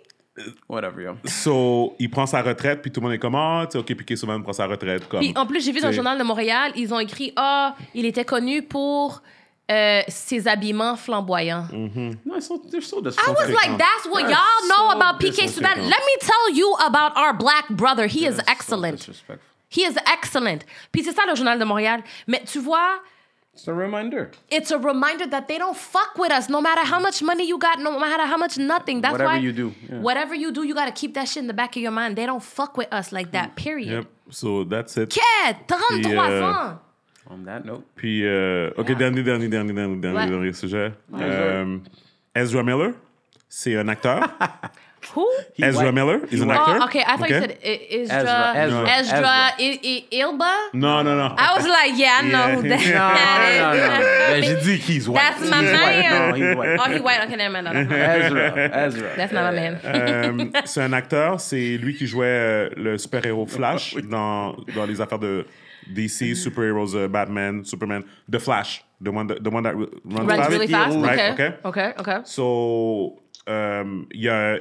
Speaker 3: Whatever, yo. So, il prend sa retraite, puis tout le monde est comme, ah, sais, OK, Piqué Souven prend sa retraite. Comme, en plus, j'ai vu dans le journal
Speaker 2: de Montréal, ils ont écrit, ah, oh, il était connu pour. Euh, ses habillements flamboyants. Mm-hmm. No, so, they're so I was like, that's what y'all know about PK Soudan. Let me tell you about our black brother. He is excellent. Il He is excellent. Puis c'est ça le journal de Montréal. Mais tu vois,
Speaker 1: It's a reminder.
Speaker 2: It's a reminder that they don't fuck with us, no matter how much money you got, no matter how much nothing. That's whatever why you do, yeah. whatever you do, you gotta keep that shit in the back of your mind. They don't fuck with us like that. Period. Yep.
Speaker 3: So that's it. Yeah, 33 ans. Euh, On that note. Puis, euh, ok, yeah. dernier, dernier, dernier, dernier, dernier, dernier sujet. Euh, Ezra Miller, c'est un acteur. Who? He's Ezra white. Miller. He's an actor. Oh, okay. I thought okay. you said
Speaker 2: I- Ezra. Ezra. Ezra. Ezra. Ezra. I- I- Ilba?
Speaker 3: No, no, no. I was
Speaker 2: like, yeah, I know who that, no,
Speaker 3: no, no, no. Ben, J'ai dit he's white. That's my he's man. White. No, he's white. Oh, he's white. Okay, never mind. No, Ezra. Ezra. That's not my man. um, c'est un acteur. C'est lui qui jouait euh, le super-héros Flash dans, dans les affaires de DC, mm-hmm. super-héros, euh, Batman, Superman, The Flash. The one that, the one that runs, runs fast. really fast. Right? Okay. Okay. Okay. okay. So euh, il a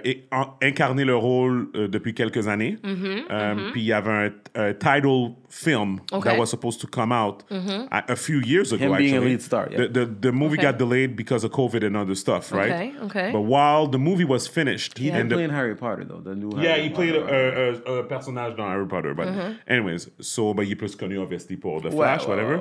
Speaker 3: incarné le rôle euh, depuis quelques années. Mm -hmm, um, mm -hmm. Puis il y avait un, un title film okay. that was supposed to come out mm -hmm. a, a, few years ago. Him actually. being a lead star. Yeah. The, the, the, movie okay. got delayed because of COVID and other stuff, right? Okay. okay. But while the movie was finished, he yeah. did play Harry Potter though. The new Harry yeah, he played a, a, a, Harry Potter. But mm-hmm. anyways, so but he plus connu obviously pour The Flash, whatever.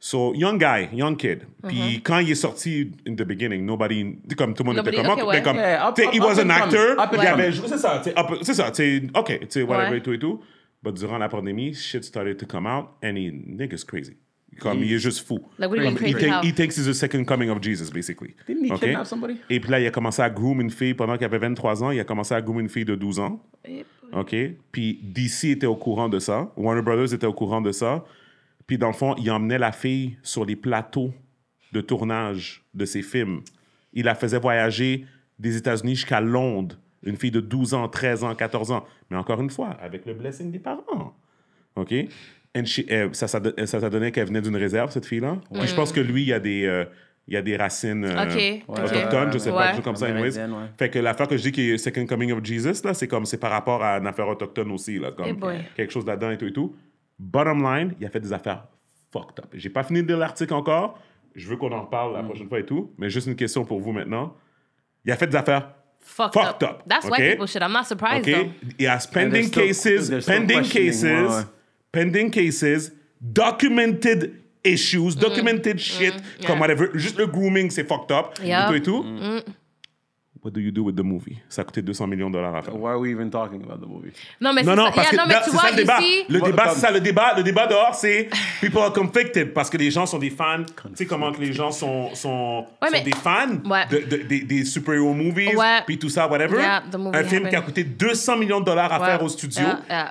Speaker 3: So, young guy, young kid. Puis mm-hmm. quand il est sorti, in the beginning, nobody, comme tout le monde était comme, okay, ouais. comme yeah, he was an actor, il avait joué, c'est ça, c'est ça, ok, tu sais, whatever et tout et tout. But durant la pandémie, shit started to come out, and he, nigga's crazy. Comme, mm. il est juste fou. Like, he, think, he, thinks he's the second coming of Jesus, basically. Didn't he okay? kidnap somebody? Et puis là, il a commencé à groom une fille pendant qu'il avait 23 ans. Il a commencé à groom une fille de 12 ans. Eh, OK? Puis DC était au courant de ça. Warner Brothers était au courant de ça. Puis dans le fond, il emmenait la fille sur les plateaux de tournage de ses films. Il la faisait voyager des États-Unis jusqu'à Londres. Une fille de 12 ans, 13 ans, 14 ans. Mais encore une fois, avec le blessing des parents. OK? Eh, ça, ça, ça, donnait qu'elle venait d'une réserve, cette fille-là. Mm. Puis je pense que lui, il y a des, euh, il y a des racines euh, autochtones, je sais ouais. pas, comme ça, anyways. Fait que l'affaire que je dis qui est Second Coming of Jesus, là, c'est comme, c'est par rapport à une affaire autochtone aussi, là, comme eh quelque chose là-dedans et tout et tout. Bottom line, il a fait des affaires fucked up. J'ai pas fini de l'article encore. Je veux qu'on en reparle la mm. prochaine fois et tout. Mais juste une question pour vous maintenant. Il a fait des affaires fucked, up. That's why white people
Speaker 2: shit. I'm not surprised okay? though.
Speaker 3: He has pending cases, pending cases, pending cases, documented issues, mm. documented mm. shit, comme whatever. Juste le grooming, c'est fucked up. Et tout et tout. What do you do with the movie? Ça a coûté 200 millions de dollars à faire. Why are we even talking about the movie? Non, mais, non, le débat. Le débat, c'est ça. Le débat, le débat dehors, c'est people are conflicted parce que les gens sont des fans. Tu sais comment que les gens sont, sont, des fans des super-héros movies, ouais. puis tout ça, whatever. un film qui a coûté 200 millions de dollars à faire au studio.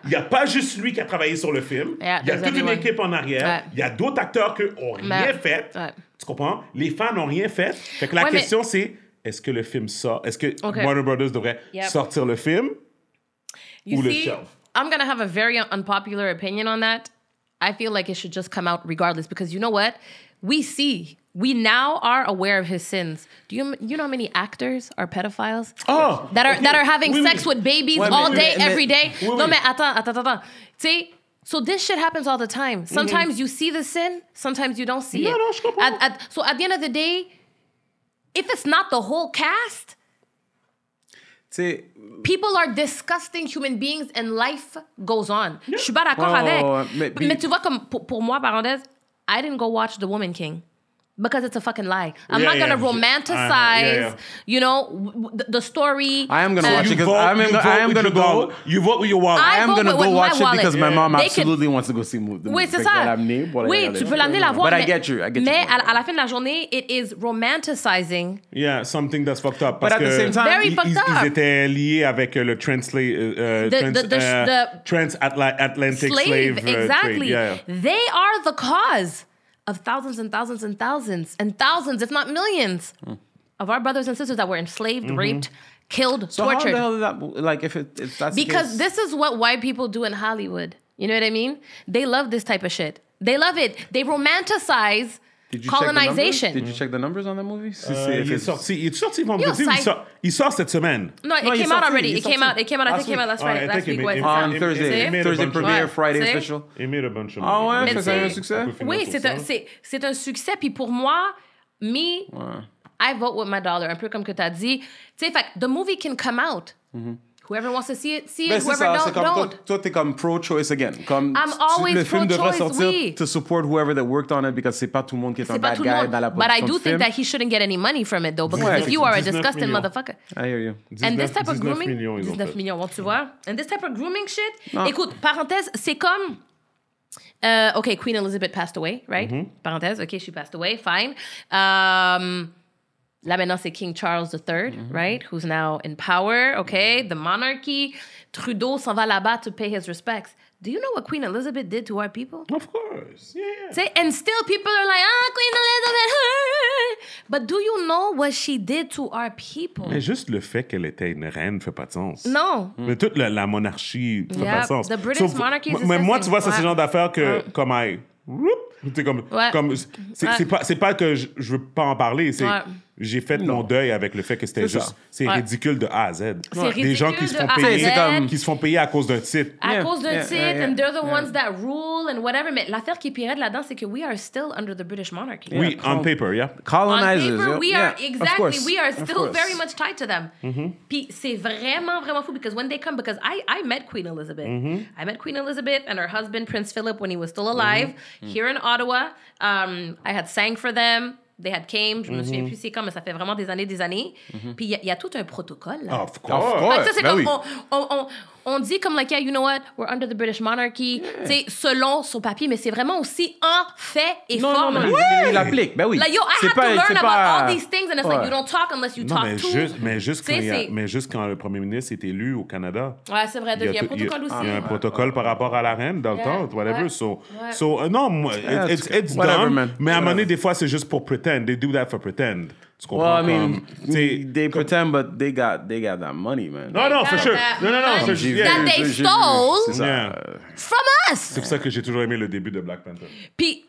Speaker 3: Il n'y a pas juste lui qui a travaillé sur le film. Il y a toute une équipe en arrière. Il y a d'autres acteurs qui n'ont rien fait. Tu comprends? Les fans n'ont rien fait. Fait que la question, c'est est-ce que le film sort Est-ce que okay. Warner Brothers devrait yep. sortir le film you ou see, le shelf
Speaker 2: I'm gonna have a very unpopular opinion on that. I feel like it should just come out regardless because you know what? We see we now are aware of his sins. Do you you know how many actors are pedophiles? Oh, that are okay. that are having oui, sex oui. with babies all day, every day. No, mais attends, attends, attends. See, so this shit happens all the time. Mm-hmm. Sometimes mm -hmm. you see the sin, sometimes you don't see it. No, at, at, so at the end of the day, if it's not the whole cast, See, People are disgusting human beings and life goes on. Je suis pas d'accord avec. Mais, tu vois, comme pour, pour moi, parenthèse, I didn't go watch The Woman King because it's a fucking lie. I'm yeah, not gonna yeah, romanticize, yeah, you know, w- w- the story. I am gonna uh, watch it because I'm gonna, I
Speaker 1: am gonna go. You vote with your wallet. I, I am gonna go watch it because my mom absolutely can... wants to go see movie. Oui, c'est ça. L'amener pour oui, tu peux l'amener la voir. But I get you. I get you. Mais
Speaker 2: à, à la fin de la journée, it is romanticizing.
Speaker 1: Yeah, something that's fucked up. but at the same time, very
Speaker 2: fucked up. Ils
Speaker 3: étaient liés avec euh, le euh, euh, the, transatlantic slave, slave exactly. Yeah.
Speaker 2: They are the cause of thousands and thousands and thousands and thousands, if not millions, hmm. of our brothers and sisters that were enslaved, mm-hmm. raped, killed, so tortured. How the
Speaker 1: hell did that like if it if that's because this
Speaker 2: is what white people do in Hollywood. You know what I mean? They love this type of shit. They love it. They romanticize did you Colonization. Did
Speaker 3: you check the numbers on that movie? Euh, il, est sorti, il est sorti, mon Yo, petit, ou il, sort, No, it
Speaker 2: non, came out already. It came out, it came out, I think it came out last Friday. Last week, um, On Thursday. Thursday premiere, Friday special.
Speaker 3: It made a bunch of Ah ouais, ça a eu un succès? Oui, c'est
Speaker 2: un succès. Puis pour moi, me, I vote with my dollar. Un peu comme que tu as dit. Tu sais, the movie can come out. Mm -hmm. Whoever wants to see it, see it. Ben, whoever ça, don't, comme,
Speaker 1: don't. Toi, t'es comme pro-choice again. Comme I'm always le film devrait sortir to support whoever that worked on it because c'est pas tout le monde qui est un bad guy dans la production But I do think that he
Speaker 2: shouldn't get any money from it though because if you are a disgusting motherfucker.
Speaker 1: I hear you. 19, and this type of grooming, millions, 19
Speaker 2: millions, bon, tu vois. And this type of grooming shit. Écoute, parenthèse, c'est comme uh, OK, Queen Elizabeth passed away, right? Mm-hmm. Parenthèse, OK, she passed away, fine. Um, Là maintenant, c'est King Charles III, mm-hmm. right? Who's now in power, okay? Mm-hmm. The monarchy. Trudeau s'en va là-bas to pay his respects. Do you know what Queen Elizabeth did to our people? Of course, yeah. Say, and still people are like, ah, Queen Elizabeth, but do you know what she did to our people? Mais
Speaker 3: juste le fait qu'elle était une reine fait pas de sens. Non. Mais toute la, monarchie fait pas de sens. The British so, monarchy. Is mais moi, tu vois, c'est ce genre d'affaires que, mm. comme, I, comme, c'est pas, pas que je, je veux pas en parler, c'est j'ai fait mon deuil avec le fait que c'était juste c'est ridicule de A à Z des gens qui se font payer comme... qui se font payer à cause d'un titre à cause d'un yeah. titre yeah. and they're
Speaker 2: the ones that rule and whatever mais l'affaire qui est de là-dedans c'est que we are still under the British monarchy oui
Speaker 3: on paper yeah colonizers on paper, we are exactly we are still very much tied to them mm-hmm.
Speaker 2: puis c'est vraiment vraiment fou because when they come because I I met Queen Elizabeth mm-hmm. I met Queen Elizabeth and her husband Prince Philip when he was still alive mm-hmm. here in Ottawa um, I had sang for them They Had Came, je me souviens mhm. plus c'est quand, mais ça fait vraiment des années, des années. Mhm. Puis il y, a tout un protocole. Ah, Of course. ça, c'est ben comme, on, on dit comme like yeah, you know what, we're under the British monarchy, yeah. selon son papier, mais c'est vraiment aussi en fait et non, forme. Non, non, il l'applique. Ben oui. Like yo, I have pas, to learn about all these things and it's like you don't talk unless you non, talk mais too. Juste, mais juste quand
Speaker 3: mais juste quand le premier ministre est élu au Canada.
Speaker 2: Ouais, c'est vrai, il y a, un protocole aussi. Il y a un protocole
Speaker 3: par rapport à la reine dans le temps, whatever. So, so euh, non, it's, it's dumb. Mais à un moment donné, des fois, c'est
Speaker 1: juste pour pretend. They do that for pretend. Tu comprends? Well, I mean, comme, they comme... pretend, but they got, they got that money, man. Non, non, for sure.
Speaker 3: That, non, non, non. That they stole
Speaker 1: from
Speaker 2: us. C'est pour ça
Speaker 3: que j'ai toujours aimé le début de Black Panther. Puis.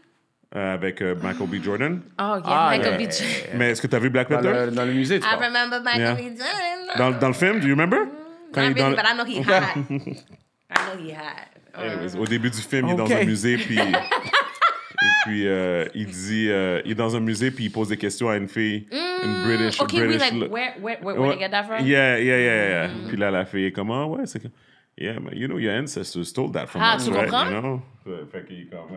Speaker 3: Euh, avec euh, Michael B. Jordan.
Speaker 2: Oh, yeah, ah, Michael B. Jordan.
Speaker 3: Mais est-ce que tu as vu Black Panther? Dans le, musée, tu I remember Michael B. Jordan. Dans, dans le film, do you remember? Mm, Quand Not il really, dans... but I know he had.
Speaker 2: I know he hot. au début du film, okay. il est dans un musée, puis...
Speaker 3: Et puis, euh, il dit, euh, il est dans un musée, puis il pose des questions à une fille, mm, une British, okay, British. Okay, like,
Speaker 2: where, where, where, where did you get that from? Yeah,
Speaker 3: yeah, yeah, yeah. Mm. Puis là, la fille est comme, ah, ouais, c'est Yeah, but you know your ancestors stole that from ah, us, right? Comprends? You know?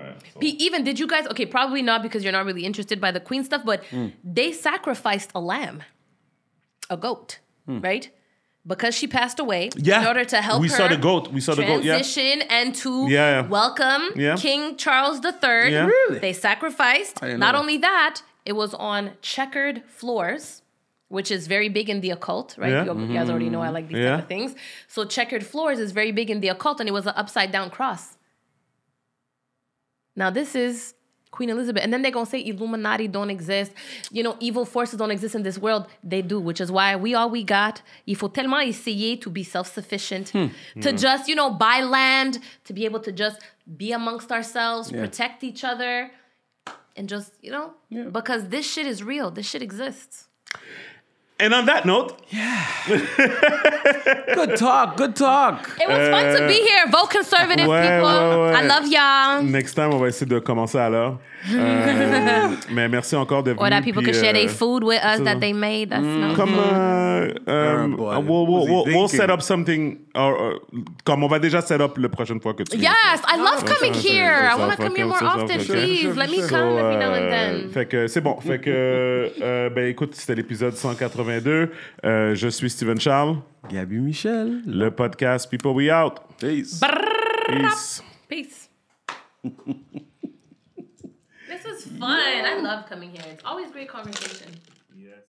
Speaker 3: So.
Speaker 2: But even did you guys? Okay, probably not because you're not really interested by the queen stuff, but mm. they sacrificed a lamb, a goat, mm. right? because she passed away yeah. in order to help we saw the goat we saw the goat yeah. and to yeah, yeah. welcome yeah. king charles iii yeah. really? they sacrificed not only that it was on checkered floors which is very big in the occult right yeah. you, mm-hmm. guys already know i like these mm-hmm. yeah. type of things so checkered floors is very big in the occult and it was an upside down cross now this is Queen Elizabeth. And then they're gonna say Illuminati don't exist, you know, evil forces don't exist in this world. They do, which is why we all we got. Il faut tellement essayer to be self-sufficient, hmm. to hmm. just, you know, buy land, to be able to just be amongst ourselves, yeah. protect each other, and just, you know, yeah. because this shit is real. This shit exists.
Speaker 3: And on that note, yeah. good talk, good talk. It was fun to be
Speaker 2: here, vote conservative people. I love y'all.
Speaker 3: Next time, on va essayer de commencer à l'heure. Euh, mais merci encore de venir. Or that people puis, could share their euh, food
Speaker 2: with us that they made. That's mm, Comme,
Speaker 3: uh, um,
Speaker 4: oh we'll, we'll, set
Speaker 3: up something, or, comme on va déjà set up le prochaine fois que tu Yes,
Speaker 2: I love ah, coming here. I want to come here more often, please. Let me come so, every now and euh, then.
Speaker 3: Fait que c'est bon. Fait que, euh, ben écoute, c'était l'épisode 180. Euh, je suis Steven Charles. Gabi Michel. Le podcast People We Out. Peace. Peace.
Speaker 2: Peace. this was fun. I love coming here. It's
Speaker 4: always great conversation.